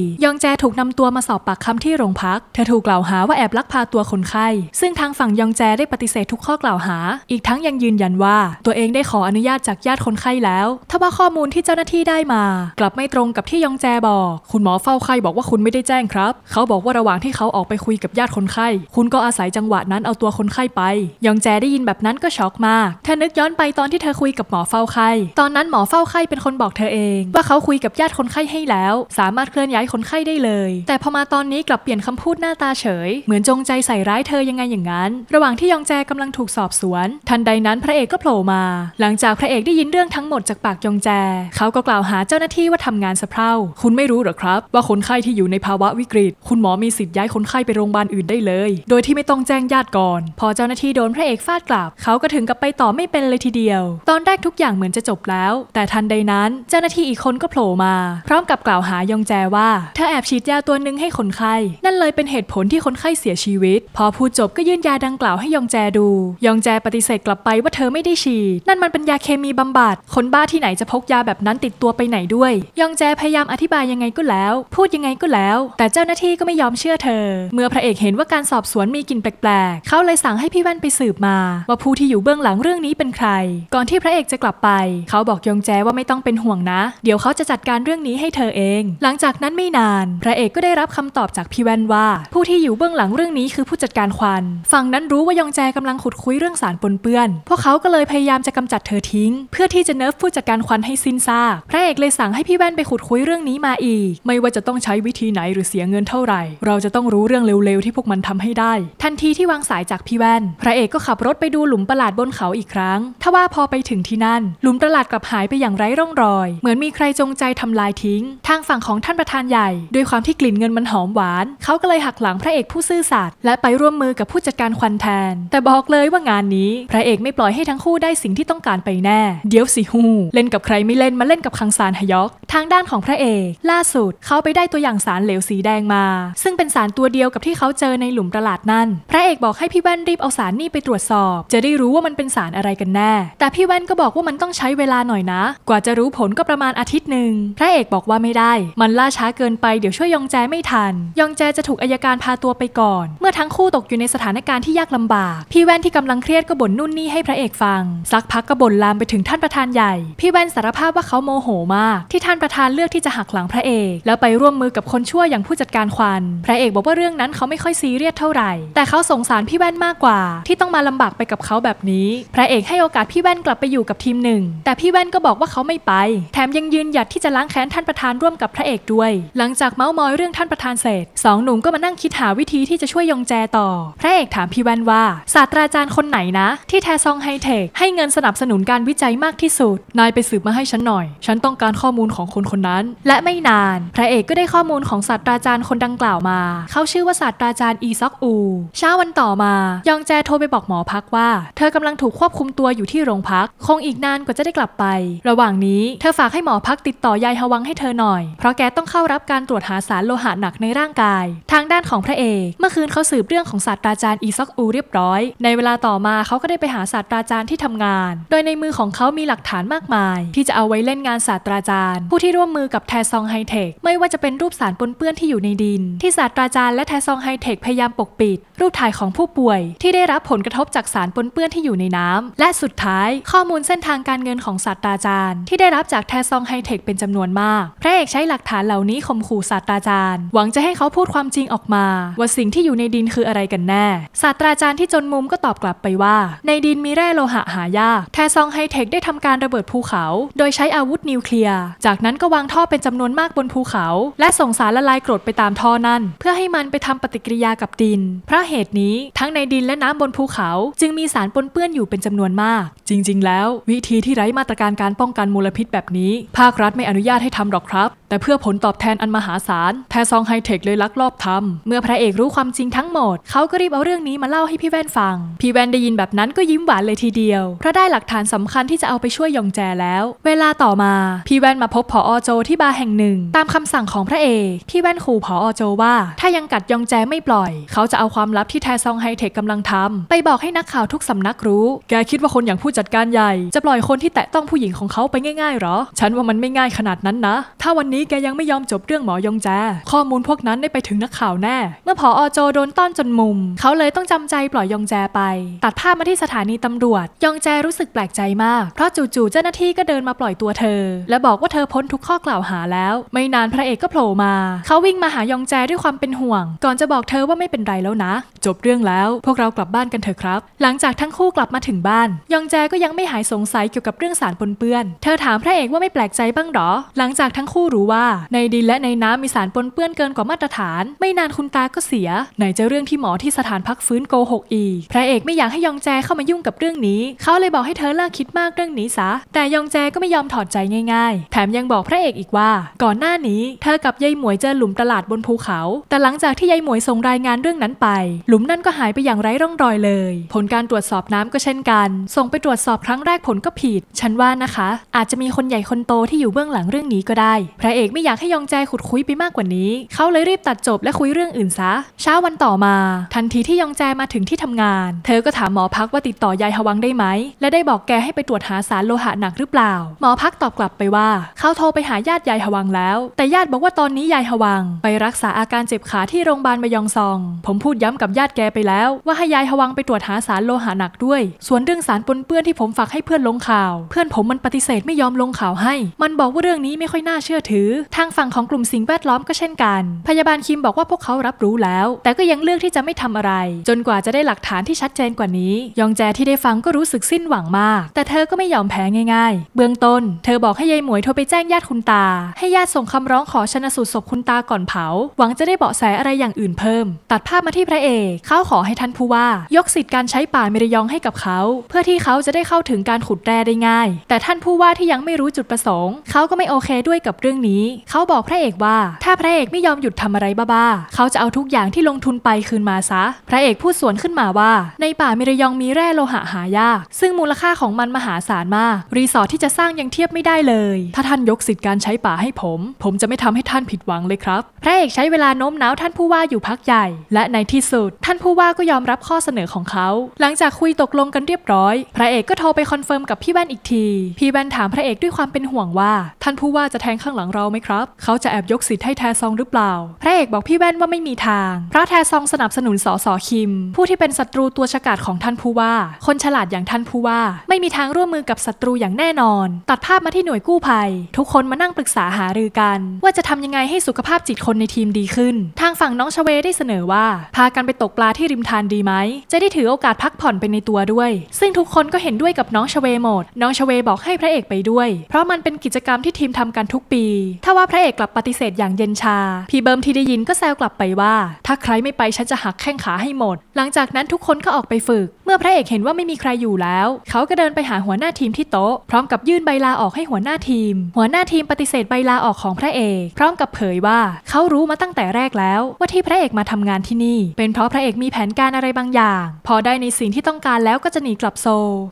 14 ยองแจถูกนำตัวมาสอบปากคำที่โรงพัก เธอถูกกล่าวหาว่าแอบลักพาตัวคนไข้ซึ่งทางฝั่งยองแจได้ปฏิเสธทุกข้อกล่าวหา อีกทั้งยังยืนยันว่า ตัวเองได้ขออนุญาตจากญาติคนไข้แล้ว ถ้าว่าข้อมูลที่เจ้าหน้าที่ได้มา กลับไม่ตรงกับที่ยองแจบอก คุณหมอเฝ้าไข้บอกว่าคุณไม่ได้แจ้งครับ เขาบอกว่าระหว่างที่เขาออกไปคุยกับญาติคนไข้ คุณก็อาศัยจังหวะนั้นเอาตัวคนไข้ไปยองแจได้ยินแบบนั้นก็ช็อกมากเธอนึกย้อนไปตอนที่เธอธอคุยกับหมอเฝ้าไข้ ตอนนั้นหมอเฝ้าไข้เป็นคนบอกเธอเอง ว่าเขาคุยกับญาติคนไข้ให้แล้ว สามารถเคลื่อนย้ายคนไข้ได้เลย แต่พอมาตอนนี้กลับเปลี่ยนคำพูดหน้าตาเฉย เหมือนจงใจใส่ร้ายเธอยังไงอย่างนั้น ระหว่างที่ยองแจกำลังถูกสอบสวน ทันใดนั้นพระเอกก็โผล่มา หลังจากพระเอกได้ยินเรื่องทั้งหมดจากปากยองแจ เขาก็กล่าวหาเจ้าหน้าที่ว่าทำงานสะเพร่า คุณไม่รู้หรอครับ ว่าคนไข้ที่อยู่ในภาวะวิกฤต คุณหมอมีสิทธิ์ย้ายคนไข้ไปโรงพยาบาลอื่นได้เลย โดยที่ไม่ต้องแจ้งญาติก่อน พอเจ้าหน้าที่โดนพระเอกฟาดกลับเขาก็ถึงกับไปต่อไม่เป็นเลยทีเดียวตอนแรกทุกอย่างเหมือนจะจบแล้ว แต่ทันใดนั้น เจ้าหน้าที่อีกคนก็โผล่มา พร้อมกับกล่าวหายองแจว่า เธอแอบฉีดยาตัวหนึ่งให้คนไข้ นั่นเลยเป็นเหตุผลที่คนไข้เสียชีวิต พอพูดจบก็ยื่นยาดังกล่าวให้ยองแจดู ยองแจปฏิเสธกลับไปว่าเธอไม่ได้ฉีด นั่นมันเป็นยาเคมีบำบัดคนบ้าที่ไหนจะพกยาแบบนั้นติดตัวไปไหนด้วยยองแจพยายามอธิบายยังไงก็แล้ว พูดยังไงก็แล้ว แต่เจ้าหน้าที่ก็ไม่ยอมเชื่อเธอ เมื่อพระเอกเห็นว่าการสอบสวนมีกลิ่นแปลกๆเขาเลยสั่งให้พี่แว่นไปสืบมา ว่าผู้ที่อยู่เบื้องหลังเรื่องนี้เป็นใคร ก่อนที่พระเอกจะกลับไป เขาบอกยงแจว่าไม่ต้องเป็นห่วงนะ เดี๋ยวเขาจะจัดการเรื่องนี้ให้เธอเอง หลังจากนั้นไม่นาน พระเอกก็ได้รับคำตอบจากพี่แว่นว่า ผู้ที่อยู่เบื้องหลังเรื่องนี้คือผู้จัดการควันฝั่งนั้นรู้ว่ายงแจกำลังขุดคุยเรื่องสารปนเปื้อนพวกเขาก็เลยพยายามจะกำจัดเธอทิ้ง เพื่อที่จะเนิร์ฟผู้จัดการควันให้สิ้นซากพระเอกเลยสั่งให้พี่แว่นไปขุดคุยเรื่องนี้มาอีก ไม่ว่าจะต้องใช้วิธีไหนหรือเสียเงินเท่าไหร่ เราจะต้องรู้เรื่องเร็วๆที่พวกมันทำให้ได้ทันทีที่วางสายจากพี่แว่น พระเอกก็ขับรถไปดูหลุมประหลาดบนเขาอีกครั้งทว่าพอไปถึงที่นั่นหลุมประหลาดกลับหายไปอย่างไร้ร่องรอย เหมือนมีใครจงใจทำลายทิ้ง ทางฝั่งของท่านประธานใหญ่ ด้วยความที่กลิ่นเงินมันหอมหวาน เขาก็เลยหักหลังพระเอกผู้ซื่อสัตย์และไปร่วมมือกับผู้จัดการควันแทน แต่บอกเลยว่างานนี้พระเอกไม่ปล่อยให้ทั้งคู่ได้สิ่งที่ต้องการไปแน่ เดี๋ยวสิฮูเล่นกับใครไม่เล่นมาเล่นกับคังซานฮยอกทางด้านของพระเอกล่าสุดเขาไปได้ตัวอย่างสารเหลวสีแดงมา ซึ่งเป็นสารตัวเดียวกับที่เขาเจอในหลุมประหลาดนั่นพระเอกบอกให้พี่แว่นรีบเอาสารนี่ไปตรวจสอบ จะได้รู้ว่ามันเป็นสารอะไรกันแน่แต่พี่แว่นก็บอกว่ามันต้องใช้เวลาหน่อยนะ กว่าจะรู้ผลก็ประมาณอาทิตย์หนึ่งพระเอกบอกว่าไม่ได้ มันล่าช้าเกินไปเดี๋ยวช่วยยองแจไม่ทันยองแจจะถูกอายการพาตัวไปก่อน เมื่อทั้งคู่ตกอยู่ในสถานการณ์ที่ยากลำบาก พี่แว่นที่กำลังเครียดก็บ่นนู่นนี่ให้พระเอกฟัง สักพักก็บ่นลามไปถึงท่านประธานใหญ่ พี่แว่นสารภาพว่าเขาโมโหมาก ที่ท่านประธานเลือกที่จะหักหลังพระเอก แล้วไปร่วมมือกับคนชั่วอย่างผู้จัดการควันพระเอกบอกว่าเรื่องนั้นเขาไม่ค่อยซีเรียสเท่าไหร่ แต่เขาสงสารพี่แว่นมากกว่า ที่ต้องมาลำบากไปกับเขาแบบนี้ พระเอกให้โอกาสพี่แว่นกลับไปอยู่กับทีมหนึ่งแต่พี่แว่นก็บอกว่าเขาไม่ไป แถมยังยืนหยัดที่จะล้างแค้นท่านประธานร่วมกับพระเอกด้วย หลังจากเมาส์มอยเรื่องท่านประธานเสร็จ สองหนุ่มก็มานั่งคิดหาวิธีที่จะช่วยยงแจต่อ พระเอกถามพี่แว่นว่าศาสตราจารย์คนไหนนะ ที่แทซองไฮเทคให้เงินสนับสนุนการวิจัยมากที่สุด นายไปสืบมาให้ฉันหน่อย ฉันต้องการข้อมูลของคนคนนั้น และไม่นาน พระเอกก็ได้ข้อมูลของศาสตราจารย์คนดังกล่าวมา เขาชื่อว่าศาสตราจารย์อีซอกอู เช้าวันต่อมายองแจโทรไปบอกหมอพักว่า เธอกำลังถูกควบคุมตัวอยู่ที่โรงพักคงอีกนานกว่าจะได้กลับไป ระหว่างนี้เธอฝากให้หมอพักติดต่อยายฮวังให้เธอหน่อย เพราะแกต้องเข้ารับการตรวจหาสารโลหะหนักในร่างกาย ทางด้านของพระเอก เมื่อคืนเขาสืบเรื่องของศาสตราจารย์อีซอกอูเรียบร้อย ในเวลาต่อมาเขาก็ได้ไปหาศาสตราจารย์ที่ทำงาน โดยในมือของเขามีหลักฐานมากมาย ที่จะเอาไว้เล่นงานศาสตราจารย์ ผู้ที่ร่วมมือกับแทซองไฮเทค ไม่ว่าจะเป็นรูปสารปนเปื้อนที่อยู่ในดิน ที่ศาสตราจารย์และแทซองไฮเทคพยายามปกปิด รูปถ่ายของผู้ป่วย ที่ได้รับผลกระทบจากสารปนเปื้อนที่อยู่ในน้ำ และสุดท้ายข้อมูลเส้นทางการเงินของศาสตราจารย์ ที่ได้รับจากแทซองไฮเทคเป็นจำนวนมากพระเอกใช้หลักฐานเหล่านี้ข่มขู่ศาสตราจารย์หวังจะให้เขาพูดความจริงออกมาว่าสิ่งที่อยู่ในดินคืออะไรกันแน่ศาสตราจารย์ที่จนมุมก็ตอบกลับไปว่าในดินมีแร่โลหะหายาก แทซองไฮเทคได้ทำการระเบิดภูเขาโดยใช้อาวุธนิวเคลียร์จากนั้นก็วางท่อเป็นจำนวนมากบนภูเขาและส่งสารละลายกรดไปตามท่อนั่นเพื่อให้มันไปทำปฏิกิริยากับดินเพราะเหตุนี้ทั้งในดินและน้ำบนภูเขาจึงมีสารปนเปื้อนอยู่เป็นจำนวนมากจริงงแล้ววิธีที่ไร้มาตรการการป้องกันมลพิษแบบนี้ ภาครัฐไม่อนุญาตให้ทำหรอกครับ แต่เพื่อผลตอบแทนอันมหาศาล แทซองไฮเทคเลยลักลอบทำเมื่อพระเอกรู้ความจริงทั้งหมด เขาก็รีบเอาเรื่องนี้มาเล่าให้พี่แว่นฟังพี่แว่นได้ยินแบบนั้นก็ยิ้มหวานเลยทีเดียว เพราะได้หลักฐานสำคัญที่จะเอาไปช่วยยองแจแล้ว เวลาต่อมาพี่แว่นมาพบผออโจ ที่บาร์แห่งหนึ่ง ตามคำสั่งของพระเอกพี่แว่นขู่ผออโจ ว่า ถ้ายังกัดยองแจไม่ปล่อย เขาจะเอาความลับที่แทซองไฮเทคกำลังทำ ไปบอกให้นักข่าวทุกสำนักรู้ แกคิดว่าคนอย่างผู้จัดการใหญ่จะปล่อยคนที่แตะต้องผู้หญิงของเขาไปง่ายๆหรอ ฉันว่ามันไม่ง่ายขนาดนั้นนะ ถ้าวันนี้แกยังไม่ยอมจบเรื่องหมอยงแจ ข้อมูลพวกนั้นได้ไปถึงนักข่าวแน่ เมื่อพออโจโดนต้อนจนมุม เขาเลยต้องจำใจปล่อยยองแจไป ตัดภาพมาที่สถานีตำรวจ ยองแจรู้สึกแปลกใจมาก เพราะจู่ๆเจ้าหน้าที่ก็เดินมาปล่อยตัวเธอ และบอกว่าเธอพ้นทุกข้อกล่าวหาแล้ว ไม่นานพระเอกก็โผล่มา เขาวิ่งมาหายองแจด้วยความเป็นห่วง ก่อนจะบอกเธอว่าไม่เป็นไรแล้วนะ จบเรื่องแล้วพวกเรากลับบ้านกันเถอะครับ หลังจากทั้งคู่กลับมาถึงบ้านยองแจก็ยังไม่หายสงสัยเกี่ยวกับเรื่องสารปนเปื้อน เธอถามพระเอกว่าไม่แปลกใจบ้างหรอ หลังจากทั้งคู่รู้ว่าในดินและในน้ำมีสารปนเปื้อนเกินกว่ามาตรฐาน ไม่นานคุณตาก็เสีย ไหนจะเรื่องที่หมอที่สถานพักฟื้นโกหกอีกพระเอกไม่อยากให้ยองแจเข้ามายุ่งกับเรื่องนี้ เขาเลยบอกให้เธอเลิกคิดมากเรื่องนี้ซะ แต่ยองแจก็ไม่ยอมถอดใจง่าย ๆ แถมยังบอกพระเอกอีกว่า ก่อนหน้านี้เธอกับยายหมวยเจอหลุมตลาดบนภูเขา แต่หลังจากที่ยายหมวยส่งรายงานเรื่องนั้นไป หลุมนั่นก็หายไปอย่างไร้ร่องรอยเลย ผลการตรวจสอบน้ำก็เช่นกัน ส่งไปตรวจสอบครั้งแรกผลก็ผิด ฉันว่านะคะ อาจจะมีคนใหญ่คนโตที่อยู่เบื้องหลังเรื่องนี้ก็ได้ พระเอกไม่อยากให้ยองแจขุดคุยไปมากกว่านี้ เขาเลยรีบตัดจบและคุยเรื่องอื่นซะ เช้าวันต่อมา ทันทีที่ยองแจมาถึงที่ทำงาน เธอก็ถามหมอพักว่าติดต่อยายฮวังได้ไหม และได้บอกแกให้ไปตรวจหาสารโลหะหนักหรือเปล่า หมอพักตอบกลับไปว่าเขาโทรไปหาญาติยายฮวังแล้ว แต่ญาติบอกว่าตอนนี้ยายฮวัง ไปรักษาอาการเจ็บขาที่โรงพยาบาลมยองซอง ผมพูดย้ำกับญาติแกไปแล้วว่าให้ยายฮวังไปตรวจหาสารโลหะหนักด้วย ส่วนเรื่องสารปนเปื้อนที่ผมฝากให้เพื่อนลงข่าว เพื่อนผมมันปฏิเสธไม่ยอมลงข่าวให้ มันบอกว่าเรื่องนี้ไม่ค่อยน่าเชื่อถือ ทางฝั่งของกลุ่มสิ่งแวดล้อมก็เช่นกันพยาบาลคิมบอกว่าพวกเขารับรู้แล้ว แต่ก็ยังเลือกที่จะไม่ทำอะไร จนกว่าจะได้หลักฐานที่ชัดเจนกว่านี้ ยองแจที่ได้ฟังก็รู้สึกสิ้นหวังมาก แต่เธอก็ไม่ยอมแพ้ง่ายๆ เบื้องต้น เธอบอกให้ยายหมวยโทรไปแจ้งญาติคุณตา ให้ญาติส่งคำร้องขอชนะสูตรศพคุณตาก่อนเผาหวังจะได้เบาะแสอะไรอย่างอื่นเพิ่ม ตัดภาพมาที่พระเอกเขาขอให้ท่านผู้ว่า ยกสิทธิ์การใช้ป่าเมรยองให้กับเขา เพื่อที่เขาจะได้เข้าถึงการขุดแร่ได้ง่าย แต่ท่านผู้ว่าที่ยังไม่รู้จุดประสงค์เขาก็ไม่โอเคด้วยกับเรื่องนี้เขาบอกพระเอกว่า ถ้าพระเอกไม่ยอมหยุดทำอะไรบ้าๆเขาจะเอาทุกอย่างที่ลงทุนไปคืนมาซะ พระเอกพูดสวนขึ้นมาว่าในป่ามิรยองมีแร่โลหะหายาก ซึ่งมูลค่าของมันมหาศาลมาก รีสอร์ทที่จะสร้างยังเทียบไม่ได้เลย ถ้าท่านยกสิทธิ์การใช้ป่าให้ผม ผมจะไม่ทำให้ท่านผิดหวังเลยครับพระเอกใช้เวลาโน้มน้าวท่านผู้ว่าอยู่พักใหญ่และในที่สุด ท่านผู้ว่าก็ยอมรับข้อเสนอของเขาหลังจากคุยตกลงกันเรียบร้อย พระเอกก็โทรไปคอนเฟิร์มกับพี่แว่นอีกที พี่แว่นถามพระเอกด้วยความเป็นห่วงว่า ท่านผู้ว่าจะแทงข้างหลังเราไหมครับ เขาจะแอบยกสิทธิ์ให้แทซองหรือเปล่า พระเอกบอกพี่แว่นว่าไม่มีทาง เพราะแทซองสนับสนุนสอสอคิม ผู้ที่เป็นศัตรูตัวฉกาจของท่านผู้ว่า คนฉลาดอย่างท่านผู้ว่า ไม่มีทางร่วมมือกับศัตรูอย่างแน่นอน ตัดภาพมาที่หน่วยกู้ภัย ทุกคนมานั่งปรึกษาหารือกัน ว่าจะทำยังไงให้สุขภาพจิตคนในทีมดีขึ้น ทางฝั่งน้องชเวได้เสนอว่าพากันไปตกปลาที่ริมทานดีไหม จะได้ถือโอกาสพักผ่อนไปในตัวด้วย ซึ่งทุกคนก็เห็นด้วยกับน้องชเวหมด น้องชเวบอกให้พระเอกไปด้วยเพราะมันเป็นกิจกรรมที่ทีมทำกันทุกปี ถ้าว่าพระเอกกลับปฏิเสธอย่างเย็นชาพี่เบิร์มที่ได้ยินก็แซวกลับไปว่า ถ้าใครไม่ไป ฉันจะหักแข้งขาให้หมด หลังจากนั้นทุกคนก็ออกไปฝึก เมื่อพระเอกเห็นว่าไม่มีใครอยู่แล้ว เขาก็เดินไปหาหัวหน้าทีมที่โต๊ะพร้อมกับยื่นใบลาออกให้หัวหน้าทีม หัวหน้าทีมปฏิเสธใบลาออกของพระเอก พร้อมกับเผยว่าเขารู้มาตั้งแต่แรกแล้ว ว่าที่พระเอกมาทำงานที่นี่ เป็นเพราะพระเอกมีแผนการอะไรบางอย่าง พอได้ในสิ่งที่ต้องการแล้วก็จะหนีกลับโซ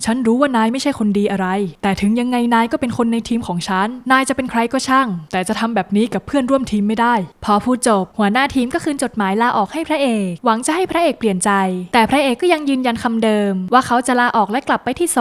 ฉันรูู้้ว่านายไม่ใช่คนดีอะไร แต่ถึงยังไงนายก็เป็นคนในทีมของฉัน นายจะเป็นใครก็ช่าง แต่จะทำแบบนี้กับเพื่อนร่วมทีมไม่ได้ พอพูดจบ หัวหน้าทีมก็คืนจดหมายลาออกให้พระเอก หวังจะให้พระเอกเปลี่ยนใจ แต่พระเอกก็ยังยืนยันคำเดิม ว่าเขาจะลาออกและกลับไปที่โซ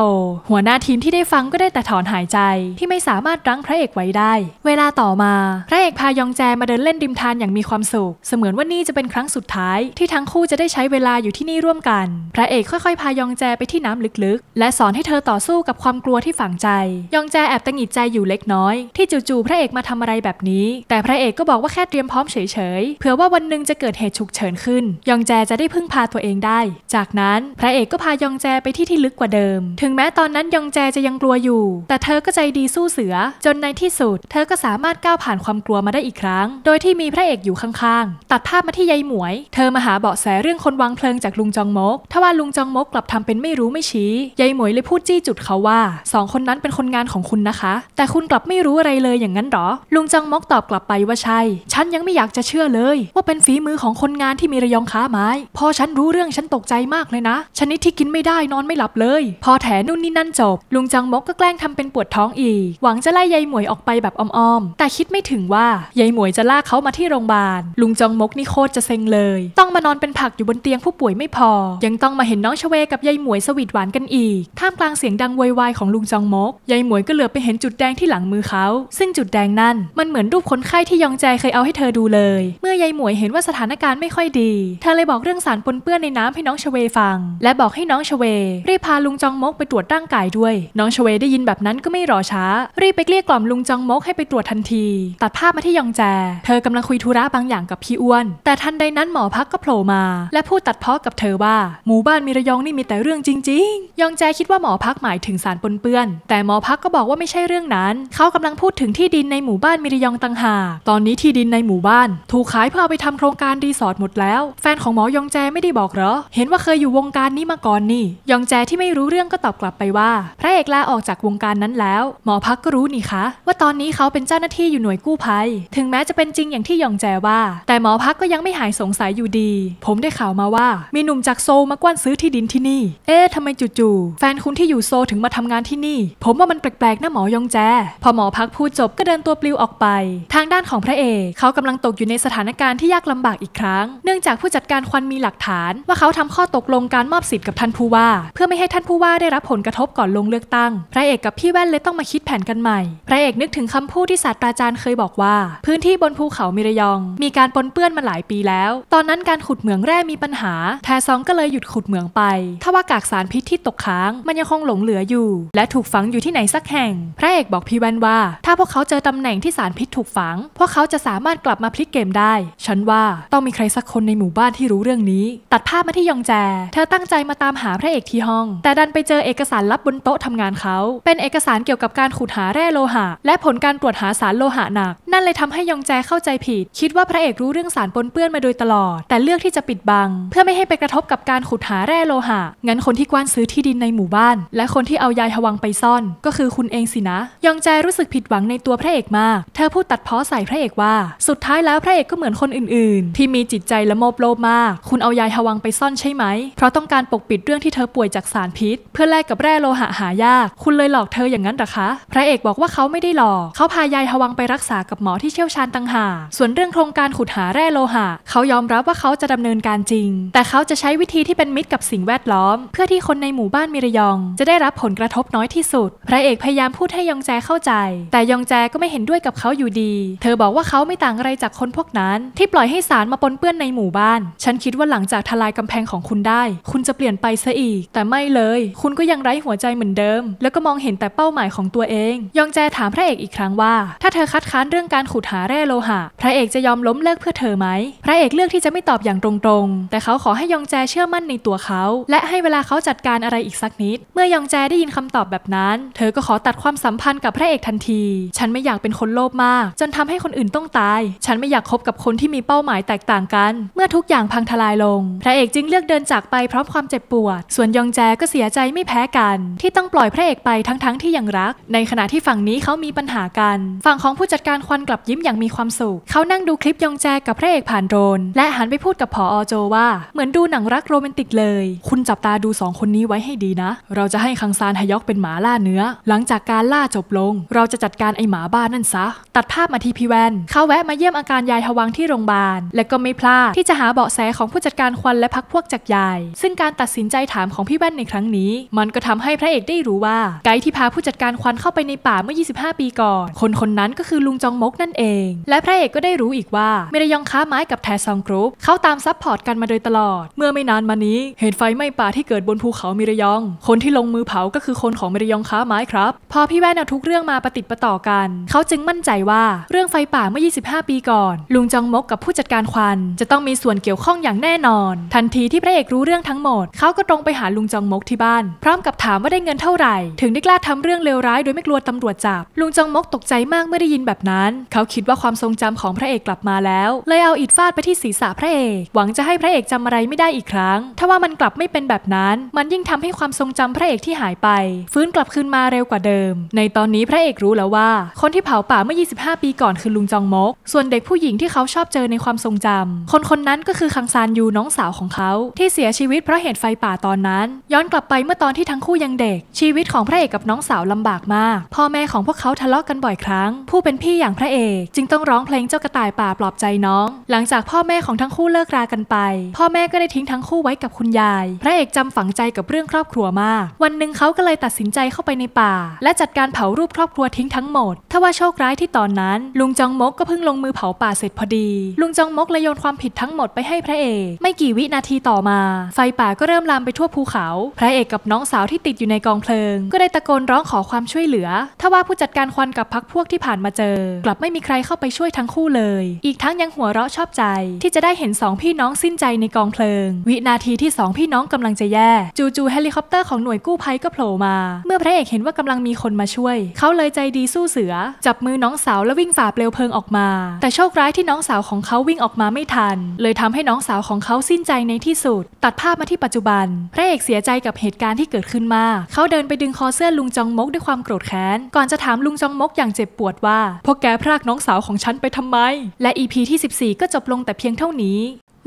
หัวหน้าทีมที่ได้ฟังก็ได้แต่ถอนหายใจ ที่ไม่สามารถรั้งพระเอกไว้ได้ เวลาต่อมาพระเอกพายองแจมาเดินเล่นริมทานอย่างมีความสุขเสมือนว่านี่จะเป็นครั้งสุดท้าย ที่ทั้งคู่จะได้ใช้เวลาอยู่ที่นี่ร่วมกัน พระเอกค่อยๆพายองแจไปที่น้ำลึกๆ และสอนให้เธอต่อสู้กับความกลัวที่ฝังใจ ยองแจแอบตังหิดใจอยู่เล็กน้อย ที่จู่ๆพระเอกมาทำอะไรแบบนี้ แต่พระเอกก็บอกว่าแค่เตรียมพร้อมเฉยๆเผื่อว่าวันหนึ่งจะเกิดเหตุฉุกเฉินขึ้นยองแจจะได้พึ่งพาตัวเองได้ จากนั้นพระเอกก็พายองแจไปที่ที่ลึกกว่าเดิม ถึงแม้ตอนนั้นยองแจจะยังกลัวอยู่ แต่เธอก็ใจดีสู้เสือจนในที่สุด เธอก็สามารถก้าวผ่านความกลัวมาได้อีกครั้ง โดยที่มีพระเอกอยู่ข้างๆ ตัดภาพมาที่ยายหมวย เธอมาหาเบาะแสเรื่องคนวางเพลิงจากลุงจองมกทว่าลุงจองมกกลับทำเป็นไม่รู้ไม่ชี้ยายหมวยเลยพููดจี้จุดเขาว่าสองคนนั้นเป็นคนงานของคุณนะคะ แต่คุณกลับไม่รู้อะไรเลยอย่างนั้นหรอลุงจังมอกตอบกลับไปว่าใช่ ฉันยังไม่อยากจะเชื่อเลย ว่าเป็นฝีมือของคนงานที่มีระยองค้าไม้พอฉันรู้เรื่องฉันตกใจมากเลยนะชนิดที่กินไม่ได้นอนไม่หลับเลย พอแถนู่นนี่นั่นจบ ลุงจังมกก็แกล้งทำเป็นปวดท้องอีก หวังจะไล่ยายหมวยออกไปแบบอ้อมๆแต่คิดไม่ถึงว่ายายหมวยจะลากเขามาที่โรงพยาบาลลุงจังมกนี่โคตรจะเซ็งเลย ต้องมานอนเป็นผักอยู่บนเตียงผู้ป่วยไม่พอ ยังต้องมาเห็นน้องชเวกับยายหมวยสวีทหวานกันอีกท่ามกลางังเสียงดังวอยวายของลุงจองมกยายหมวยก็เหลือไปเห็นจุดแดงที่หลังมือเขา ซึ่งจุดแดงนั่นมันเหมือนรูปคนไข้ที่ยองแจเคยเอาให้เธอดูเลย เมื่อยายหมวยเห็นว่าสถานการณ์ไม่ค่อยดี เธอเลยบอกเรื่องสารปนเปื้อนในน้ำให้น้องชเวฟัง และบอกให้น้องชเวรีบพาลุงจองมกไปตรวจร่างกายด้วย น้องชเวได้ยินแบบนั้นก็ไม่รอช้ารีบไปเกลี้ยกล่อมลุงจองมกให้ไปตรวจทันที ตัดภาพมาที่ยองแจ เธอกำลังคุยธุระบางอย่างกับพี่อ้วน แต่ทันใดนั้นหมอพักก็โผล่มา และพูดตัดเพาะกับเธอว่าหมู่บ้านมีระยองนี่มีแต่เรื่องจริง ๆยองแจคิดว่าหมออพักหมายถึงสารปนเปื้อน แต่หมอพักก็บอกว่าไม่ใช่เรื่องนั้นเขากำลังพูดถึงที่ดินในหมู่บ้านมิริยองตังหาตอนนี้ที่ดินในหมู่บ้าน ถูกขายเพื่อเอาไปทำโครงการรีสอร์ทหมดแล้ว แฟนของหมอยองแจไม่ได้บอกเหรอเห็นว่าเคยอยู่วงการนี้มาก่อนนี่ยองแจที่ไม่รู้เรื่องก็ตอบกลับไปว่าพระเอกลาออกจากวงการนั้นแล้ว หมอพักก็รู้นี่คะว่าตอนนี้เขาเป็นเจ้าหน้าที่อยู่หน่วยกู้ภัยถึงแม้จะเป็นจริงอย่างที่ยองแจว่า แต่หมอพักก็ยังไม่หายสงสัยอยู่ดี ผมได้ข่าวมาว่า มีหนุ่มจากโซลมากว้านซื้อที่ดินที่นี่ เอ๊ะทำไมจู่ๆแฟนคุณที่ที่อยู่โซถึงมาทำงานที่นี่ ผมว่ามันแปลกๆนะหมอยองแจพอหมอพักพูดจบก็เดินตัวปลิวออกไป ทางด้านของพระเอกเขากำลังตกอยู่ในสถานการณ์ที่ยากลำบากอีกครั้ง เนื่องจากผู้จัดการควันมีหลักฐาน ว่าเขาทำข้อตกลงการมอบสิทธิ์กับท่านผู้ว่า เพื่อไม่ให้ท่านผู้ว่าได้รับผลกระทบก่อนลงเลือกตั้ง พระเอกกับพี่แว่นเลยต้องมาคิดแผนกันใหม่ พระเอกนึกถึงคำพูดที่ศาสตราจารย์เคยบอกว่า พื้นที่บนภูเขามิระยอง มีการปนเปื้อนมาหลายปีแล้ว ตอนนั้นการขุดเหมืองแร่มีปัญหา แทซองก็เลยหยุดขุดเหมืองไปถ้าว่ากากสารพิษที่ตกค้างมันยังคงงหลงเหลืออยู่ และถูกฝังอยู่ที่ไหนสักแห่ง พระเอกบอกพีแวนว่า ถ้าพวกเขาเจอตำแหน่งที่สารพิษถูกฝังพวกเขาจะสามารถกลับมาพลิกเกมได้ ฉันว่าต้องมีใครสักคนในหมู่บ้านที่รู้เรื่องนี้ ตัดภาพมาที่ยองแจ เธอตั้งใจมาตามหาพระเอกที่ห้องแต่ดันไปเจอเอกสารลับบนโต๊ะทำงานเขา เป็นเอกสารเกี่ยวกับการขุดหาแร่โลหะ และผลการตรวจหาสารโลหะหนัก นั่นเลยทำให้ยองแจเข้าใจผิดคิดว่าพระเอกรู้เรื่องสารปนเปื้อนมาโดยตลอดแต่เลือกที่จะปิดบังเพื่อไม่ให้ไปกระทบกับการขุดหาแร่โลหะงั้นคนที่กว้านซื้อที่ดินในหมู่บ้านและคนที่เอายายหวังไปซ่อน ก็คือคุณเองสินะ ยองแจรู้สึกผิดหวังในตัวพระเอกมาก เธอพูดตัดเพ้อใส่พระเอกว่า สุดท้ายแล้วพระเอกก็เหมือนคนอื่น ๆ ที่มีจิตใจละโมบโลภมาก คุณเอายายหวังไปซ่อนใช่ไหม เพราะต้องการปกปิดเรื่องที่เธอป่วยจากสารพิษ เพื่อแลกกับแร่โลหะหายาก คุณเลยหลอกเธออย่างนั้นหรอคะ พระเอกบอกว่าเขาไม่ได้หลอก เขาพายายหวังไปรักษากับหมอที่เชี่ยวชาญต่างหากส่วนเรื่องโครงการขุดหาแร่โลหะ เขายอมรับว่าเขาจะดำเนินการจริง แต่เขาจะใช้วิธีที่เป็นมิตรกับสิ่งแวดล้อมเพื่อที่คนในหมู่บ้านมิรยองจะได้รับผลกระทบน้อยที่สุด พระเอกพยายามพูดให้ยองแจเข้าใจ แต่ยองแจก็ไม่เห็นด้วยกับเขาอยู่ดี เธอบอกว่าเขาไม่ต่างอะไรจากคนพวกนั้น ที่ปล่อยให้สารมาปนเปื้อนในหมู่บ้าน ฉันคิดว่าหลังจากทลายกำแพงของคุณได้ คุณจะเปลี่ยนไปซะอีก แต่ไม่เลย คุณก็ยังไร้หัวใจเหมือนเดิม แล้วก็มองเห็นแต่เป้าหมายของตัวเองยองแจถามพระเอกอีกครั้งว่า ถ้าเธอคัดค้านเรื่องการขุดหาแร่โลหะ พระเอกจะยอมล้มเลิกเพื่อเธอไหม พระเอกเลือกที่จะไม่ตอบอย่างตรงๆ แต่เขาขอให้ยองแจเชื่อมั่นในตัวเขา และให้เวลาเขาจัดการอะไรอีกสักนิดเมื่อยองแจได้ยินคำตอบแบบนั้น เธอก็ขอตัดความสัมพันธ์กับพระเอกทันที ฉันไม่อยากเป็นคนโลภมาก จนทำให้คนอื่นต้องตาย ฉันไม่อยากคบกับคนที่มีเป้าหมายแตกต่างกัน เมื่อทุกอย่างพังทลายลง พระเอกจึงเลือกเดินจากไปพร้อมความเจ็บปวด ส่วนยองแจก็เสียใจไม่แพ้กัน ที่ต้องปล่อยพระเอกไปทั้ง ๆทที่ยังรัก ในขณะที่ฝั่งนี้เขามีปัญหากัน ฝั่งของผู้จัดการควันกลับยิ้มอย่างมีความสุขเขานั่งดูคลิปยองแจกับพระเอกผ่านโดรนและหันไปพูดกับผออโจว่าเหมือนดูหนังรักโรแมนติกเลย คุณจับตาดูสองคนนี้ไว้ให้ดีนะเราราจะให้คังซานฮยอกเป็นหมาล่าเนื้อ หลังจากการล่าจบลง เราจะจัดการไอหมาบ้านนั่นซะตัดภาพมาที่พี่แวน เขาแวะมาเยี่ยมอาการยายหวังที่โรงพยาบาลและก็ไม่พลาดที่จะหาเบาะแสของผู้จัดการควันและพักพวกจากยาย ซึ่งการตัดสินใจถามของพี่แว่นในครั้งนี้ มันก็ทำให้พระเอกได้รู้ว่า ไกด์ที่พาผู้จัดการควันเข้าไปในป่าเมื่อ 25 ปีก่อนคนคนนั้นก็คือลุงจองมกนั่นเอง และพระเอกก็ได้รู้อีกว่าเมรยองค้าไม้กับแทซองกรุ๊ปเขาตามซับพอร์ตกันมาโดยตลอด เมื่อไม่นานมานี้ เหตุไฟไหม้ป่าที่เกิดบนภูเขามิรยองคนที่ลงมือเผาก็คือคนของเมริยองค้าไม้ครับพอพี่แว่นเอาทุกเรื่องมาประติดประต่อกันเขาจึงมั่นใจว่าเรื่องไฟป่าเมื่อ 25 ปีก่อน ลุงจองมกกับผู้จัดการควัน จะต้องมีส่วนเกี่ยวข้องอย่างแน่นอน ทันทีที่พระเอกรู้เรื่องทั้งหมดเขาก็ตรงไปหาลุงจองมกที่บ้านพร้อมกับถามว่าได้เงินเท่าไหร่ ถึงได้กล้าทำเรื่องเลวร้ายโดยไม่กลัวตำรวจจับลุงจองมกตกใจมากเมื่อได้ยินแบบนั้นเขาคิดว่าความทรงจำของพระเอกกลับมาแล้วเลยเอาอิดฟาดไปที่ศีรษะพระเอกหวังจะให้พระเอกจำอะไรไม่ได้อีกครั้งถ้าว่ามันกลับไม่เป็นแบบนั้น มันยิ่งทำให้ความทรงจำพระระเอกที่หายไป ฟื้นกลับคืนมาเร็วกว่าเดิม ในตอนนี้พระเอกรู้แล้วว่า คนที่เผาป่าเมื่อ 25 ปี ก่อนคือลุงจองมก ส่วนเด็กผู้หญิงที่เขาชอบเจอในความทรงจำ คนคนนั้นก็คือคังซานยูน้องสาวของเขาที่เสียชีวิตเพราะเหตุไฟป่าตอนนั้น ย้อนกลับไปเมื่อตอนที่ทั้งคู่ยังเด็ก ชีวิตของพระเอกกับน้องสาวลำบากมาก พ่อแม่ของพวกเขาทะเลาะกกันบ่อยครั้ง ผู้เป็นพี่อย่างพระเอกจึงต้องร้องเพลงเจ้ากระต่ายป่าปลอบใจน้อง หลังจากพ่อแม่ของทั้งคู่เลิกรากันไปพ่อแม่ก็ได้ทิ้งทั้งคู่ไว้กับคุณยาย พระเอกจำฝังใจกับเรื่องครอบครัวมากวันหนึ่งเขาก็เลยตัดสินใจเข้าไปในป่า และจัดการเผารูป ครอบครัวทิ้งทั้งหมด ทว่าโชคร้ายที่ตอนนั้น ลุงจองมกก็เพิ่งลงมือเผาป่าเสร็จพอดี ลุงจองมกเลยโยนความผิดทั้งหมดไปให้พระเอก ไม่กี่วินาทีต่อมา ไฟป่าก็เริ่มลามไปทั่วภูเขา พระเอกกับน้องสาวที่ติดอยู่ในกองเพลิง ก็ได้ตะโกนร้องขอความช่วยเหลือ ทว่าผู้จัดการควันกับพักพวกที่ผ่านมาเจอ กลับไม่มีใครเข้าไปช่วยทั้งคู่เลย อีกทั้งยังหัวเราะชอบใจ ที่จะได้เห็นสองพี่น้องสิ้นใจในกองเพลิง วินาทีที่สองพี่น้องกำลังจะแย่ จูจูเฮลิคอปเตอร์ของหน่วยกู้ภัยก็โผล่มา เมื่อพระเอกเห็นว่ากำลังมีคนมาช่วย เขาเลยใจดีสู้เสือจับมือน้องสาวแล้ววิ่งฝ่าเปลวเพลิงออกมา แต่โชคร้ายที่น้องสาวของเขาวิ่งออกมาไม่ทัน เลยทำให้น้องสาวของเขาสิ้นใจในที่สุด ตัดภาพมาที่ปัจจุบันพระเอกเสียใจกับเหตุการณ์ที่เกิดขึ้นมา เขาเดินไปดึงคอเสื้อลุงจองมกด้วยความโกรธแค้นก่อนจะถามลุงจองมกอย่างเจ็บปวดว่าพวกแกพรากน้องสาวของฉันไปทำไม และ EP ที่14ก็จบลงแต่เพียงเท่านี้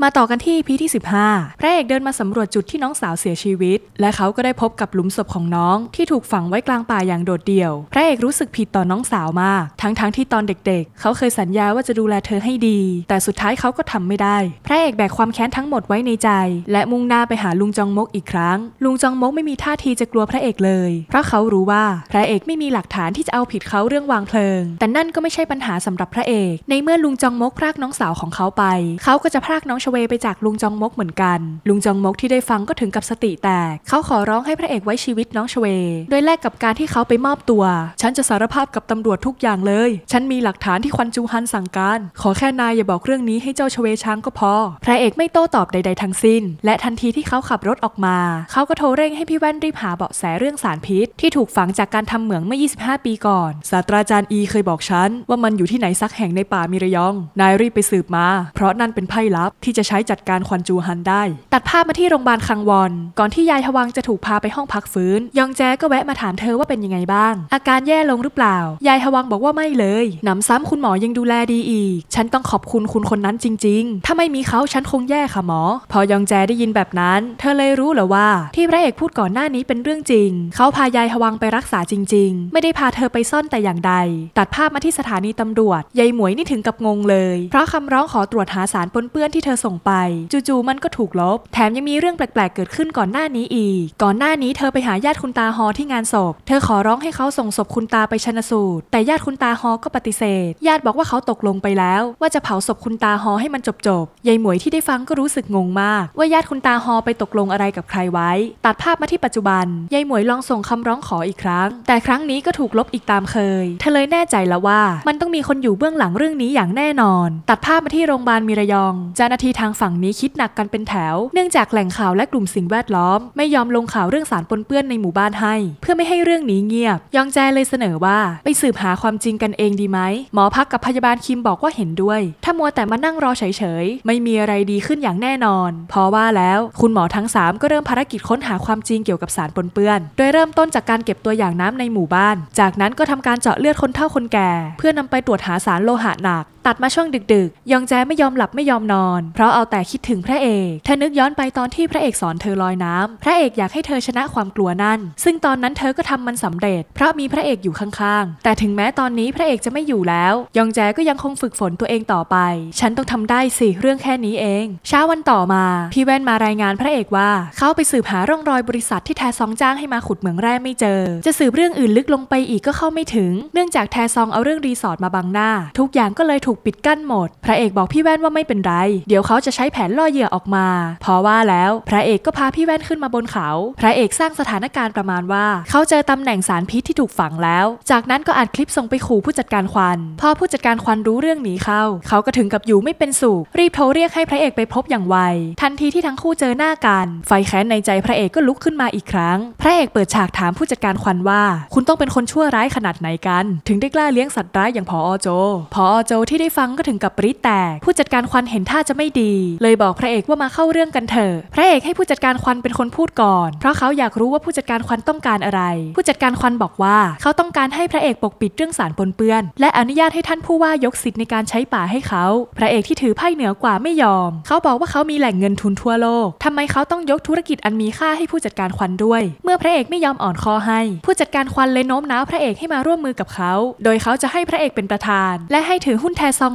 มาต่อกันที่พีที่ 15 พระเอกเดินมาสำรวจจุดที่น้องสาวเสียชีวิต และเขาก็ได้พบกับหลุมศพของน้องที่ถูกฝังไว้กลางป่าอย่างโดดเดี่ยว พระเอกรู้สึกผิดต่อน้องสาวมากทั้งๆทที่ตอนเด็กๆ เขาเคยสัญญาว่าจะดูแลเธอให้ดี แต่สุดท้ายเขาก็ทำไม่ได้ พระเอกแบกความแค้นทั้งหมดไว้ในใจ และมุ่งหน้าไปหาลุงจองมกอีกครั้ง ลุงจองมกไม่มีท่าทีจะกลัวพระเอกเลย เพราะเขารู้ว่าพระเอกไม่มีหลักฐานที่จะเอาผิดเขาเรื่องวางเพลิง แต่นั่นก็ไม่ใช่ปัญหาสำหรับพระเอก ในเมื่อลุงจองมกพรากน้องสาวของเขาไป เขาก็จะพรากน้องชเวไปจากลุงจองมกเหมือนกัน ลุงจองมกที่ได้ฟังก็ถึงกับสติแตกเขาขอร้องให้พระเอกไว้ชีวิตน้องชเว โดยแลกกับการที่เขาไปมอบตัว ฉันจะสารภาพกับตำรวจทุกอย่างเลย ฉันมีหลักฐานที่ควันจูฮันสั่งการ ขอแค่นายอย่าบอกเรื่องนี้ให้เจ้าชเวช้างก็พอพระเอกไม่โต้ตอบใด ๆทั้งสิ้น และทันทีที่เขาขับรถออกมา เขาก็โทรเร่งให้พี่แว่นรีบหาเบาะแสเรื่องสารพิษที่ถูกฝังจากการทำเหมืองเมื่อ 25 ปีก่อนศาสตราจารย์อีเคยบอกฉันว่ามันอยู่ที่ไหนสักแห่งในป่ามิระยอง นายรีบไปสืบมา เพราะนั่นเป็นไพ่ลับที่จะจะใช้จัดการควันจูฮันได้ ตัดภาพมาที่โรงพยาบาลคังวอนก่อนที่ยายฮวังจะถูกพาไปห้องพักฟื้น ยองแจก็แวะมาถามเธอว่าเป็นยังไงบ้าง อาการแย่ลงหรือเปล่า ยายฮวังบอกว่าไม่เลยหนำซ้ำคุณหมอยังดูแลดีอีก ฉันต้องขอบคุณคุณคนนั้นจริงๆ ถ้าไม่มีเขาฉันคงแย่ค่ะหมอ พอยองแจได้ยินแบบนั้น เธอเลยรู้เหรอว่า ที่พระเอกพูดก่อนหน้านี้เป็นเรื่องจริง เขาพายายฮวังไปรักษาจริง ๆ ไม่ได้พาเธอไปซ่อนแต่อย่างใดตัดภาพมาที่สถานีตำรวจยายหมวยนี่ถึงกับงงเลย เพราะคำร้องขอตรวจหาสารปนเปื้อนที่เธอส่ง่งไปจู่ๆมันก็ถูกลบ แถมยังมีเรื่องแปลกๆ เกิดขึ้นก่อนหน้านี้อีก ก่อนหน้านี้เธอไปหาญาติคุณตาฮอที่งานศพ เธอขอร้องให้เขาส่งศพคุณตาไปชนะสูตร แต่ญาติคุณตาฮอก็ปฏิเสธ ญาติบอกว่าเขาตกลงไปแล้ว ว่าจะเผาศพคุณตาฮอให้มันจบๆ ยายหมวยที่ได้ฟังก็รู้สึกงงมาก ว่าญาติคุณตาฮอไปตกลงอะไรกับใครไว้ ตัดภาพมาที่ปัจจุบัน ยายหมวยลองส่งคำร้องขออีกครั้ง แต่ครั้งนี้ก็ถูกลบอีกตามเคย เธอเลยแน่ใจแล้วว่า มันต้องมีคนอยู่เบื้องหลังเรื่องนี้อย่างแน่นอนตัดภาพมาที่โรงพยาบาลมีระยองเจ้าหน้าที่ที่ทางฝั่งนี้คิดหนักกันเป็นแถว เนื่องจากแหล่งข่าวและกลุ่มสิ่งแวดล้อมไม่ยอมลงข่าวเรื่องสารปนเปื้อนในหมู่บ้านให้ เพื่อไม่ให้เรื่องนี้เงียบ ยองแจเลยเสนอว่าไปสืบหาความจริงกันเองดีไหมหมอพักกับพยาบาลคิมบอกว่าเห็นด้วย ถ้ามัวแต่มานั่งรอเฉยๆ ไม่มีอะไรดีขึ้นอย่างแน่นอนพอว่าแล้ว คุณหมอทั้ง 3 ก็เริ่มภารกิจค้นหาความจริงเกี่ยวกับสารปนเปื้อน โดยเริ่มต้นจากการเก็บตัวอย่างน้ำในหมู่บ้าน จากนั้นก็ทำการเจาะเลือดคนเฒ่าคนแก่ เพื่อนำไปตรวจหาสารโลหะหนักตัดมาช่วงดึกๆ ยองแจไม่ยอมหลับไม่ยอมนอน เพราะเอาแต่คิดถึงพระเอกเธอนึกย้อนไปตอนที่พระเอกสอนเธอลอยน้ำ พระเอกอยากให้เธอชนะความกลัวนั่น ซึ่งตอนนั้นเธอก็ทำมันสำเร็จ เพราะมีพระเอกอยู่ข้างๆ แต่ถึงแม้ตอนนี้พระเอกจะไม่อยู่แล้ว ยองแจก็ยังคงฝึกฝนตัวเองต่อไป ฉันต้องทำได้สิเรื่องแค่นี้เอง เช้าวันต่อมา พี่แว่นมารายงานพระเอกว่าเขาไปสืบหาร่องรอยบริษัท ที่แทซองจ้างให้มาขุดเหมืองแร่ไม่เจอ จะสืบเรื่องอื่นลึกลงไปอีกก็เข้าไม่ถึง เนื่องจากแทซองเอาเรื่องรีสอร์ทมาบังหน้า ทุกอย่างก็เลยถถูกปิดกั้นหมด พระเอกบอกพี่แว่นว่าไม่เป็นไร เดี๋ยวเขาจะใช้แผนล่อเหยื่อออกมาพอว่าแล้วพระเอกก็พาพี่แว่นขึ้นมาบนเขา พระเอกสร้างสถานการณ์ประมาณว่าเขาเจอตำแหน่งสารพิษที่ถูกฝังแล้ว จากนั้นก็อัดคลิปส่งไปขู่ผู้จัดการควัน พอผู้จัดการควันรู้เรื่องหนีเข้า เขาก็ถึงกับอยู่ไม่เป็นสุขรีบโทรเรียกให้พระเอกไปพบอย่างไว ทันทีที่ทั้งคู่เจอหน้ากัน ไฟแค้นในใจพระเอกก็ลุกขึ้นมาอีกครั้ง พระเอกเปิดฉากถามผู้จัดการควันว่า คุณต้องเป็นคนชั่วร้ายขนาดไหนกัน ถึงได้กล้าเลี้ยงสัตว์ร้ายอย่างพออโจพออโจที่ได้ฟังก็ถึงกับริแตกผู้จัดการควันเห็นท่าจะไม่ดี เลยบอกพระเอกว่ามาเข้าเรื่องกันเถอะพระเอกให้ผู้จัดการควันเป็นคนพูดก่อนเพราะเขาอยากรู้ว่าผู้จัดการควันต้องการอะไร ผู้จัดการควันบอกว่าเขาต้องการให้พระเอกปกปิดเรื่องสารปนเปื้อน และอนุญาตให้ท่านผู้ว่ายกสิทธิ์ในการใช้ป่าให้เขา พระเอกที่ถือไพ่เหนือกว่าไม่ยอม เขาบอกว่าเขามีแหล่งเงินทุนทั่วโลก ทำไมเขาต้องยกธุรกิจอันมีค่าให้ผู้จัดการควันด้วย เมื่อพระเอกไม่ยอมอ่อนคอให้ ผู้จัดการควันเลยโน้มน้าวพระเอกให้มาร่วมมือกับเขา โดยเขาจะให้พระเอกเป็นประธาน และให้ถือหุ้นแทนซอง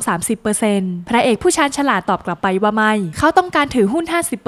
30%พระเอกผู้ชาญฉลาดตอบกลับไปว่าไม่ เขาต้องการถือหุ้น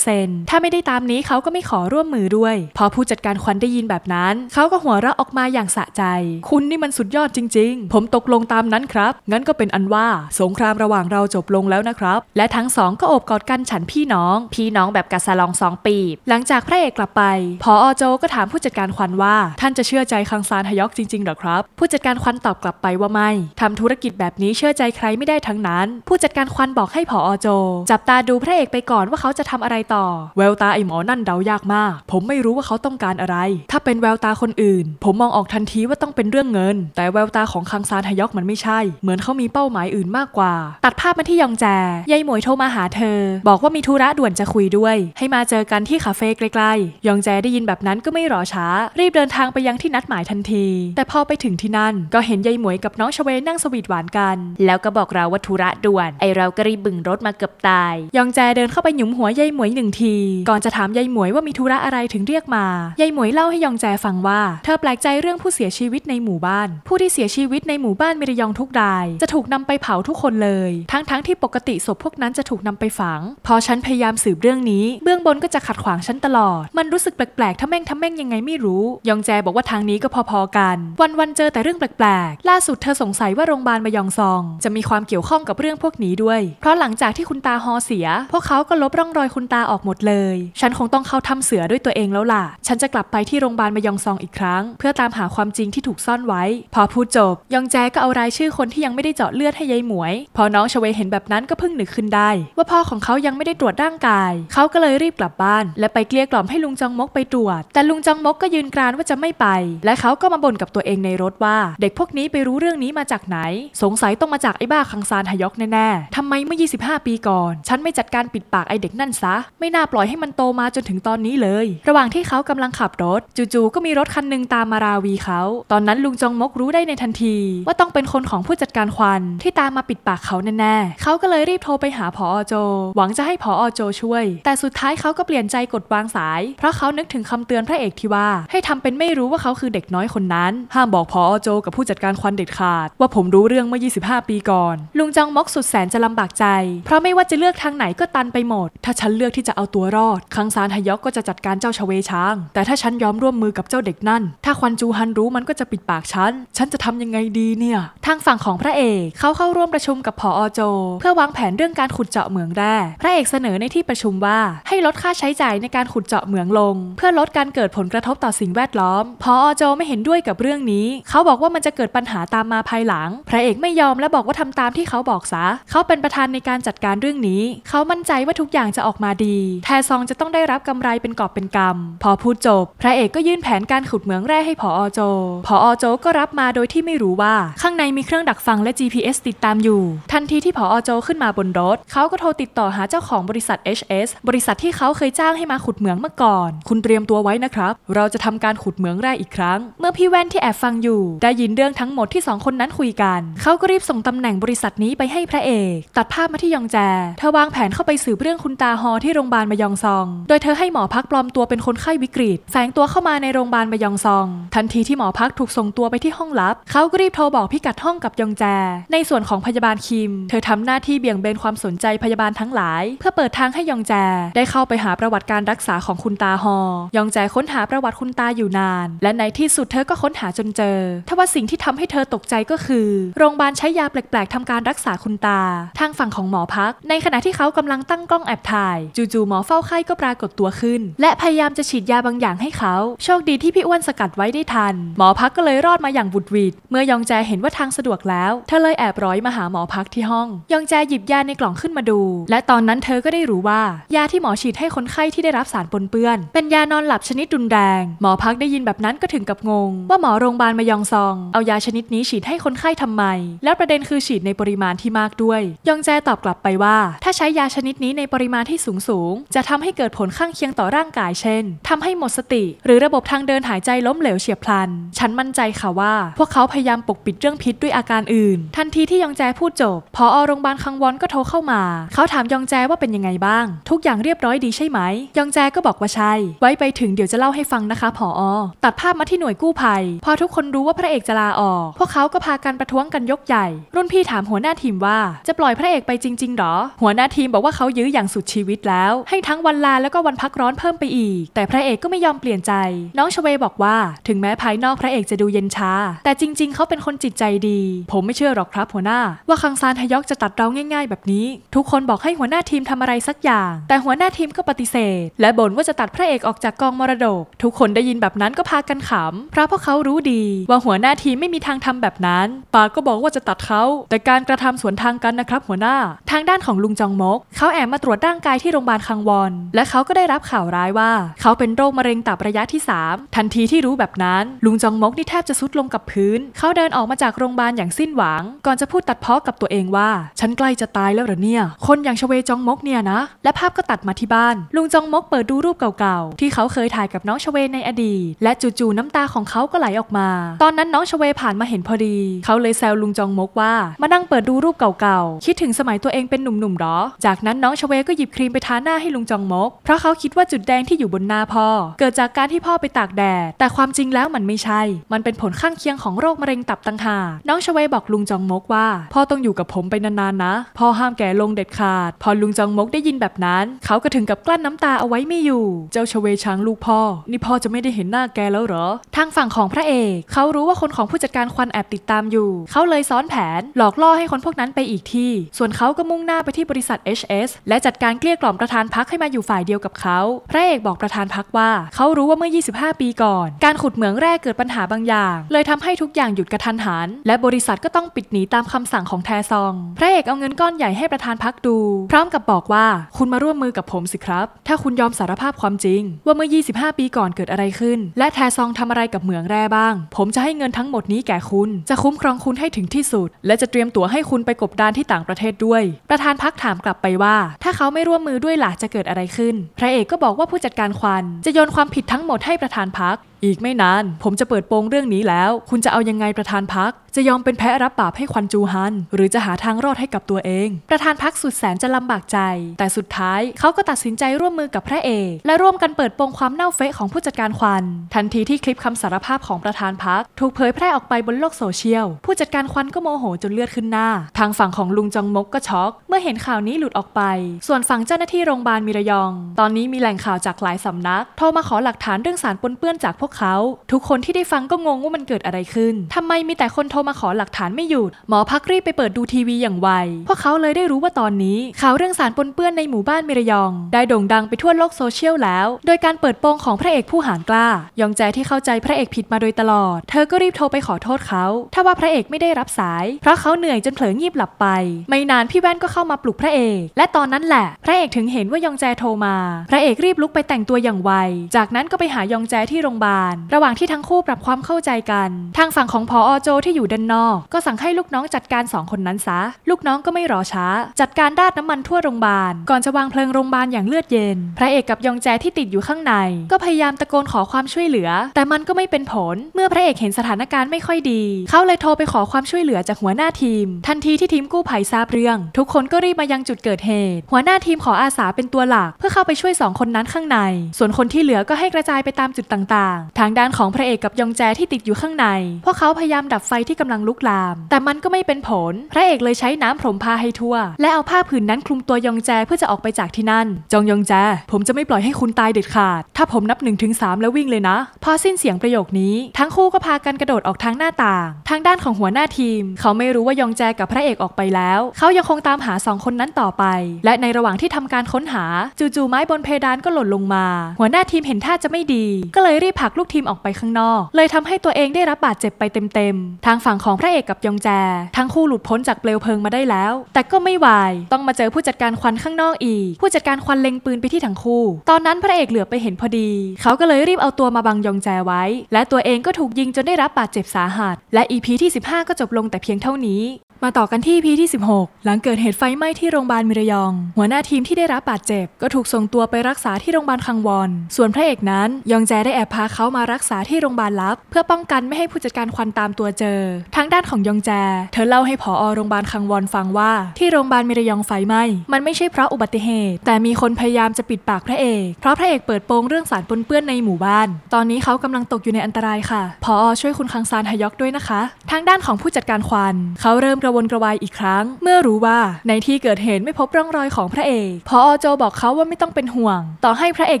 50%ถ้าไม่ได้ตามนี้เขาก็ไม่ขอร่วมมือด้วย พอผู้จัดการควันได้ยินแบบนั้น เขาก็หัวเราะออกมาอย่างสะใจ คุณนี่มันสุดยอดจริงๆ ผมตกลงตามนั้นครับ งั้นก็เป็นอันว่า สงครามระหว่างเราจบลงแล้วนะครับ และทั้งสองก็โอบกอดกันฉันพี่น้อง พี่น้องแบบกาซาลองสองปีหลังจากพระเอกกลับไป พออโจ ก็ถามผู้จัดการควันว่า ท่านจะเชื่อใจคังซานฮยอกจริงๆหรอครับ ผู้จัดการควันตอบกลับไปว่าไม่ทำธุรกิจแบบนี้เชื่อใจใครรไม่ได้ทั้งนั้น ผู้จัดการควันบอกให้ผออโจ จับตาดูพระเอกไปก่อนว่าเขาจะทำอะไรต่อแววตาไอหมอนั่นเดายากมาก ผมไม่รู้ว่าเขาต้องการอะไร ถ้าเป็นแววตาคนอื่น ผมมองออกทันทีว่าต้องเป็นเรื่องเงิน แต่แววตาของคังซานฮยอกมันไม่ใช่ เหมือนเขามีเป้าหมายอื่นมากกว่า ตัดภาพมาที่ยองแจยายหมวยโทรมาหาเธอ บอกว่ามีธุระด่วนจะคุยด้วย ให้มาเจอกันที่คาเฟ่ใกล้ๆยองแจได้ยินแบบนั้นก็ไม่รอช้ารีบเดินทางไปยังที่นัดหมายทันที แต่พอไปถึงที่นั่น ก็เห็นยายหมวยกับน้องชเวนั่งสวีทหวานกัน แล้วก็บบอกเราว่าธุระด่วน ไอเราก็รีบบึงรถมาเกือบตายยองแจเดินเข้าไปหยุมหัวยายหมวยหนึ่งที ก่อนจะถามยายหมวยว่ามีธุระอะไรถึงเรียกมายายหมวยเล่าให้ยองแจฟังว่าเธอแปลกใจเรื่องผู้เสียชีวิตในหมู่บ้าน ผู้ที่เสียชีวิตในหมู่บ้านมิระยองทุกรายจะถูกนำไปเผาทุกคนเลย ทั้งๆทที่ปกติศพพวกนั้นจะถูกนำไปฝัง พอฉันพยายามสืบเรื่องนี้เบื้องบนก็จะขัดขวางฉันตลอด มันรู้สึกแปลกๆทำแม่งทำแม่งยังไงไม่รู้ยองแจบอกว่าทางนี้ก็พอๆกัน วันๆเจอแต่เรื่องแปลก ๆ ล่าสุดเธอสงสัยว่าโรงพยาบาลมายองซอง จะมีความเกี่ยวข้องกับเรื่องพวกนี้ด้วย เพราะหลังจากที่คุณตาฮอเสีย พวกเขาก็ลบร่องรอยคุณตาออกหมดเลย ฉันคงต้องเข้าทำเสือด้วยตัวเองแล้วล่ะ ฉันจะกลับไปที่โรงพยาบาลมยองซองอีกครั้ง เพื่อตามหาความจริงที่ถูกซ่อนไว้ พอพูดจบ ยองแจก็เอารายชื่อคนที่ยังไม่ได้เจาะเลือดให้ยายหมวย พอน้องชเวเห็นแบบนั้นก็พึ่งหนึกขึ้นได้ ว่าพ่อของเขายังไม่ได้ตรวจร่างกาย เขาก็เลยรีบกลับบ้าน และไปเกลี้ยกล่อมให้ลุงจองมกไปตรวจ แต่ลุงจองมกก็ยืนกรานว่าจะไม่ไป และเขาก็มาบ่นกับตัวเองในรถว่า เด็กพวกนี้ไปรู้เรื่องนี้มาจากไหน สงสัยต้องมาจากไอ้บ้าาคังซานฮยอกแน่ๆ ทำไมเมื่อ 25 ปีก่อน ฉันไม่จัดการปิดปากไอเด็กนั่นซะ ไม่น่าปล่อยให้มันโตมาจนถึงตอนนี้เลย ระหว่างที่เขากำลังขับรถจู่ๆก็มีรถคันหนึ่งตามมาราวีเขา ตอนนั้นลุงจงมกรู้ได้ในทันที ว่าต้องเป็นคนของผู้จัดการควันที่ตามมาปิดปากเขาแน่ๆ เขาก็เลยรีบโทรไปหาผอโจหวังจะให้ผอโจช่วย แต่สุดท้ายเขาก็เปลี่ยนใจกดวางสาย เพราะเขานึกถึงคำเตือนพระเอกที่ว่า ให้ทำเป็นไม่รู้ว่าเขาคือเด็กน้อยคนนั้น ห้ามบอกผอโจกับผู้จัดการควันเด็ดขาด ว่าผมรู้เรื่องเมื่อ 25 ปีก่อนรลุงจังมอกสุดแสนจะลำบากใจ เพราะไม่ว่าจะเลือกทางไหนก็ตันไปหมด ถ้าฉันเลือกที่จะเอาตัวรอดคังซานฮยอกก็จะจัดการเจ้าชเวช้าง แต่ถ้าฉันยอมร่วมมือกับเจ้าเด็กนั่น ถ้าควันจูฮันรู้มันก็จะปิดปากฉัน ฉันจะทำยังไงดีเนี่ย ทางฝั่งของพระเอก เขาเข้าร่วมประชุมกับผออโจ เพื่อวางแผนเรื่องการขุดเจาะเหมืองแร่ พระเอกเสนอในที่ประชุมว่า ให้ลดค่าใช้จ่ายในการขุดเจาะเหมืองลง เพื่อลดการเกิดผลกระทบต่อสิ่งแวดล้อม พออโจไม่เห็นด้วยกับเรื่องนี้ เขาบอกว่ามันจะเกิดปัญหาตามมาภายหลัง พระเอกไม่ยอมและบอกว่าทำตามที่เขาบอกซะ เขาเป็นประธานในการจัดการเรื่องนี้ เขามั่นใจว่าทุกอย่างจะออกมาดี แทซองจะต้องได้รับกำไรเป็นกอบเป็นกำ พอพูดจบ พระเอกก็ยื่นแผนการขุดเหมืองแร่ให้พออโจพออโจก็รับมาโดยที่ไม่รู้ว่าข้างในมีเครื่องดักฟังและ GPS ติดตามอยู่ ทันทีที่พออโจขึ้นมาบนรถ เขาก็โทรติดต่อหาเจ้าของบริษัท HS บริษัทที่เขาเคยจ้างให้มาขุดเหมืองเมื่อก่อน คุณเตรียมตัวไว้นะครับ เราจะทำการขุดเหมืองแร่อีกครั้ง เมื่อพี่แว่นที่แอบฟังอยู่ ได้ยินเรื่องทั้งหมดที่2คนนั้นคุยกันเขาก็รีบส่งตำแหน่งบริษัทนี้ไปให้พระเอกตัดภาพมาที่ยองแจ เธอวางแผนเข้าไปสืบเรื่องคุณตาฮอที่โรงพยาบาลมายองซอง โดยเธอให้หมอพักปลอมตัวเป็นคนไข้วิกฤตแฝงตัวเข้ามาในโรงพยาบาลมายองซอง ทันทีที่หมอพักถูกส่งตัวไปที่ห้องลับ เขาก็รีบโทรบอกพิกัดห้องกับยองแจ ในส่วนของพยาบาลคิมเธอทำหน้าที่เบี่ยงเบนความสนใจพยาบาลทั้งหลาย เพื่อเปิดทางให้ยองแจ ได้เข้าไปหาประวัติการรักษาของคุณตาฮอยองแจค้นหาประวัติคุณตาอยู่นาน และในที่สุดเธอก็ค้นหาจนเจอทว่าสิ่งที่ทำให้เธอตกใจก็คือโรงพยาบาลใช้ยาแปลกทำการรักษาคุณตา ทางฝั่งของหมอพัก ในขณะที่เขากำลังตั้งกล้องแอบถ่าย จู่ๆหมอเฝ้าไข้ก็ปรากฏตัวขึ้น และพยายามจะฉีดยาบางอย่างให้เขาโชคดีที่พี่อ้วนสกัดไว้ได้ทัน หมอพักก็เลยรอดมาอย่างบุดวิดเมื่อยองแจเห็นว่าทางสะดวกแล้ว เธอเลยแอบร้อยมาหาหมอพักที่ห้อง ยองแจหยิบยาในกล่องขึ้นมาดู และตอนนั้นเธอก็ได้รู้ว่า ยาที่หมอฉีดให้คนไข้ที่ได้รับสารปนเปื้อน เป็นยานอนหลับชนิดดุนแรงหมอพักได้ยินแบบนั้นก็ถึงกับงงว่าหมอโรงพยาบาลมายองซอง เอายาชนิดนี้ฉีดให้คนไข้ทำไม แล้วประเด็นคือฉีดดในปริมาณที่มากด้วยยองแจตอบกลับไปว่า ถ้าใช้ยาชนิดนี้ในปริมาณที่สูงสูง จะทำให้เกิดผลข้างเคียงต่อร่างกาย เช่น ทำให้หมดสติ หรือระบบทางเดินหายใจล้มเหลวเฉียบพลัน ฉันมั่นใจค่ะว่า พวกเขาพยายามปกปิดเรื่องพิษด้วยอาการอื่น ทันทีที่ยองแจพูดจบพออโรงพยาบาลคังวอนก็โทรเข้ามา เขาถามยองแจว่าเป็นยังไงบ้าง ทุกอย่างเรียบร้อยดีใช่ไหมยองแจก็บอกว่าใช่ ไว้ไปถึงเดี๋ยวจะเล่าให้ฟังนะคะผออตัดภาพมาที่หน่วยกู้ภัย พอทุกคนรู้ว่าพระเอกจะลาออก พวกเขาก็พากันประท้วงกันยกใหญ่ รุ่นพี่ถามหัวหน้าทีมว่าจะปล่อยพระเอกไปจริงๆหรอ หัวหน้าทีมบอกว่าเขายื้ออย่างสุดชีวิตแล้ว ให้ทั้งวันลาแล้วก็วันพักร้อนเพิ่มไปอีก แต่พระเอกก็ไม่ยอมเปลี่ยนใจ น้องชเวบอกว่า ถึงแม้ภายนอกพระเอกจะดูเย็นชา แต่จริง ๆ เขาเป็นคนจิตใจดี ผมไม่เชื่อหรอกครับหัวหน้า ว่าคังซานทยอกจะตัดเราง่าย ๆแบบนี้ ทุกคนบอกให้หัวหน้าทีมทำอะไรสักอย่าง แต่หัวหน้าทีมก็ปฏิเสธ และบ่นว่าจะตัดพระเอกออกจากกองมรดก ทุกคนได้ยินแบบนั้นก็พากันขำเพราะพวกเขารู้ดี ว่าหัวหน้าทีมไม่มีทางทำแบบนั้น ปาก็บอกว่าจะตัดเขาแต่ากการกระทำสวนทางกันนะครับ หัวหน้า ทางด้านของลุงจองมก เขาแอบมาตรวจร่างกายที่โรงพยาบาลคังวอนและเขาก็ได้รับข่าวร้ายว่าเขาเป็นโรคมะเร็งตับระยะที่ 3 ทันทีที่รู้แบบนั้น ลุงจองมกนี่แทบจะซุดลงกับพื้น เขาเดินออกมาจากโรงพยาบาลอย่างสิ้นหวัง ก่อนจะพูดตัดเพาะกับตัวเองว่า ฉันใกล้จะตายแล้วหรอเนี่ยคนอย่างชเวจองมกเนี่ยนะ และภาพก็ตัดมาที่บ้าน ลุงจองมกเปิดดูรูปเก่าๆ ที่เขาเคยถ่ายกับน้องชเวในอดีตและจู่ๆน้ำตาของเขาก็ไหลออกมา ตอนนั้นน้องชเวผ่านมาเห็นพอดี เขาเลยแซวลุงจองมกว่านั่งเปิดดูรูปเก่าๆ คิดถึงสมัยตัวเองเป็นหนุ่มๆหรอ จากนั้นน้องชเวก็หยิบครีมไปทาหน้าให้ ลุงจองมก เพราะเขาคิดว่าจุดแดงที่อยู่บนหน้า พ่อ เกิดจากการที่พ่อไปตากแดด แต่ความจริงแล้วมันไม่ใช่ มันเป็นผลข้างเคียงของโรคมะเร็งตับตังหาน้องชเวบอกลุงจองมกว่าพ่อต้องอยู่กับผมไปนานๆนะ พ่อห้ามแก่ลงเด็ดขาด พอลุงจองมกได้ยินแบบนั้น เขาก็ถึงกับกลั้นน้ำตาเอาไว้ไม่อยู่ เจ้าชเวช้างลูกพ่อ นี่พ่อจะไม่ได้เห็นหน้าแกแล้วเหรอ ทางฝั่งของพระเอกเขารู้ว่าคนของผู้จัดการควันแอบติดตามอยู่ เขาเลยซ้อนแผนหลอกล่อให้คนพวกนั้นไปอีกที่ ส่วนเขาก็มุ่งหน้าไปที่บริษัท HS และจัดการเกลี้ยกล่อมประธานพักให้มาอยู่ฝ่ายเดียวกับเขา พระเอกบอกประธานพักว่า เขารู้ว่าเมื่อ 25 ปีก่อน การขุดเหมืองแร่เกิดปัญหาบางอย่าง เลยทำให้ทุกอย่างหยุดกระทันหัน และบริษัทก็ต้องปิดหนี ตามคำสั่งของแทซอง พระเอกเอาเงินก้อนใหญ่ให้ประธานพักดูพร้อมกับบอกว่าคุณมาร่วมมือกับผมสิครับ ถ้าคุณยอมสารภาพความจริง ว่าเมื่อ 25 ปีก่อนเกิดอะไรขึ้น และแทซองทำอะไรกับเหมืองแร่บ้าง ผมจะให้เงินทั้งหมดนี้แก่คุณ จะคุ้มครองคุณให้ถึงที่สุด และจะเตรตรียมตั๋วให้คุณไปกบดานที่ต่างประเทศด้วย ประธานพักถามกลับไปว่า ถ้าเขาไม่ร่วมมือด้วยหล่ะจะเกิดอะไรขึ้น พระเอกก็บอกว่าผู้จัดการควัน จะโยนความผิดทั้งหมดให้ประธานพักอีกไม่นาน ผมจะเปิดโปงเรื่องนี้แล้ว คุณจะเอายังไงประธานพัก จะยอมเป็นแพ้รับบาปให้ควันจูฮัน หรือจะหาทางรอดให้กับตัวเอง ประธานพักสุดแสนจะลำบากใจ แต่สุดท้าย เขาก็ตัดสินใจร่วมมือกับพระเอกและร่วมกันเปิดโปงความเน่าเฟะของผู้จัดการควันทันทีที่คลิปคำสารภาพของประธานพักถูกเผยแพร่ออกไปบนโลกโซเชียลผู้จัดการควันก็โมโหจนเลือดขึ้นหน้า ทางฝั่งของลุงจองมกก็ช็อก เมื่อเห็นข่าวนี้หลุดออกไป ส่วนฝั่งเจ้าหน้าที่โรงพยาบาลมิระยองตอนนี้มีแหล่งข่าวจากหลายสำนักโทรมาขอหลักฐานเรื่องสารปนเปื้อนจากพวกวกเขาทุกคนที่ได้ฟังก็งงว่ามันเกิดอะไรขึ้น ทำไมมีแต่คนโทรมาขอหลักฐานไม่หยุด หมอพักรีบไปเปิดดูทีวีอย่างไวพวกเขาเลยได้รู้ว่าตอนนี้ข่าวเรื่องสารปนเปื้อนในหมู่บ้านเมรยอง ได้โด่งดังไปทั่วโลกโซเชียลแล้ว โดยการเปิดโปงของพระเอกผู้หานกล้า ยองแจที่เข้าใจพระเอกผิดมาโดยตลอด เธอก็รีบโทรไปขอโทษเขา ถ้าว่าพระเอกไม่ได้รับสาย เพราะเขาเหนื่อยจนเผลองีบหลับไป ไม่นานพี่แว่นก็เข้ามาปลุกพระเอก และตอนนั้นแหละ พระเอกถึงเห็นว่ายองแจโทรมา พระเอกรีบลุกไปแต่งตัวอย่างไว จากนั้นก็ไปหายองแจที่โรงพยาบาลการระหว่างที่ทั้งคู่ปรับความเข้าใจกัน ทางฝั่งของพออโจที่อยู่ด้านนอก ก็สั่งให้ลูกน้องจัดการสองคนนั้นซะลูกน้องก็ไม่รอช้า จัดการราดน้ำมันทั่วโรงพยาบาลก่อนจะวางเพลิงโรงพยาบาลอย่างเลือดเย็นพระเอกกับยองแจที่ติดอยู่ข้างใน ก็พยายามตะโกนขอความช่วยเหลือ แต่มันก็ไม่เป็นผล เมื่อพระเอกเห็นสถานการณ์ไม่ค่อยดี เขาเลยโทรไปขอความช่วยเหลือจากหัวหน้าทีม ทันทีที่ทีมกู้ภัยทราบเรื่อง ทุกคนก็รีบมายังจุดเกิดเหตุ หัวหน้าทีมขออาสาเป็นตัวหลักเพื่อเข้าไปช่วยสองคนนั้นข้างในส่วนคนที่เหลือก็ให้กระจายไปตามจุดต่างทางด้านของพระเอกกับยองแจที่ติดอยู่ข้างใน พวกเขาพยายามดับไฟที่กำลังลุกลาม แต่มันก็ไม่เป็นผล พระเอกเลยใช้น้ำพมพาให้ทั่ว และเอาผ้าผืนนั้นคลุมตัวยองแจเพื่อจะออกไปจากที่นั่น จองยองแจ ผมจะไม่ปล่อยให้คุณตายเด็ดขาด ถ้าผมนับ1นถึงสแล้ววิ่งเลยนะ พอสิ้นเสียงประโยคนี้ทั้งคู่ก็พากันกระโดดออกทางหน้าต่าง ทางด้านของหัวหน้าทีม เขาไม่รู้ว่ายองแจกับพระเอกออกไปแล้ว เขายังคงตามหาสองคนนั้นต่อไป และในระหว่างที่ทำการค้นหาจู่ๆไม้บนเพดานก็หล่นลงมา หัวหน้าทีมเห็นท่าจะไม่ดี ก็เลยรีบผลักลูกทีม ออกไปข้างนอก เลยทำให้ตัวเองได้รับบาดเจ็บไปเต็มๆ ทางฝั่งของพระเอกกับ ยองแจ ทั้งคู่หลุดพ้นจากเปลวเพลิงมาได้แล้ว แต่ก็ไม่ไหวต้องมาเจอผู้จัดการควันข้างนอกอีก ผู้จัดการควันเล็งปืนไปที่ทั้งคู่ ตอนนั้นพระเอกเหลือไปเห็นพอดีเขาก็เลยรีบเอาตัวมาบังยองแจไว้ และตัวเองก็ถูกยิงจนได้รับบาดเจ็บสาหัส และอีพีที่ 15 ก็จบลงแต่เพียงเท่านี้มาต่อกันที่พีที่ 16 หลังเกิดเหตุไฟไหม้ที่โรงพยาบาลมิรยอง หัวหน้าทีมที่ได้รับบาดเจ็บ ก็ถูกส่งตัวไปรักษาที่โรงพยาบาลคังวอน ส่วนพระเอกนั้นยองแจได้แอบพาเขามารักษาที่โรงพยาบาลลับ เพื่อป้องกันไม่ให้ผู้จัดการควันตามตัวเจอ ทางด้านของยองแจ เธอเล่าให้ผอโรงพยาบาลคังวอนฟังว่า ที่โรงพยาบาลมิรยองไฟไหม้ มันไม่ใช่เพราะอุบัติเหตุ แต่มีคนพยายามจะปิดปากพระเอก เพราะพระเอกเปิดโปงเรื่องสารปนเปื้อนในหมู่บ้าน ตอนนี้เขากำลังตกอยู่ในอันตรายค่ะ ผอช่วยคุณคังซานฮยอกด้วยนะคะ ทางด้านของผู้จัดการควัน เขาเริ่มระวนกระวายอีกครั้ง เมื่อรู้ว่าในที่เกิดเหตุไม่พบร่องรอยของพระเอก พออโจบอกเขาว่าไม่ต้องเป็นห่วง ต่อให้พระเอก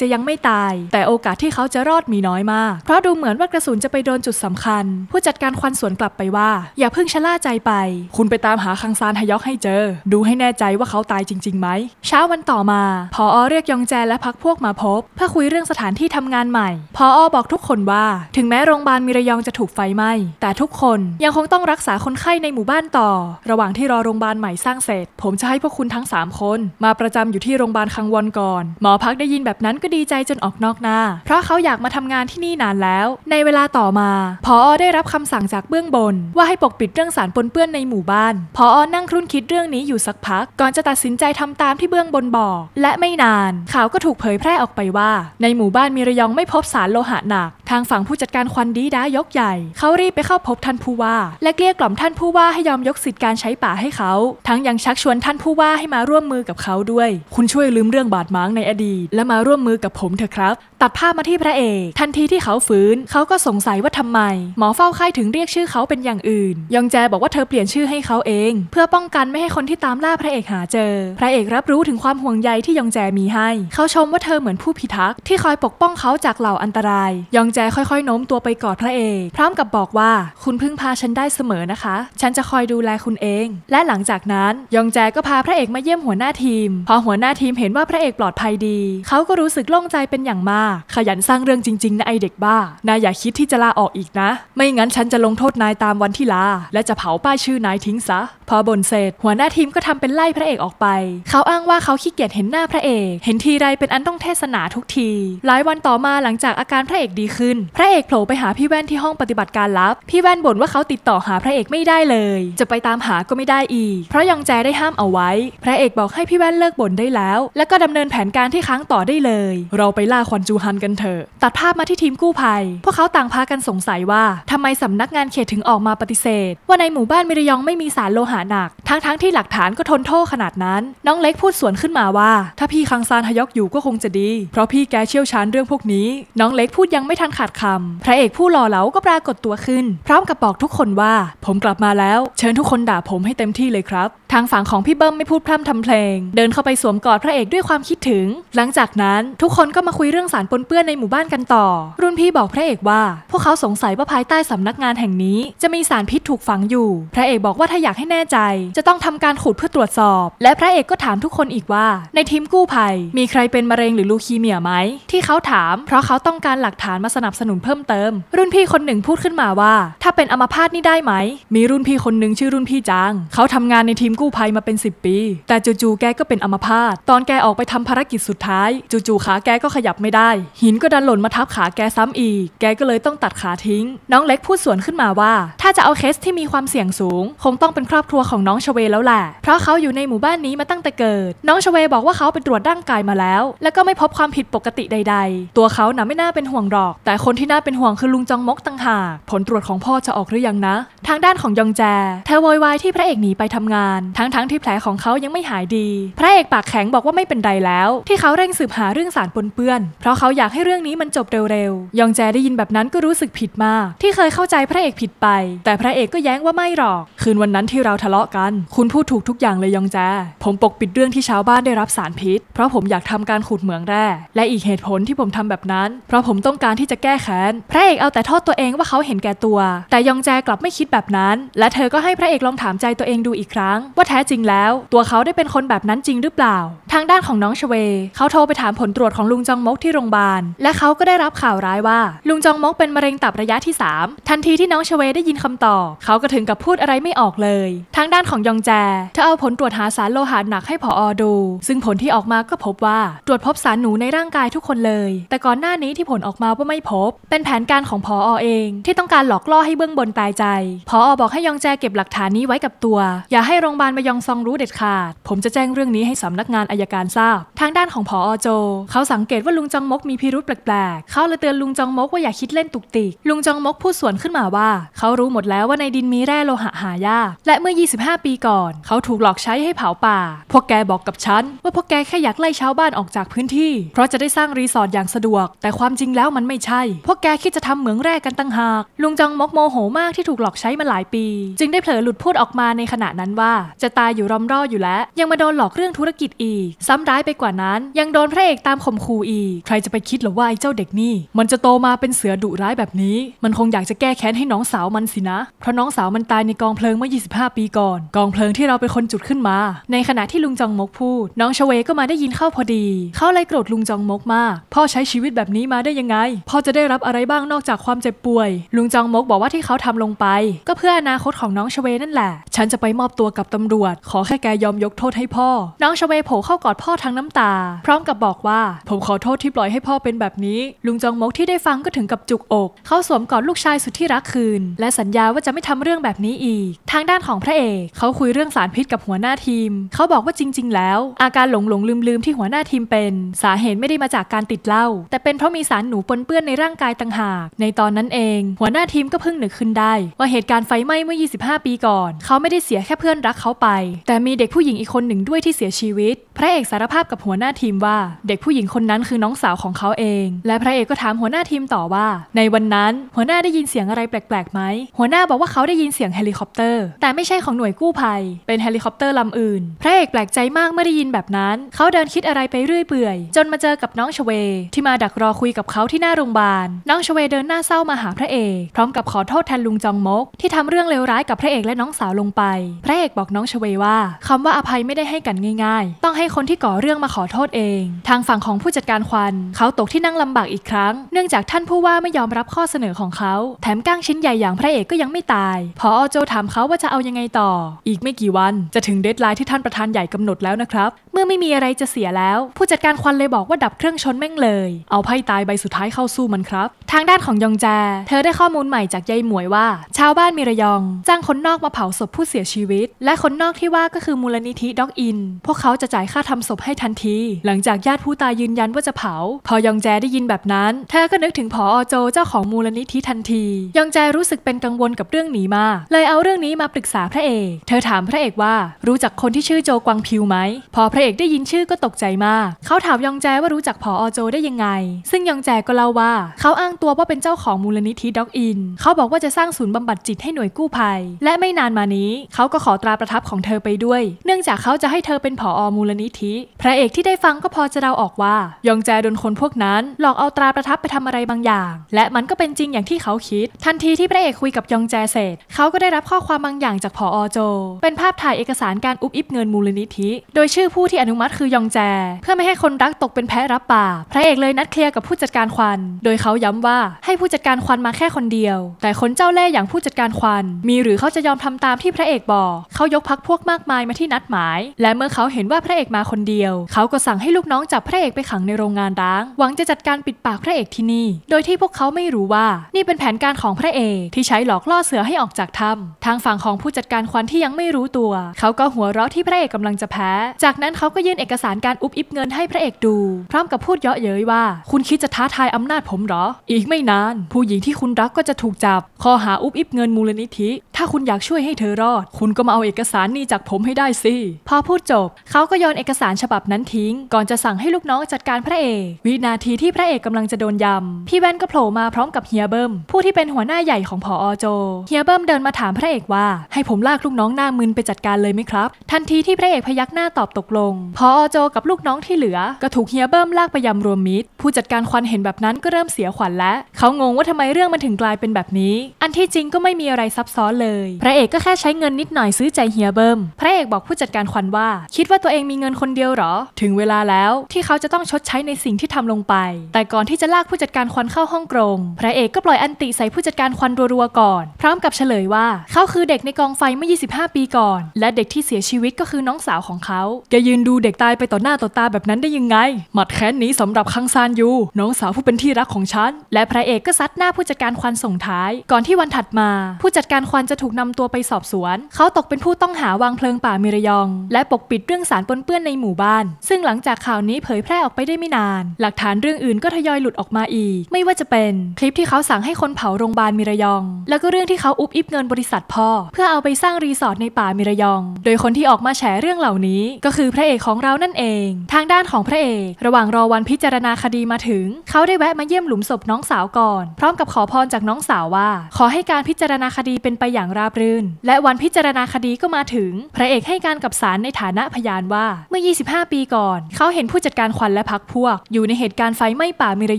จะยังไม่ตาย แต่โอกาสที่เขาจะรอดมีน้อยมาก เพราะดูเหมือนว่ากระสุนจะไปโดนจุดสำคัญ ผู้จัดการควันสวนกลับไปว่า อย่าเพิ่งชะล่าใจไป คุณไปตามหาคังซานฮยอกให้เจอ ดูให้แน่ใจว่าเขาตายจริงๆไหมเช้าวันต่อมา พออเรียกยองแจและพักพวกมาพบเพื่อคุยเรื่องสถานที่ทำงานใหม่พออบอกทุกคนว่า ถึงแม้โรงพยาบาลมิระยองจะถูกไฟไหม้แต่ทุกคนยังคงต้องรักษาคนไข้ในหมู่บ้านต่อ่อระหว่างที่รอโรงพยาบาลใหม่สร้างเสร็จ ผมจะให้พวกคุณทั้ง3คน มาประจำอยู่ที่โรงพยาบาลคังวอนก่อน หมอพักได้ยินแบบนั้นก็ดีใจจนออกนอกหน้า เพราะเขาอยากมาทำงานที่นี่นานแล้ว ในเวลาต่อมา พออได้รับคำสั่งจากเบื้องบนว่าให้ปกปิดเรื่องสารปนเปื้อนในหมู่บ้าน พอนั่งครุ่นคิดเรื่องนี้อยู่สักพัก ก่อนจะตัดสินใจทำตามที่เบื้องบนบอก และไม่นานข่าวก็ถูกเผยแพร่ออกไปว่า ในหมู่บ้านมีระยองไม่พบสารโลหะหนัก ทางฝั่งผู้จัดการควันดีด้ายกใหญ่ เขารีบไปเข้าพบท่านผู้ว่า และเกลี้ยกล่อมท่านผู้ว่าให้ยอมยกสิทธิ์การใช้ป่าให้เขา ทั้งยังชักชวนท่านผู้ว่าให้มาร่วมมือกับเขาด้วย คุณช่วยลืมเรื่องบาดหมางในอดีต และมาร่วมมือกับผมเถอะครับ ตัดภาพมาที่พระเอก ทันทีที่เขาฟื้น เขาก็สงสัยว่าทำไม หมอเฝ้าไข้ถึงเรียกชื่อเขาเป็นอย่างอื่น ยองแจบอกว่าเธอเปลี่ยนชื่อให้เขาเอง เพื่อป้องกันไม่ให้คนที่ตามล่าพระเอกหาเจอ พระเอกรับรู้ถึงความห่วงใยที่ยองแจมีให้ เขาชมว่าเธอเหมือนผู้พิทักษ์ที่คอยปกป้องเขาจากเหล่าอันตราย ยองแจค่อยๆโน้มตัวไปกอดพระเอกพร้อมกับบอกว่า คุณพึ่งพาฉันได้เสมอนะคะ ฉันจะคอยดูแลคุณเอง และหลังจากนั้นยองแจก็พาพระเอกมาเยี่ยมหัวหน้าทีม พอหัวหน้าทีมเห็นว่าพระเอกปลอดภัยดี เขาก็รู้สึกโล่งใจเป็นอย่างมาก ขยันสร้างเรื่องจริงๆ นะไอเด็กบ้านายอย่าคิดที่จะลาออกอีกนะ ไม่งั้นฉันจะลงโทษนายตามวันที่ลา และจะเผาป้ายชื่อนายทิ้งซะอบ่นเสร็จหัวหน้าทีมก็ทำเป็นไล่พระเอกออกไป เขาอ้างว่าเขาขี้เกียจเห็นหน้าพระเอก เห็นทีไรเป็นอันต้องเทศนาทุกที หลายวันต่อมาหลังจากอาการพระเอกดีขึ้น พระเอกโผล่ไปหาพี่แว่นที่ห้องปฏิบัติการลับ พี่แว่นบ่นว่าเขาติดต่อหาพระเอกไม่ได้เลย จะไปตามหาก็ไม่ได้อีก เพราะยองแจได้ห้ามเอาไว้ พระเอกบอกให้พี่แว่นเลิกบ่นได้แล้ว แล้วก็ดำเนินแผนการที่ค้างต่อได้เลย เราไปล่าควันจูฮันกันเถอะ ตัดภาพมาที่ทีมกู้ภัย พวกเขาต่างพากันสงสัยว่าทำไมสำนักงานเขตถึงออกมาปฏิเสธ ว่าในหมู่บ้านมิรยองไม่มีสารโลหะหนักทั้งๆทที่หลักฐานก็ทนโทษขนาดนั้น น้องเล็กพูดสวนขึ้นมาว่า ถ้าพี่คังซานฮยอกอยู่ก็คงจะดี เพราะพี่แกเชี่ยวชาญเรื่องพวกนี้ น้องเล็กพูดยังไม่ทันขาดคำพระเอกผู้หล่อเหลาก็ปรากฏตัวขึ้นพร้อมกับบอกทุกคนว่า ผมกลับมาแล้วเชิญทุกคนด่าผมให้เต็มที่เลยครับทางฝั่งของพี่เบิ้มไม่พูดพร่ำทำเพลง เดินเข้าไปสวมกอดพระเอกด้วยความคิดถึง หลังจากนั้นทุกคนก็มาคุยเรื่องสารปนเปื้อนในหมู่บ้านกันต่อ รุ่นพี่บอกพระเอกว่าพวกเขาสงสัยว่าภายใต้สำนักงานแห่งนี้ จะมีสารพิษถูกฝังอยู่ พระเอกบอกว่าถ้าอยากให้แน่จจะต้องทำการขุดเพื่อตรวจสอบ และพระเอกก็ถามทุกคนอีกว่าในทีมกู้ภัยมีใครเป็นมะเร็งหรือลูคีเมียไหม ที่เขาถาม เพราะเขาต้องการหลักฐานมาสนับสนุนเพิ่มเติม รุ่นพี่คนหนึ่งพูดขึ้นมาว่า ถ้าเป็นอัมพาตนี่ได้ไหม มีรุ่นพี่คนหนึ่งชื่อรุ่นพี่จาง เขาทำงานในทีมกู้ภัยมาเป็น 10 ปี แต่จู่ๆแกก็เป็นอัมพาตตอนแกออกไปทำภารกิจสุดท้าย จู่ๆขาแกก็ขยับไม่ได้ หินก็ดันหล่นมาทับขาแกซ้ำอีก แกก็เลยต้องตัดขาทิ้ง น้องเล็กพูดสวนขึ้นมาว่า ถ้าจะเอาเคสที่มีความเสี่ยงสูง คงต้องเป็นครอบครัวของน้องชเวแล้วแหละ เพราะเขาอยู่ในหมู่บ้านนี้มาตั้งแต่เกิด น้องชเวบอกว่าเขาไปตรวจร่างกายมาแล้ว แล้วก็ไม่พบความผิดปกติใด ๆ ตัวเขาน่ะไม่น่าเป็นห่วงหรอก แต่คนที่น่าเป็นห่วงคือลุงจองมกต่างหากผลตรวจของพ่อจะออกหรือยังนะ ทางด้านของยองแจเธอโวยวาย ที่พระเอกหนีไปทำงาน ทั้งๆทที่แผลของเขายังไม่หายดี พระเอกปากแข็งบอกว่าไม่เป็นไรแล้ว ที่เขาเร่งสืบหาเรื่องสารปนเปื้อน เพราะเขาอยากให้เรื่องนี้มันจบเร็วๆ ยองแจได้ยินแบบนั้นก็รู้สึกผิดมาก ที่เคยเข้าใจพระเอกผิดไป แต่พระเอกก็แย้งว่าไม่หรอก คืนวันนั้นที่เราทะเลาะกัน คุณพูดถูกทุกอย่างเลยยองแจ ผมปกปิดเรื่องที่ชาวบ้านได้รับสารพิษ เพราะผมอยากทำการขุดเหมืองแร่ และอีกเหตุผลที่ผมทำแบบนั้น เพราะผมต้องการที่จะแก้แค้นพระเอกเอาแต่โทษตัวเองว่าเขาเห็นแก่ตัว แต่ยองแจกลับไม่คิดแบบนั้น และเธอก็ให้พระเอกลองถามใจตัวเองดูอีกครั้ง ว่าแท้จริงแล้ว ตัวเขาได้เป็นคนแบบนั้นจริงหรือเปล่า ทางด้านของน้องชเว เขาโทรไปถามผลตรวจของลุงจองมกที่โรงพยาบาลและเขาก็ได้รับข่าวร้ายว่าลุงจองมกเป็นมะเร็งตับระยะที่ 3 ทันทีที่น้องชเวได้ยินคำตอบเขาก็ถึงกับพูดอะไรไม่ออกเลยทางด้านของยองแจเธอเอาผลตรวจหาสารโลหะหนักให้ผออดู ซึ่งผลที่ออกมาก็พบว่าตรวจพบสารหนูในร่างกายทุกคนเลย แต่ก่อนหน้านี้ที่ผลออกมาว่าไม่พบเป็นแผนการของผออเอง ที่ต้องการหลอกล่อให้เบื้องบนตายใจผออบอกให้ยองแจเก็บหลักฐานนี้ไว้กับตัว อย่าให้โรงพยาบาลมายองซองรู้เด็ดขาด ผมจะแจ้งเรื่องนี้ให้สำนักงานอายการทราบ ทางด้านของผออโจเขาสังเกตว่าลุงจองมกมีพิรุธแปลกๆเขาเลยเตือนลุงจองมกว่าอย่าคิดเล่นตุกติกลุงจองมกพูดสวนขึ้นมาว่าเขารู้หมดแล้วว่าในดินมีแร่โลหะหายาก และเมื่อ25ปีก่อนเขาถูกหลอกใช้ให้เผาป่า พวกแกบอกกับฉัน ว่าพวกแกแค่อยากไล่ชาวบ้านออกจากพื้นที่ เพราะจะได้สร้างรีสอร์ทอย่างสะดวก แต่ความจริงแล้วมันไม่ใช่ พวกแกคิดจะทำเหมืองแร่กันตั้งหาก ลุงจังมกโมโหมากที่ถูกหลอกใช้มาหลายปี จึงได้เผลอหลุดพูดออกมาในขณะนั้นว่า จะตายอยู่รอมรออยู่แล้ว ยังมาโดนหลอกเรื่องธุรกิจอีก ซ้ำร้ายไปกว่านั้น ยังโดนพระเอกตามข่มขู่อีกใครจะไปคิดหรอว่าไอ้เจ้าเด็กนี่มันจะโตมาเป็นเสือดุร้ายแบบนี้ มันคงอยากจะแก้แค้นให้น้องสาวมันสินะเพราะน้องสาวมันตายในกองเพลิงเมื่อ25 ปีก่อนกองเพลิงที่เราเป็นคนจุดขึ้นมา ในขณะที่ลุงจองมกพูด น้องชเวก็มาได้ยินเข้าพอดี เขาเลยโกรธลุงจองมกมาก พ่อใช้ชีวิตแบบนี้มาได้ยังไง พ่อจะได้รับอะไรบ้างนอกจากความเจ็บป่วย ลุงจองมกบอกว่าที่เขาทำลงไป ก็เพื่ออนาคตของน้องชเวนั่นแหละ ฉันจะไปมอบตัวกับตำรวจ ขอแค่แกยอมยกโทษให้พ่อ น้องชเวโผล่เข้ากอดพ่อทั้งน้ำตาพร้อมกับบอกว่า ผมขอโทษที่ปล่อยให้พ่อเป็นแบบนี้ ลุงจองมกที่ได้ฟังก็ถึงกับจุกอกเขาสวมกอดลูกชายสุดที่รักคืน และสัญญาว่าจะไม่ทำเรื่องแบบนี้อีก ทางด้านของพระเอกเขาคุยเรื่องสารพิษกับหัวหน้าทีม เขาบอกว่าจริง ๆ แล้ว อาการหลงหลงลืมลืมที่หัวหน้าทีมเป็น สาเหตุไม่ได้มาจากการติดเหล้าแต่เป็นเพราะมีสารหนูปนเปื้อนในร่างกายต่างหากในตอนนั้นเอง หัวหน้าทีมก็เพิ่งนึกขึ้นได้ว่าเหตุการณ์ไฟไหม้เมื่อ 25 ปีก่อน เขาไม่ได้เสียแค่เพื่อนรักเขาไป แต่มีเด็กผู้หญิงอีกคนหนึ่งด้วยที่เสียชีวิต พระเอกสารภาพกับหัวหน้าทีมว่าเด็กผู้หญิงคนนั้นคือน้องสาวของเขาเอง และพระเอกก็ถามหัวหน้าทีมต่อว่าในวันนั้น หัวหน้าได้ยินเสียงอะไรแปลก ๆ ไหม หัวหน้าบอกว่าเขาได้ยินเสียงเฮลิคอปเตอร์ แต่ไม่ใช่ของของหน่วยกู้ภัยเป็นเฮลิคอปเตอร์ลำอื่น พระเอกแปลกใจมากเมื่อได้ยินแบบนั้น เขาเดินคิดอะไรไปเรื่อยเปื่อย จนมาเจอกับน้องชเว ที่มาดักรอคุยกับเขาที่หน้าโรงพยาบาลน้องชเวเดินหน้าเศร้ามาหาพระเอก พร้อมกับขอโทษแทนลุงจองมก ที่ทำเรื่องเลวร้ายกับพระเอกและน้องสาวลงไป พระเอกบอกน้องชเวว่า คำว่าอภัยไม่ได้ให้กันง่าย ๆ ต้องให้คนที่ก่อเรื่องมาขอโทษเอง ทางฝั่งของผู้จัดการควัน เขาตกที่นั่งลำบากอีกครั้งเนื่องจากท่านผู้ว่าไม่ยอมรับข้อเสนอของเขาแถมก้างชิ้นใหญ่อย่างพระเอกก็ยังไม่ตาย พอโจถามเขาว่าจะเอายังไงต่อ่ออีกไม่กี่วันจะถึงเดทไลน์ที่ท่านประธานใหญ่กำหนดแล้วนะครับเมื่อไม่มีอะไรจะเสียแล้ว ผู้จัดการควันเลยบอกว่าดับเครื่องชนแม่งเลย เอาไพ่ตายใบสุดท้ายเข้าสู้มันครับ ทางด้านของ ยองแจ เธอได้ข้อมูลใหม่จากยายหมวยว่า ชาวบ้านมีระยอง จ้างคนนอกมาเผาศพผู้เสียชีวิต และคนนอกที่ว่าก็คือมูลนิธิด็อกอิน พวกเขาจะจ่ายค่าทำศพให้ทันที หลังจากญาติผู้ตายยืนยันว่าจะเผา พอยองแจได้ยินแบบนั้นเธอก็นึกถึงผอโจเจ้าของมูลนิธิทันทียองแจรู้สึกเป็นกังวลกับเรื่องนี้มากเลยเอาเรื่องนี้มาปรึกษาพระเอกเธอถามพระเอกว่า รู้จักคนที่ชื่อโจกวังพิวไหมพอพระระเอกได้ยินชื่อก็ตกใจมาก เขาถามยองแจว่ารู้จักผออโจได้ยังไง ซึ่งยองแจก็เล่าว่า เขาอ้างตัวว่าเป็นเจ้าของมูลนิธิด็อกอิน เขาบอกว่าจะสร้างศูนย์บำบัดจิตให้หน่วยกู้ภัย และไม่นานมานี้เขาก็ขอตราประทับของเธอไปด้วย เนื่องจากเขาจะให้เธอเป็นผออมูลนิธิ พระเอกที่ได้ฟังก็พอจะเดาออกว่า ยองแจโดนคนพวกนั้นหลอกเอาตราประทับไปทำอะไรบางอย่าง และมันก็เป็นจริงอย่างที่เขาคิด ทันทีที่พระเอกคุยกับยองแจเสร็จ เขาก็ได้รับข้อความบางอย่างจากผออโจ เป็นภาพถ่ายเอกสารการอุบอิบเงินมูลนิธิ โดยชื่อผู้ที่อนุมัติคือยองแจ เพื่อไม่ให้คนรักตกเป็นแพ้รับบาปพระเอกเลยนัดเคลียร์กับผู้จัดการควันโดยเขาย้ำว่าให้ผู้จัดการควันมาแค่คนเดียว แต่คนเจ้าเล่ห์อย่างผู้จัดการควันมีหรือเขาจะยอมทำตามที่พระเอกบอก เขายกพักพวกมากมายมาที่นัดหมาย และเมื่อเขาเห็นว่าพระเอกมาคนเดียว เขาก็สั่งให้ลูกน้องจับพระเอกไปขังในโรงงานร้าง หวังจะจัดการปิดปากพระเอกที่นี่ โดยที่พวกเขาไม่รู้ว่านี่เป็นแผนการของพระเอกที่ใช้หลอกล่อเสือให้ออกจากถ้ำทางฝั่งของผู้จัดการควันที่ยังไม่รู้ตัวเขาก็หัวเราะที่พระเอกกำลังจะแพ้ จากนั้นเขาก็ยื่นเอกสารการอุบอิบเงินให้พระเอกดู พร้อมกับพูดเยาะเย้ยว่า คุณคิดจะท้าทายอำนาจผมหรอ อีกไม่นานผู้หญิงที่คุณรักก็จะถูกจับข้อหาอุบอิบเงินมูลนิธิถ้าคุณอยากช่วยให้เธอรอด คุณก็มาเอาเอกสารนี้จากผมให้ได้สิพอพูดจบ เขาก็โยนเอกสารฉบับนั้นทิ้งก่อนจะสั่งให้ลูกน้องจัดการพระเอกวินาทีที่พระเอกกำลังจะโดนยำพี่แว่นก็โผล่มาพร้อมกับเฮียเบิ้มผู้ที่เป็นหัวหน้าใหญ่ของพออโจเฮียเบิ้มเดินมาถามพระเอกว่าให้ผมลากลูกน้องหน้ามึนไปจัดการเลยไหมครับทันทีที่พระเอกพยักหน้าตอบตกลงงพอโจกับลูกน้องที่เหลือก็ถูกเฮียเบิ้มลากไปยำรวมมิตรผู้จัดการควันเห็นแบบนั้นก็เริ่มเสียขวัญแล้วเขางงว่าทำไมเรื่องมันถึงกลายเป็นแบบนี้ อันที่จริงก็ไม่มีอะไรซับซ้อนเลย พระเอกก็แค่ใช้เงินนิดหน่อยซื้อใจเฮียเบิ้มพระเอกบอกผู้จัดการควันว่า คิดว่าตัวเองมีเงินคนเดียวหรอ ถึงเวลาแล้วที่เขาจะต้องชดใช้ในสิ่งที่ทำลงไป แต่ก่อนที่จะลากผู้จัดการควันเข้าห้องกรงพระเอกก็ปล่อยอันติใส่ผู้จัดการควันรัวๆก่อน พร้อมกับเฉลยว่าเขาคือเด็กในกองไฟเมื่อ 25 ปีก่อนและเด็กที่เสียชีวิตก็คือน้องสาวของเขาแกยืนดูเด็กตายไปต่อหน้าต่อตาแบบนั้นได้ยังไง หมัดแค้นนี้สำหรับคังซานยูน้องสาวผู้เป็นที่รักของฉัน และพระเอกก็ซัดหน้าผู้จัดการควันส่งท้าย ก่อนที่วันถัดมา ผู้จัดการควันจะถูกนำตัวไปสอบสวน เขาตกเป็นผู้ต้องหาวางเพลิงป่ามิรยอง และปกปิดเรื่องสารปนเปื้อนในหมู่บ้าน ซึ่งหลังจากข่าวนี้เผยแพร่ออกไปได้ไม่นาน หลักฐานเรื่องอื่นก็ทยอยหลุดออกมาอีก ไม่ว่าจะเป็น คลิปที่เขาสั่งให้คนเผาโรงพยาบาลมิรยอง แล้วก็เรื่องที่เขาอุบอิบเงินบริษัทพ่อเพื่อเอาไปสร้างรีสอร์ทในป่ามิรยอง โดยคนที่ออกมาแฉเรื่องเหล่านี้ ก็คือพระอกของเรานั่นเอง ทางด้านของพระเอก ระหว่างรอวันพิจารณาคดีมาถึง เขาได้แวะมาเยี่ยมหลุมศพน้องสาวก่อนพร้อมกับขอพรจากน้องสาวว่า ขอให้การพิจารณาคดีเป็นไปอย่างราบรื่น และวันพิจารณาคดีก็มาถึง พระเอกให้การกับศาลในฐานะพยานว่าเมื่อ 25 ปีก่อน เขาเห็นผู้จัดการควันและพักพวก อยู่ในเหตุการณ์ไฟไหม้ป่ามิร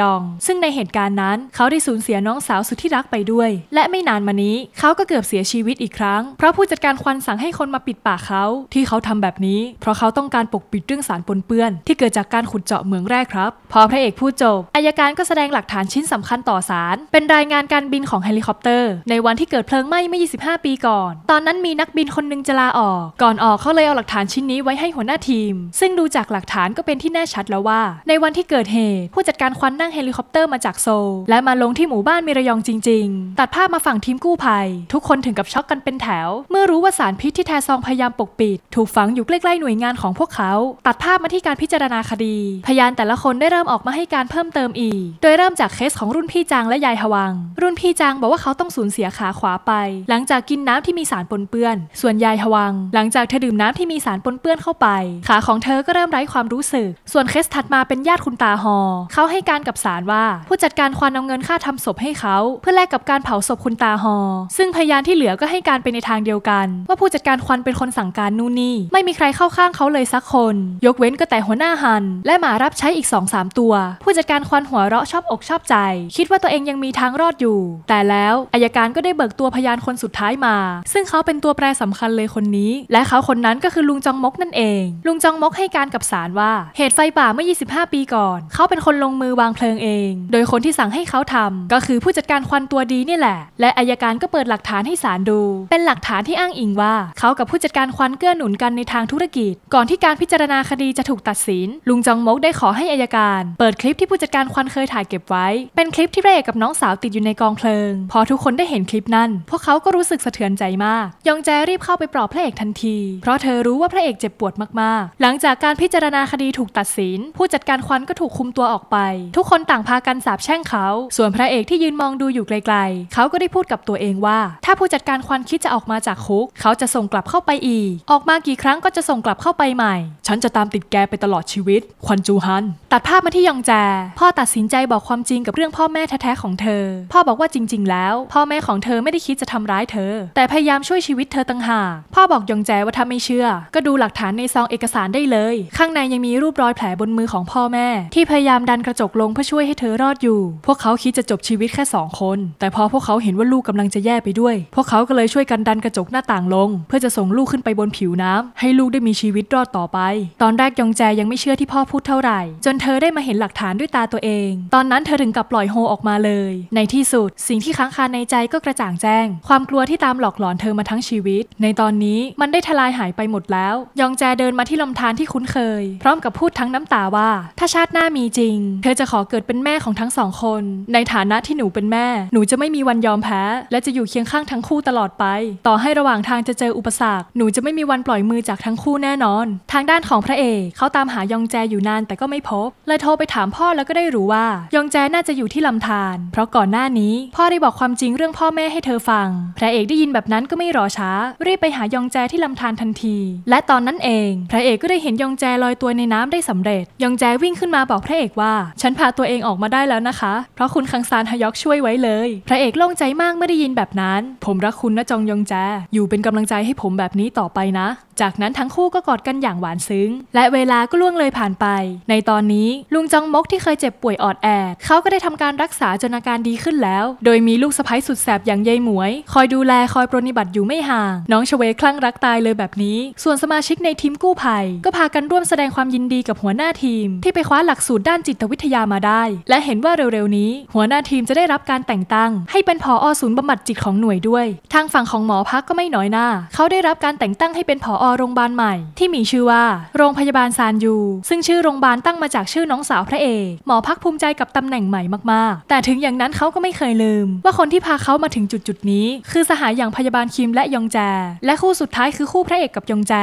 ยองซึ่งในเหตุการณ์นั้น เขาได้สูญเสียน้องสาวสุดที่รักไปด้วย และไม่นานมานี้ เขาก็เกือบเสียชีวิตอีกครั้ง เพราะผู้จัดการควันสั่งให้คนมาปิดปากเขา ที่เขาทำแบบนี้เพราะเขาต้ององการปกปิดเรื่องสารปนเปื้อนที่เกิดจากการขุดเจาะเหมืองแร่ครับ พอพระเอกพูดจบอายการก็แสดงหลักฐานชิ้นสำคัญต่อศาลเป็นรายงานการบินของเฮลิคอปเตอร์ในวันที่เกิดเพลิงไหม้เมื่อ 25 ปีก่อน ตอนนั้นมีนักบินคนนึงจะลาออก ก่อนออกเขาเลยเอาหลักฐานชิ้นนี้ไว้ให้หัวหน้าทีม ซึ่งดูจากหลักฐานก็เป็นที่แน่ชัดแล้วว่า ในวันที่เกิดเหตุผู้จัดการควันนั่งเฮลิคอปเตอร์มาจากโซลและมาลงที่หมู่บ้านมิระยองจริง ๆ ตัดภาพมาฝั่งทีมกู้ภัย ทุกคนถึงกับช็อกกันเป็นแถว เมื่อรู้ว่าสารพิษที่แทซองพยายามปกปิด ถูกฝังอยู่ใกล้ๆหน่วยงานของพวกเขา ตัดภาพมาที่การพิจารณาคดี พยานแต่ละคนได้เริ่มออกมาให้การเพิ่มเติมอีก โดยเริ่มจากเคสของรุ่นพี่จางและยายฮวัง รุ่นพี่จางบอกว่าเขาต้องสูญเสียขาขวาไป หลังจากกินน้ำที่มีสารปนเปื้อน ส่วนยายฮวัง หลังจากเธอดื่มน้ำที่มีสารปนเปื้อนเข้าไป ขาของเธอก็เริ่มไร้ความรู้สึก ส่วนเคสถัดมาเป็นญาติคุณตาฮอเขาให้การกับศาลว่าผู้จัดการควานเอาเงินค่าทำศพให้เขา เพื่อแลกกับการเผาศพคุณตาฮอ ซึ่งพยานที่เหลือก็ให้การไปในทางเดียวกัน ว่าผู้จัดการควานเป็นคนสั่งการนู่นนี่ไม่มีใครเข้าข้างเขาเลยสักคน ยกเว้นก็แต่หัวหน้าหัน และหมารับใช้อีกสองสามตัว ผู้จัดการควันหัวเราะชอบอกชอบใจ คิดว่าตัวเองยังมีทางรอดอยู่ แต่แล้วอายการก็ได้เบิกตัวพยานคนสุดท้ายมา ซึ่งเขาเป็นตัวแปรสำคัญเลยคนนี้ และเขาคนนั้นก็คือลุงจองมกนั่นเอง ลุงจองมกให้การกับศาลว่าเหตุไฟป่าเมื่อ 25 ปีก่อน เขาเป็นคนลงมือวางเพลิงเอง โดยคนที่สั่งให้เขาทำก็คือผู้จัดการควันตัวดีนี่แหละ และอายการก็เปิดหลักฐานให้ศาลดู เป็นหลักฐานที่อ้างอิงว่า เขากับผู้จัดการควันเกื้อหนุนกันในทางธุรกิจ ก่อนที่ที่การพิจารณาคดีจะถูกตัดสิน ลุงจองมกได้ขอให้อายการเปิดคลิปที่ผู้จัดการควันเคยถ่ายเก็บไว้ เป็นคลิปที่พระเอกกับน้องสาวติดอยู่ในกองเพลิง พอทุกคนได้เห็นคลิปนั้นพวกเขาก็รู้สึกสะเทือนใจมากยองแจรีบเข้าไปปลอบพระเอกทันที เพราะเธอรู้ว่าพระเอกเจ็บปวดมากๆ หลังจากการพิจารณาคดีถูกตัดสิน ผู้จัดการควันก็ถูกคุมตัวออกไป ทุกคนต่างพากันสาบแช่งเขา ส่วนพระเอกที่ยืนมองดูอยู่ไกลๆ เขาก็ได้พูดกับตัวเองว่า ถ้าผู้จัดการควันคิดจะออกมาจากคุก เขาจะส่งกลับเข้าไปอีก ออกมากี่ครั้งก็จะส่งกลับเข้าไปใหม่ม่ฉันจะตามติดแกไปตลอดชีวิต ควันจูฮัน ตัดภาพมาที่ยองแจ พ่อตัดสินใจบอกความจริงกับเรื่องพ่อแม่แท้ๆของเธอ พ่อบอกว่าจริง ๆแล้ว พ่อแม่ของเธอไม่ได้คิดจะทำร้ายเธอ แต่พยายามช่วยชีวิตเธอต่างหากพ่อบอกยองแจว่าถ้าไม่เชื่อ ก็ดูหลักฐานในซองเอกสารได้เลย ข้างในยังมีรูปรอยแผลบนมือของพ่อแม่ ที่พยายามดันกระจกลงเพื่อช่วยให้เธอรอดอยู่ พวกเขาคิดจะจบชีวิตแค่สองคนแต่พอพวกเขาเห็นว่าลูกกำลังจะแย่ไปด้วย พวกเขาก็เลยช่วยกันดันกระจกหน้าต่างลง เพื่อจะส่งลูกขึ้นไปบนผิวน้ำให้ลูกได้มีชีวิตรอดต่อต่อไป ตอนแรกยองแจยังไม่เชื่อที่พ่อพูดเท่าไหร่ จนเธอได้มาเห็นหลักฐานด้วยตาตัวเอง ตอนนั้นเธอถึงกับปล่อยโฮ ออกมาเลยในที่สุด สิ่งที่ค้างคาในใจก็กระจ่างแจ้ง ความกลัวที่ตามหลอกหลอนเธอมาทั้งชีวิต ในตอนนี้มันได้ทลายหายไปหมดแล้ว ยองแจเดินมาที่ลำธารที่คุ้นเคย พร้อมกับพูดทั้งน้ำตาว่า ถ้าชาติหน้ามีจริง เธอจะขอเกิดเป็นแม่ของทั้งสองคน ในฐานะที่หนูเป็นแม่ หนูจะไม่มีวันยอมแพ้และจะอยู่เคียงข้างทั้งคู่ตลอดไป ต่อให้ระหว่างทางจะเจออุปสรรค หนูจะไม่มีวันปล่อยมือจากทั้งคู่แน่นอนทางด้านของพระเอกเขาตามหายองแจอยู่นาน แต่ก็ไม่พบเลยโทรไปถามพ่อแล้วก็ได้รู้ว่า ยองแจน่าจะอยู่ที่ลำธารเพราะก่อนหน้านี้พ่อได้บอกความจริงเรื่องพ่อแม่ให้เธอฟัง พระเอกได้ยินแบบนั้นก็ไม่รอช้ารีบไปหายองแจที่ลำธารทันที และตอนนั้นเอง พระเอกก็ได้เห็นยองแจลอยตัวในน้ำได้สำเร็จยองแจวิ่งขึ้นมาบอกพระเอกว่า ฉันพาตัวเองออกมาได้แล้วนะคะเพราะคุณคังซานฮยอกช่วยไว้เลย พระเอกโล่งใจมากไม่ได้ยินแบบนั้น ผมรักคุณนะจองยองแจอยู่เป็นกำลังใจให้ผมแบบนี้ต่อไปนะ จากนั้นทั้งคู่ก็กอดกันอย่างางหวานซึ้งและเวลาก็ล่วงเลยผ่านไป ในตอนนี้ลุงจองมกที่เคยเจ็บป่วยออดแอดเขาก็ได้ทำการรักษาจนอาการดีขึ้นแล้ว โดยมีลูกสะใภ้สุดแสบอย่างยายหมวย คอยดูแลคอยปรนิบัติอยู่ไม่ห่างน้องเเวคลั่งรักตายเลยแบบนี้ ส่วนสมาชิกในทีมกู้ภัย ก็พากันร่วมแสดงความยินดีกับหัวหน้าทีมที่ไปคว้าหลักสูตรด้านจิตวิทยามาได้ และเห็นว่าเร็วๆนี้ หัวหน้าทีมจะได้รับการแต่งตั้ง ให้เป็นผอศูนย์บำบัดจิตของหน่วยด้วย ทางฝั่งของหมอพักก็ไม่น้อยหน้าเขาได้รับการแต่งตั้งให้เป็นผอโรงพยาบาลใหม่ที่มีชื่อว่าโรงพยาบาลซานยูซึ่งชื่อโรงพยาบาลตั้งมาจากชื่อน้องสาวพระเอก หมอพักภูมิใจกับตำแหน่งใหม่มากๆ แต่ถึงอย่างนั้นเขาก็ไม่เคยลืม ว่าคนที่พาเขามาถึงจุดจุดนี้ คือสหายอย่างพยาบาลคิมและยองแจ และคู่สุดท้ายคือคู่พระเอกกับยองแจ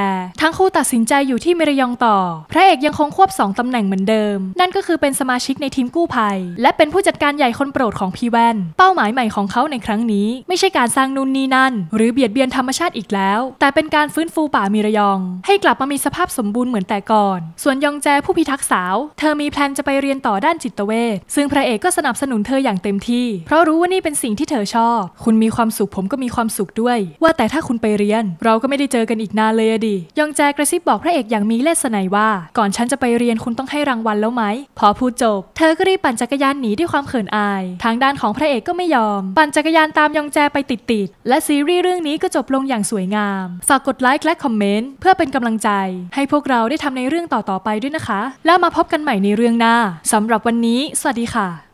ทั้งคู่ตัดสินใจอยู่ที่เมรยองต่อ พระเอกยังคงควบสองตำแหน่งเหมือนเดิม นั่นก็คือเป็นสมาชิกในทีมกู้ภัย และเป็นผู้จัดการใหญ่คนโปรดของพีแวน เป้าหมายใหม่ของเขาในครั้งนี้ ไม่ใช่การสร้างนู่นนี่นั่น หรือเบียดเบียนธรรมชาติอีกแล้ว แต่เป็นการฟื้นฟูป่ามีระยองให้กลับมามีสภาพสมบูรณ์เหมือนแต่ก่อน ส่วนยองแจผู้พิทักษ์สาว เธอมีแพลนจะไปเรียนต่อด้านจิตเวช ซึ่งพระเอกก็สนับสนุนเธออย่างเต็มที่ เพราะรู้ว่านี่เป็นสิ่งที่เธอชอบ คุณมีความสุขผมก็มีความสุขด้วย ว่าแต่ถ้าคุณไปเรียน เราก็ไม่ได้เจอกันอีกนานเลยอะดิยองแจกระซิบบอกพระเอกอย่างมีเลสัยว่า ก่อนฉันจะไปเรียนคุณต้องให้รางวัลแล้วไหม พอพูดจบ เธอก็รีบปั่นจักรยานหนีด้วยความเขินอาย ทางด้านของพระเอกก็ไม่ยอม ปั่นจักรยานตามยองแจไปติดๆและซีรีส์เรื่องนี้ก็จบลงอย่างสวยงามฝากกดไลค์และคอมเมนต์เพื่อเป็นกำลังใจให้พวกเราได้ทำในเรื่องต่อ ๆ ไปด้วยนะคะ แล้วมาพบกันใหม่ในเรื่องหน้าสำหรับวันนี้ สวัสดีค่ะ